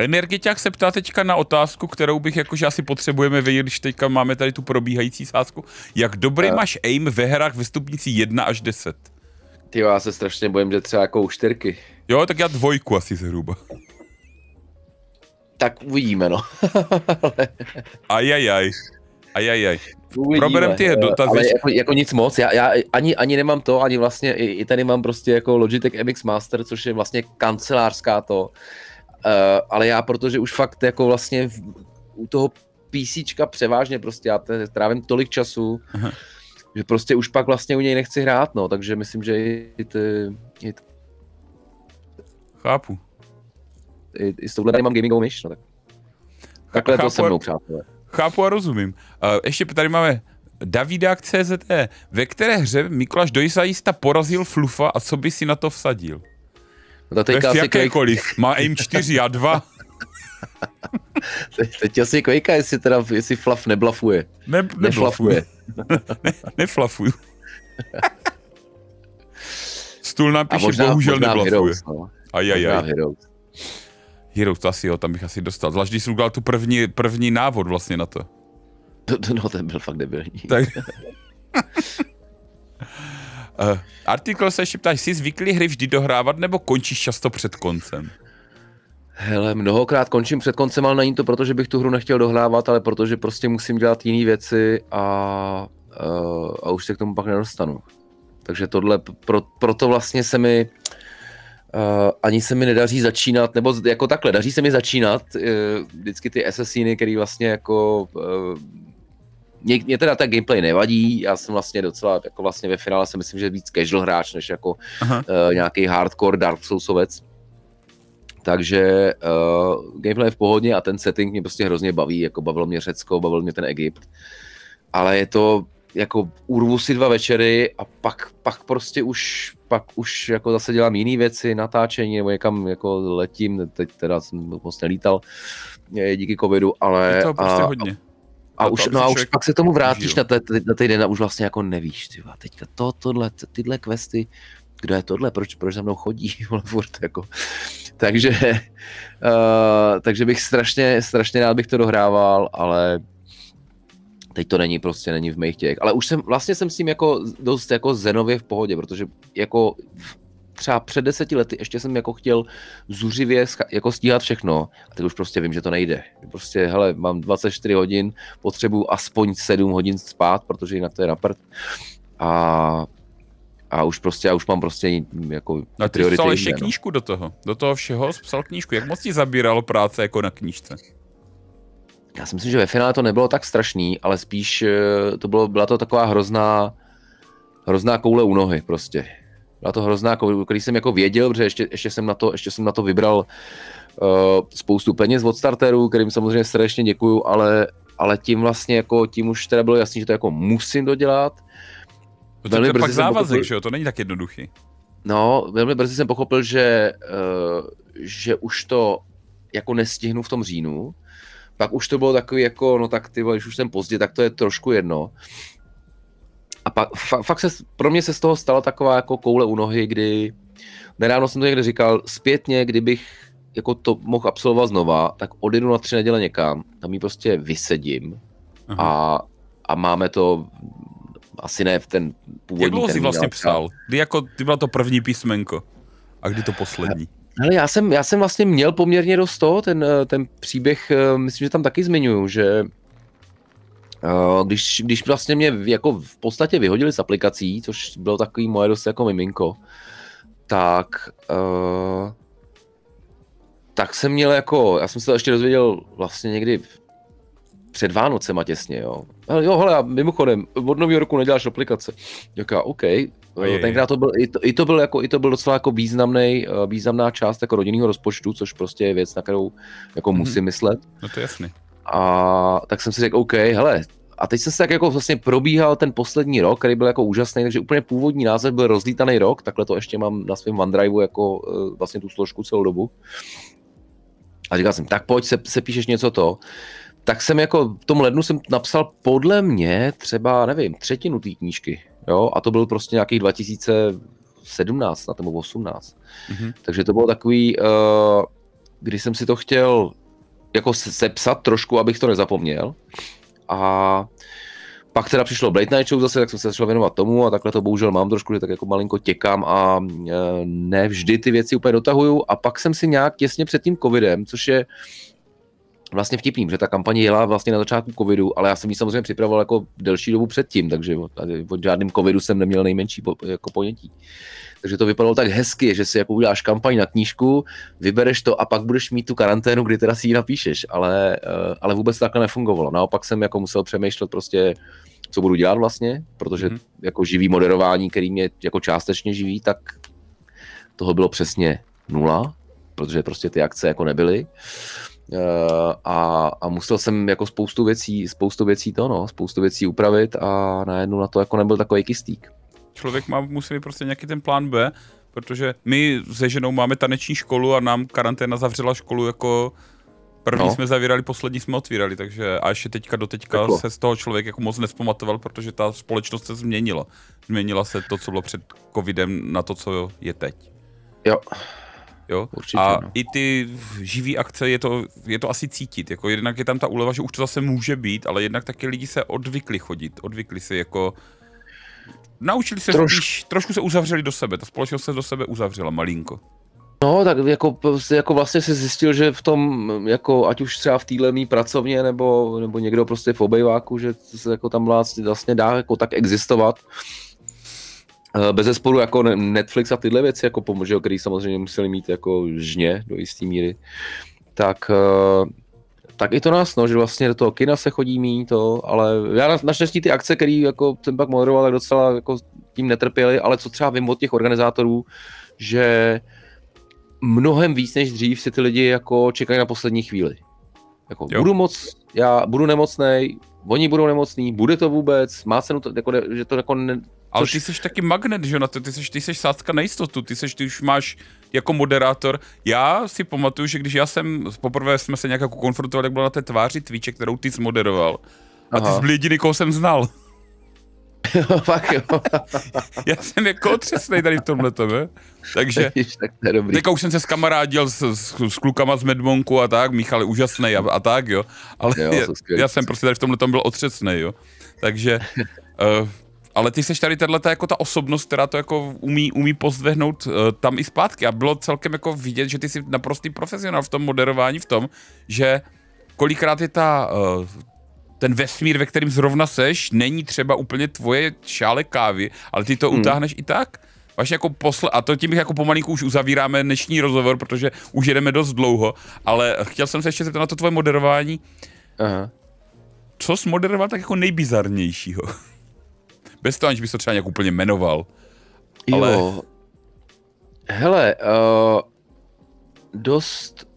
Energiťák se ptá teďka na otázku, kterou bych jakože asi potřebujeme vědět, když teďka máme tady tu probíhající sázku. Jak dobrý a... Eh. máš aim ve hrách ve stupnici 1 až 10? Ty já se strašně bojím, že třeba jako u čtyřky. Jo, tak já dvojku asi zhruba. Tak uvidíme, no. Ajajaj. Ajajaj. Uvidíme, Proberem ty eh, dotazy. Ale jako, jako, nic moc, já, já ani, ani nemám to, ani vlastně i, i tady mám prostě jako Logitech MX Master, což je vlastně kancelářská to Eh, ale já, protože už fakt jako vlastně v, u toho PC převážně prostě, já trávím tolik času, Aha. že prostě už pak vlastně u něj nechci hrát, no, takže myslím, že i ty... I ty Chápu. I, i s touhle mám gamingovou myš, no tak. Takhle chápu to se mnou, přátelé. Chápu a rozumím. Uh, ještě tady máme Davida CZT. E. Ve které hře Mikuláš Dojsajista porazil Flufa a co by si na to vsadil? To no teďka asi jakékoliv. Quake... Má aim 4 a 2. Te, teď asi kvejka, jestli teda, jestli flaf neblafuje. Ne, neblafuje. ne, neflafuju. Stůl nám píše, možná, bohužel možná neblafuje. Heroes, no. Ajajaj. Možná Heroes. Heroes, to asi jo, tam bych asi dostal. Zvlášť, když jsi udělal tu první, první návod vlastně na to. No, ten byl fakt debilní. Tak. Uh, artikl se ještě ptá, jsi zvyklý hry vždy dohrávat nebo končíš často před koncem? Hele, mnohokrát končím před koncem, ale není to proto, že bych tu hru nechtěl dohrávat, ale protože prostě musím dělat jiné věci a, a, eh, a už se k tomu pak nedostanu. Takže tohle, pro, proto vlastně se mi uh, ani se mi nedaří začínat, nebo jako takhle, daří se mi začínat uh, vždycky ty asasíny, který vlastně jako mě, mě teda ten gameplay nevadí, já jsem vlastně docela, jako vlastně ve finále si myslím, že víc casual hráč, než jako uh, nějaký hardcore Dark Soulsovec. Takže uh, gameplay je v pohodě a ten setting mě prostě hrozně baví, jako bavilo mě Řecko, bavil mě ten Egypt. Ale je to, jako urvu si dva večery a pak, pak prostě už, pak už jako zase dělám jiné věci, natáčení nebo někam jako letím, teď teda jsem moc nelítal díky covidu, ale... Je to prostě a, hodně. A, a už, no a už pak se tomu vrátíš na, na na den a už vlastně jako nevíš, ty teďka to, tohle, tyhle questy, kdo je tohle, proč, proč za mnou chodí, furt, jako. takže, uh, takže bych strašně, strašně rád bych to dohrával, ale teď to není prostě, není v mých těch, ale už jsem, vlastně jsem s tím jako dost jako zenově v pohodě, protože jako třeba před deseti lety ještě jsem jako chtěl zuřivě jako stíhat všechno a teď už prostě vím, že to nejde. Prostě, hele, mám 24 hodin, potřebuju aspoň 7 hodin spát, protože jinak to je na prd. A a už prostě, a už mám prostě jako A ty jsi psal ještě no. knížku do toho, do toho všeho psal knížku. Jak moc ti zabíralo práce jako na knížce? Já si myslím, že ve finále to nebylo tak strašný, ale spíš eh, to bylo, byla to taková hrozná, hrozná koule u nohy prostě. Byla to hrozná kovy, jako, který jsem jako věděl, protože ještě, ještě, jsem, na to, ještě jsem na to vybral uh, spoustu peněz od starterů, kterým samozřejmě srdečně děkuju, ale, ale tím vlastně jako, tím už teda bylo jasný, že to jako musím dodělat. To, no to je pak závazek, pochopil, že jo? To není tak jednoduchý. No, velmi brzy jsem pochopil, že, uh, že už to jako nestihnu v tom říjnu, pak už to bylo takový jako, no tak ty když už jsem pozdě, tak to je trošku jedno. A pak, fa, fakt se, pro mě se z toho stala taková jako koule u nohy, kdy nedávno jsem to někde říkal, zpětně, kdybych jako to mohl absolvovat znova, tak odjedu na tři neděle někam, tam ji prostě vysedím a, a máme to asi ne v ten původní Jak dlouho jsi vlastně psal? Kdy, jako, ty byla to první písmenko a kdy to poslední? Ale já jsem, já jsem vlastně měl poměrně dost toho, ten, eh, ten příběh, eh, myslím, že tam taky zmiňuju, že Eh, když, když vlastně mě jako v podstatě vyhodili z aplikací, což bylo takový moje dost jako miminko, tak uh, tak jsem měl jako, já jsem se to ještě dozvěděl vlastně někdy před Vánocema těsně, jo. jo, hele, mimochodem, od nového roku neděláš aplikace. Jaká, OK. Eh, tenkrát to byl, i to, i to byl jako, i to byl docela jako významný, významná část jako rodinného rozpočtu, což prostě je věc, na kterou jako mhm. musím myslet. No to je jasný. A tak jsem si řekl, OK, hele, a teď jsem se tak jako vlastně probíhal ten poslední rok, který byl jako úžasný, takže úplně původní název byl rozlítaný rok, takhle to ještě mám na svém OneDriveu jako e, vlastně tu složku celou dobu. A říkal jsem, tak pojď, se, se píšeš něco to. Tak jsem jako, v tom lednu jsem napsal podle mě třeba, nevím, třetinu té knížky, jo, a to byl prostě nějaký 2017 na tom 18. Mm-hmm. Takže to bylo takový, uh, e, když jsem si to chtěl jako sepsat trošku, abych to nezapomněl. A pak teda přišlo Blade Night Show zase, tak jsem se začal věnovat tomu a takhle to bohužel mám trošku, že tak jako malinko těkám a e, ne vždy ty věci úplně dotahuju. A pak jsem si nějak těsně před tím covidem, což je vlastně vtipný, že ta kampaň jela vlastně na začátku covidu, ale já jsem ji samozřejmě připravoval jako delší dobu předtím, takže od žádným covidu jsem neměl nejmenší po, jako ponětí. Takže to vypadalo tak hezky, že si jako uděláš kampaň na knížku, vybereš to a pak budeš mít tu karanténu, kdy teda si ji napíšeš, ale, eh, ale vůbec to takhle nefungovalo. Naopak jsem jako musel přemýšlet prostě, co budu dělat vlastně, protože mm-hmm. jako živý moderování, který mě jako částečně živí, tak toho bylo přesně nula, protože prostě ty akce jako nebyly. Uh, Eh, a, a musel jsem jako spoustu věcí, spoustu věcí to no, spoustu věcí upravit a najednou na to jako nebyl takový kystík. Člověk má, musí mít prostě nějaký ten plán B, protože my se ženou máme taneční školu a nám karanténa zavřela školu jako První no. jsme zavírali, poslední jsme otvírali, takže a ještě teďka do teďka Peklo. se z toho člověk jako moc nespamatoval, protože ta společnost se změnila. Změnila se to, co bylo před covidem, na to, co je teď. Jo, Jo? Určitě, a no. i ty živý akce je to, je to asi cítit. Jako jednak je tam ta úleva, že už to zase může být, ale jednak taky lidi se odvykli chodit, odvykli se jako naučili se Troš... spíš, trošku se uzavřeli do sebe, ta společnost se do sebe uzavřela malinko. No, tak jako, jako vlastně si zjistil, že v tom, jako ať už třeba v téhle mý pracovně, nebo, nebo někdo prostě v obejváku, že se jako tam vlastně, vlastně dá jako tak existovat Eh, bez zesporu jako Netflix a tyhle věci jako pomůže, který samozřejmě museli mít jako žně do jisté míry, tak, eh, tak i to nás, no, že vlastně do toho kina se chodí mí to, ale já naštěstí ty akce, které jako jsem pak moderoval, tak docela jako tím netrpěli, ale co třeba vím od těch organizátorů, že mnohem víc než dřív si ty lidi jako čekají na poslední chvíli. Jako, jo. budu moc, já budu nemocný, oni budou nemocný, bude to vůbec, má cenu, to, jako, že to jako ne, ale Což... ty jsi taky magnet, že na to, ty jsi, ty jsi sázka na jistotu, ty, jsi, ty už máš jako moderátor. Já si pamatuju, že když já jsem, poprvé jsme se nějak jako konfrontovali, jak bylo na té tváři Twitche, kterou ty moderoval. A ty jsi byl jediný, koho jsem znal. Jo, fakt jo. já jsem jako otřesnej tady v tomhle ne? Takže, tak to je dobrý. teďka už jsem se skamarádil s, s, s, klukama z Medmonku a tak, Michal je úžasný a, a tak, jo. Ale jo, já, já, jsem prostě tady v tomhle byl otřesnej, jo. Takže, uh, ale ty seš tady tato, jako ta osobnost, která to jako umí, umí pozdvehnout uh, eh, tam i zpátky a bylo celkem jako vidět, že ty jsi naprostý profesionál v tom moderování, v tom, že kolikrát je ta, uh, ten vesmír, ve kterým zrovna seš, není třeba úplně tvoje šále kávy, ale ty to hmm. utáhneš i tak. Vaše jako posle, a to tím jako pomalinku už uzavíráme dnešní rozhovor, protože už jedeme dost dlouho, ale chtěl jsem se ještě zeptat na to tvoje moderování. Aha. Co jsi moderoval tak jako nejbizarnějšího? Bez toho, aniž bys to třeba nějak úplně jmenoval. Ale... Jo. Hele, uh, dost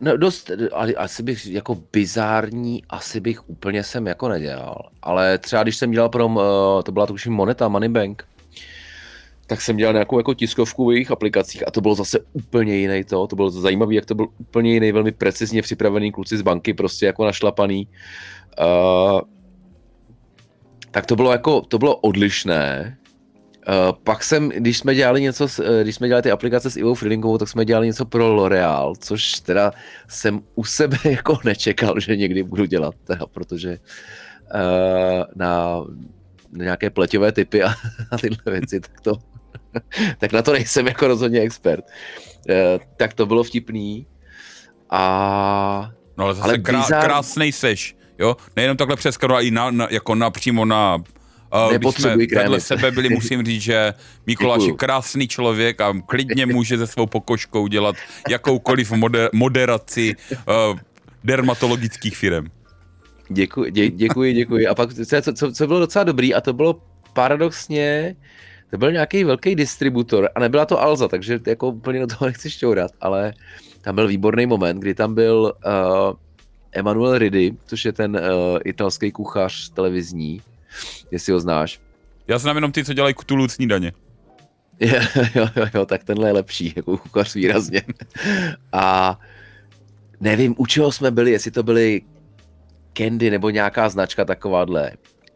No dost, asi bych jako bizární, asi bych úplně sem jako nedělal. Ale třeba když jsem dělal pro, eh, to byla tuším Moneta, Bank, tak jsem dělal nějakou jako tiskovku v jejich aplikacích a to bylo zase úplně jiný to, to bylo zajímavé, jak to byl úplně jiný, velmi precizně připravený kluci z banky, prostě jako našlapaný. Uh, tak to bylo jako, to bylo odlišné. Uh, pak jsem, když jsme dělali něco, s, eh, když jsme dělali ty aplikace s Ivou Freelingovou, tak jsme dělali něco pro L'Oreal, což teda jsem u sebe jako nečekal, že někdy budu dělat, teda, protože uh, na, na nějaké pleťové typy a, a tyhle věci, tak to, tak na to nejsem jako rozhodně expert. Uh, tak to bylo vtipný. A... No ale zase ale krá, krásnej seš. Jo? Nejenom takhle přes ale i na, na, jako napřímo na Uh, když jsme vedle sebe byli, musím říct, že Mikuláš je krásný člověk a klidně může se svou pokožkou dělat jakoukoliv moder- moderaci uh, dermatologických firm. Děkuji, dě, děkuji, děkuji. A pak, co, co, co bylo docela dobrý, a to bylo paradoxně, to byl nějaký velký distributor, a nebyla to Alza, takže jako úplně do toho nechci šťourat, ale tam byl výborný moment, kdy tam byl uh, Emanuel Ridy, což je ten uh, italský kuchař televizní, jestli ho znáš. Já znám jenom ty, co dělají kutulu snídaně. Jo, jo, jo, jo, tak tenhle je lepší, jako kuchař výrazně. A nevím, u čeho jsme byli, jestli to byly Candy nebo nějaká značka takováhle.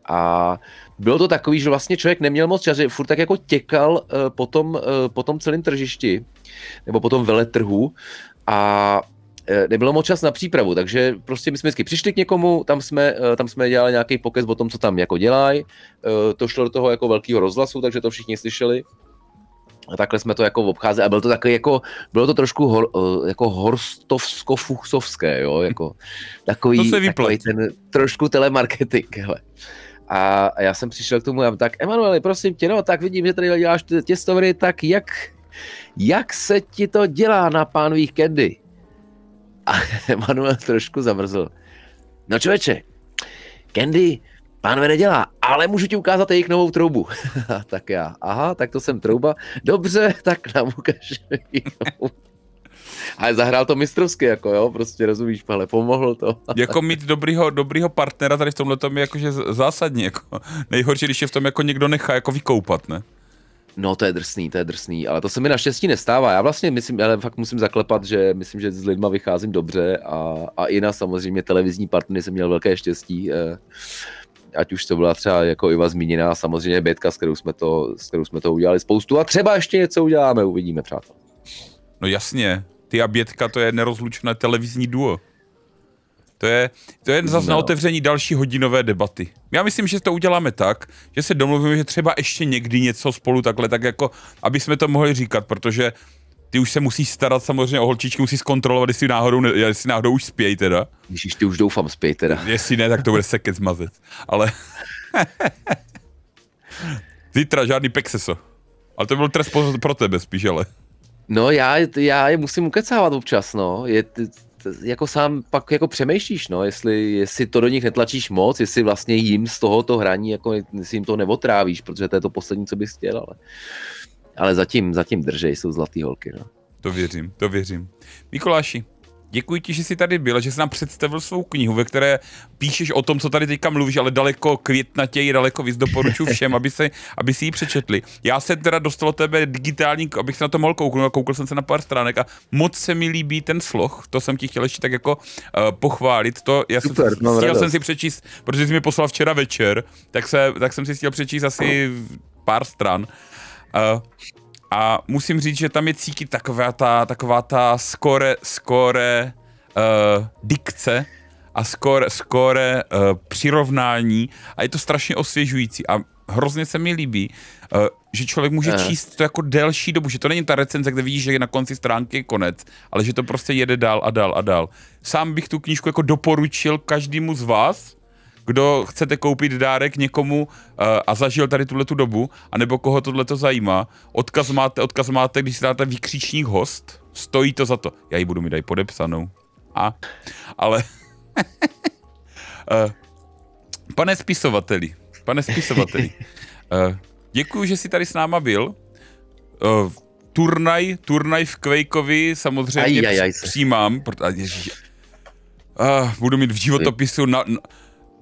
A bylo to takový, že vlastně člověk neměl moc čas, že furt tak jako těkal uh, po, tom, uh, po tom celém tržišti, nebo po tom veletrhu a Eh, nebylo moc čas na přípravu, takže prostě my jsme vždycky přišli k někomu, tam jsme, eh, tam jsme dělali nějaký pokec o tom, co tam jako dělají, eh, to šlo do toho jako velkého rozhlasu, takže to všichni slyšeli. A takhle jsme to jako obcházeli a bylo to takový jako, bylo to trošku hor, jako horstovsko-fuchsovské, jo, jako takový, to se takový ten trošku telemarketing, hele. A já jsem přišel k tomu, já tak, Emanueli, prosím tě, no, tak vidím, že tady děláš těstoviny, tak jak, jak se ti to dělá na pánových kendy? A Manuel trošku zamrzl. No člověče, Candy pánve nedělá, ale můžu ti ukázat jejich novou troubu. tak já, aha, tak to jsem trouba. Dobře, tak nám ukáž Ale zahrál to mistrovsky, jako jo, prostě rozumíš, ale pomohl to. jako mít dobrýho, dobrýho partnera tady v tomhle tom je jakože zásadní, jako nejhorší, když je v tom jako někdo nechá jako vykoupat, ne? No, to je drsný, to je drsný, ale to se mi naštěstí nestává. Já vlastně myslím, ale fakt musím zaklepat, že myslím, že s lidma vycházím dobře a, a i na samozřejmě televizní partnery jsem měl velké štěstí. Eh, ať už to byla třeba jako Iva zmíněná, samozřejmě Bětka, s kterou, jsme to, s kterou jsme to udělali spoustu a třeba ještě něco uděláme, uvidíme, přátelé. No jasně, ty a Bětka to je nerozlučné televizní duo. To je, to je zase no. na otevření další hodinové debaty. Já myslím, že to uděláme tak, že se domluvíme, že třeba ještě někdy něco spolu takhle, tak jako, aby jsme to mohli říkat, protože ty už se musíš starat samozřejmě o holčičky, musíš zkontrolovat, jestli náhodou, jestli náhodou už spějí teda. Když ty už doufám spějí, teda. Jestli ne, tak to bude seket zmazet. Ale... Zítra žádný pekseso. Ale to byl trest pro tebe spíš, ale. No já, já je musím ukecávat občas, no. Je, jako sám pak jako přemýšlíš, no, jestli, jestli to do nich netlačíš moc, jestli vlastně jim z tohoto hraní, jako jestli jim to neotrávíš, protože to je to poslední, co bys chtěl, ale, ale zatím, zatím držej, jsou zlatý holky, no. To věřím, to věřím. Mikuláši, Děkuji ti, že jsi tady byl, že jsi nám představil svou knihu, ve které píšeš o tom, co tady teďka mluvíš, ale daleko květnatěji, daleko víc doporučuji všem, aby, se, aby si ji přečetli. Já jsem teda dostal od tebe digitální, abych se na to mohl kouknout, a koukl jsem se na pár stránek a moc se mi líbí ten sloh, to jsem ti chtěl ještě tak jako uh, pochválit. To já Super, jsem, chtěl radost. jsem si přečíst, protože jsi mi poslal včera večer, tak, se, tak jsem si chtěl přečíst asi pár stran. Uh, a musím říct, že tam je cítit taková ta, taková ta skore, skore uh, dikce a skore, skore uh, přirovnání a je to strašně osvěžující a hrozně se mi líbí, uh, že člověk může eh. číst to jako delší dobu, že to není ta recenze, kde vidíš, že je na konci stránky konec, ale že to prostě jede dál a dál a dál. Sám bych tu knížku jako doporučil každému z vás, kdo chcete koupit dárek někomu uh, a zažil tady tuhle tu dobu, anebo koho tohle to zajímá, odkaz máte, odkaz máte, když si dáte výkřičník host, stojí to za to. Já ji budu mít tady podepsanou. A, ale... uh, pane spisovateli, pane spisovateli, uh, eh, děkuji, že jsi tady s náma byl. Uh, turnaj, turnaj v Quakeovi samozřejmě aj, aj, aj, přijímám, protože... Uh, budu mít v životopisu na, na,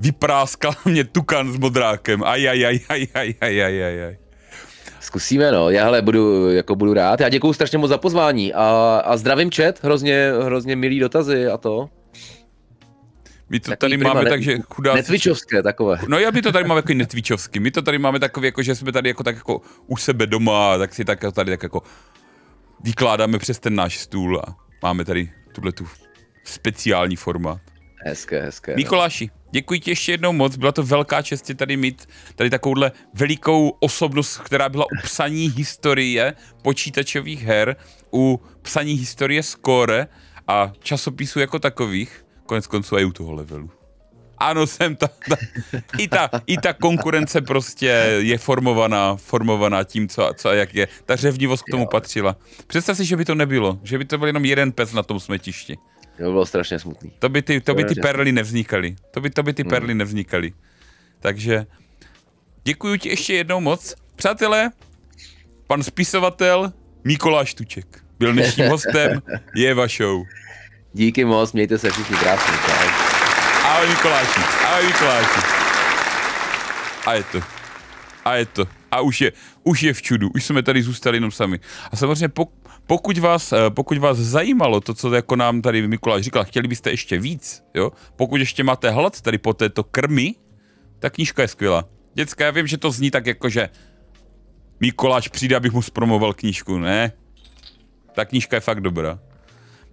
vypráskal mě tukan s modrákem. Aj, aj, aj, aj, aj, aj, aj, aj, aj. Zkusíme, no. Já hele, budu, jako budu rád. Já děkuju strašně moc za pozvání a, a zdravím chat, hrozně, hrozně milý dotazy a to. My to Taký tady máme ne, takže chudá... Netvičovské takové. No já by to tady máme jako netvičovský. My to tady máme takové, jako že jsme tady jako tak jako u sebe doma, tak si tak tady tak jako vykládáme přes ten náš stůl a máme tady tuhle tu speciální formát. Hezké, hezké. Mikoláši, no. Děkuji ti ještě jednou moc, byla to velká čest tady mít tady takovouhle velikou osobnost, která byla u psaní historie počítačových her, u psaní historie score a časopisů jako takových, konec konců i u toho levelu. Ano, jsem ta, ta, i, ta, i ta konkurence prostě je formovaná, formovaná tím, co, co a jak je. Ta řevnivost k tomu patřila. Představ si, že by to nebylo, že by to byl jenom jeden pes na tom smetišti. To bylo strašně smutný. To by ty, to by ty perly nevznikaly. To by, to by ty hmm. perly nevznikaly. Takže děkuji ti ještě jednou moc. Přátelé, pan spisovatel Mikoláš Tuček byl dnešním hostem je vašou. Díky moc, mějte se všichni krásně. Ahoj Mikoláši, ahoj Mikoláši. A je to. A je to. A už je, už je v čudu. Už jsme tady zůstali jenom sami. A samozřejmě pokud pokud vás, eh, pokud vás zajímalo to, co jako nám tady Mikuláš říkal, chtěli byste ještě víc, jo? Pokud ještě máte hlad tady po této krmi, ta knížka je skvělá. Děcka, já vím, že to zní tak jako, že Mikuláš přijde, abych mu zpromoval knížku, ne? Ta knížka je fakt dobrá.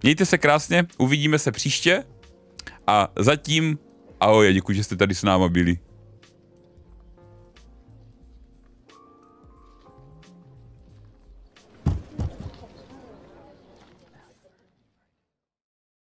Mějte se krásně, uvidíme se příště a zatím ahoj a děkuji, že jste tady s náma byli.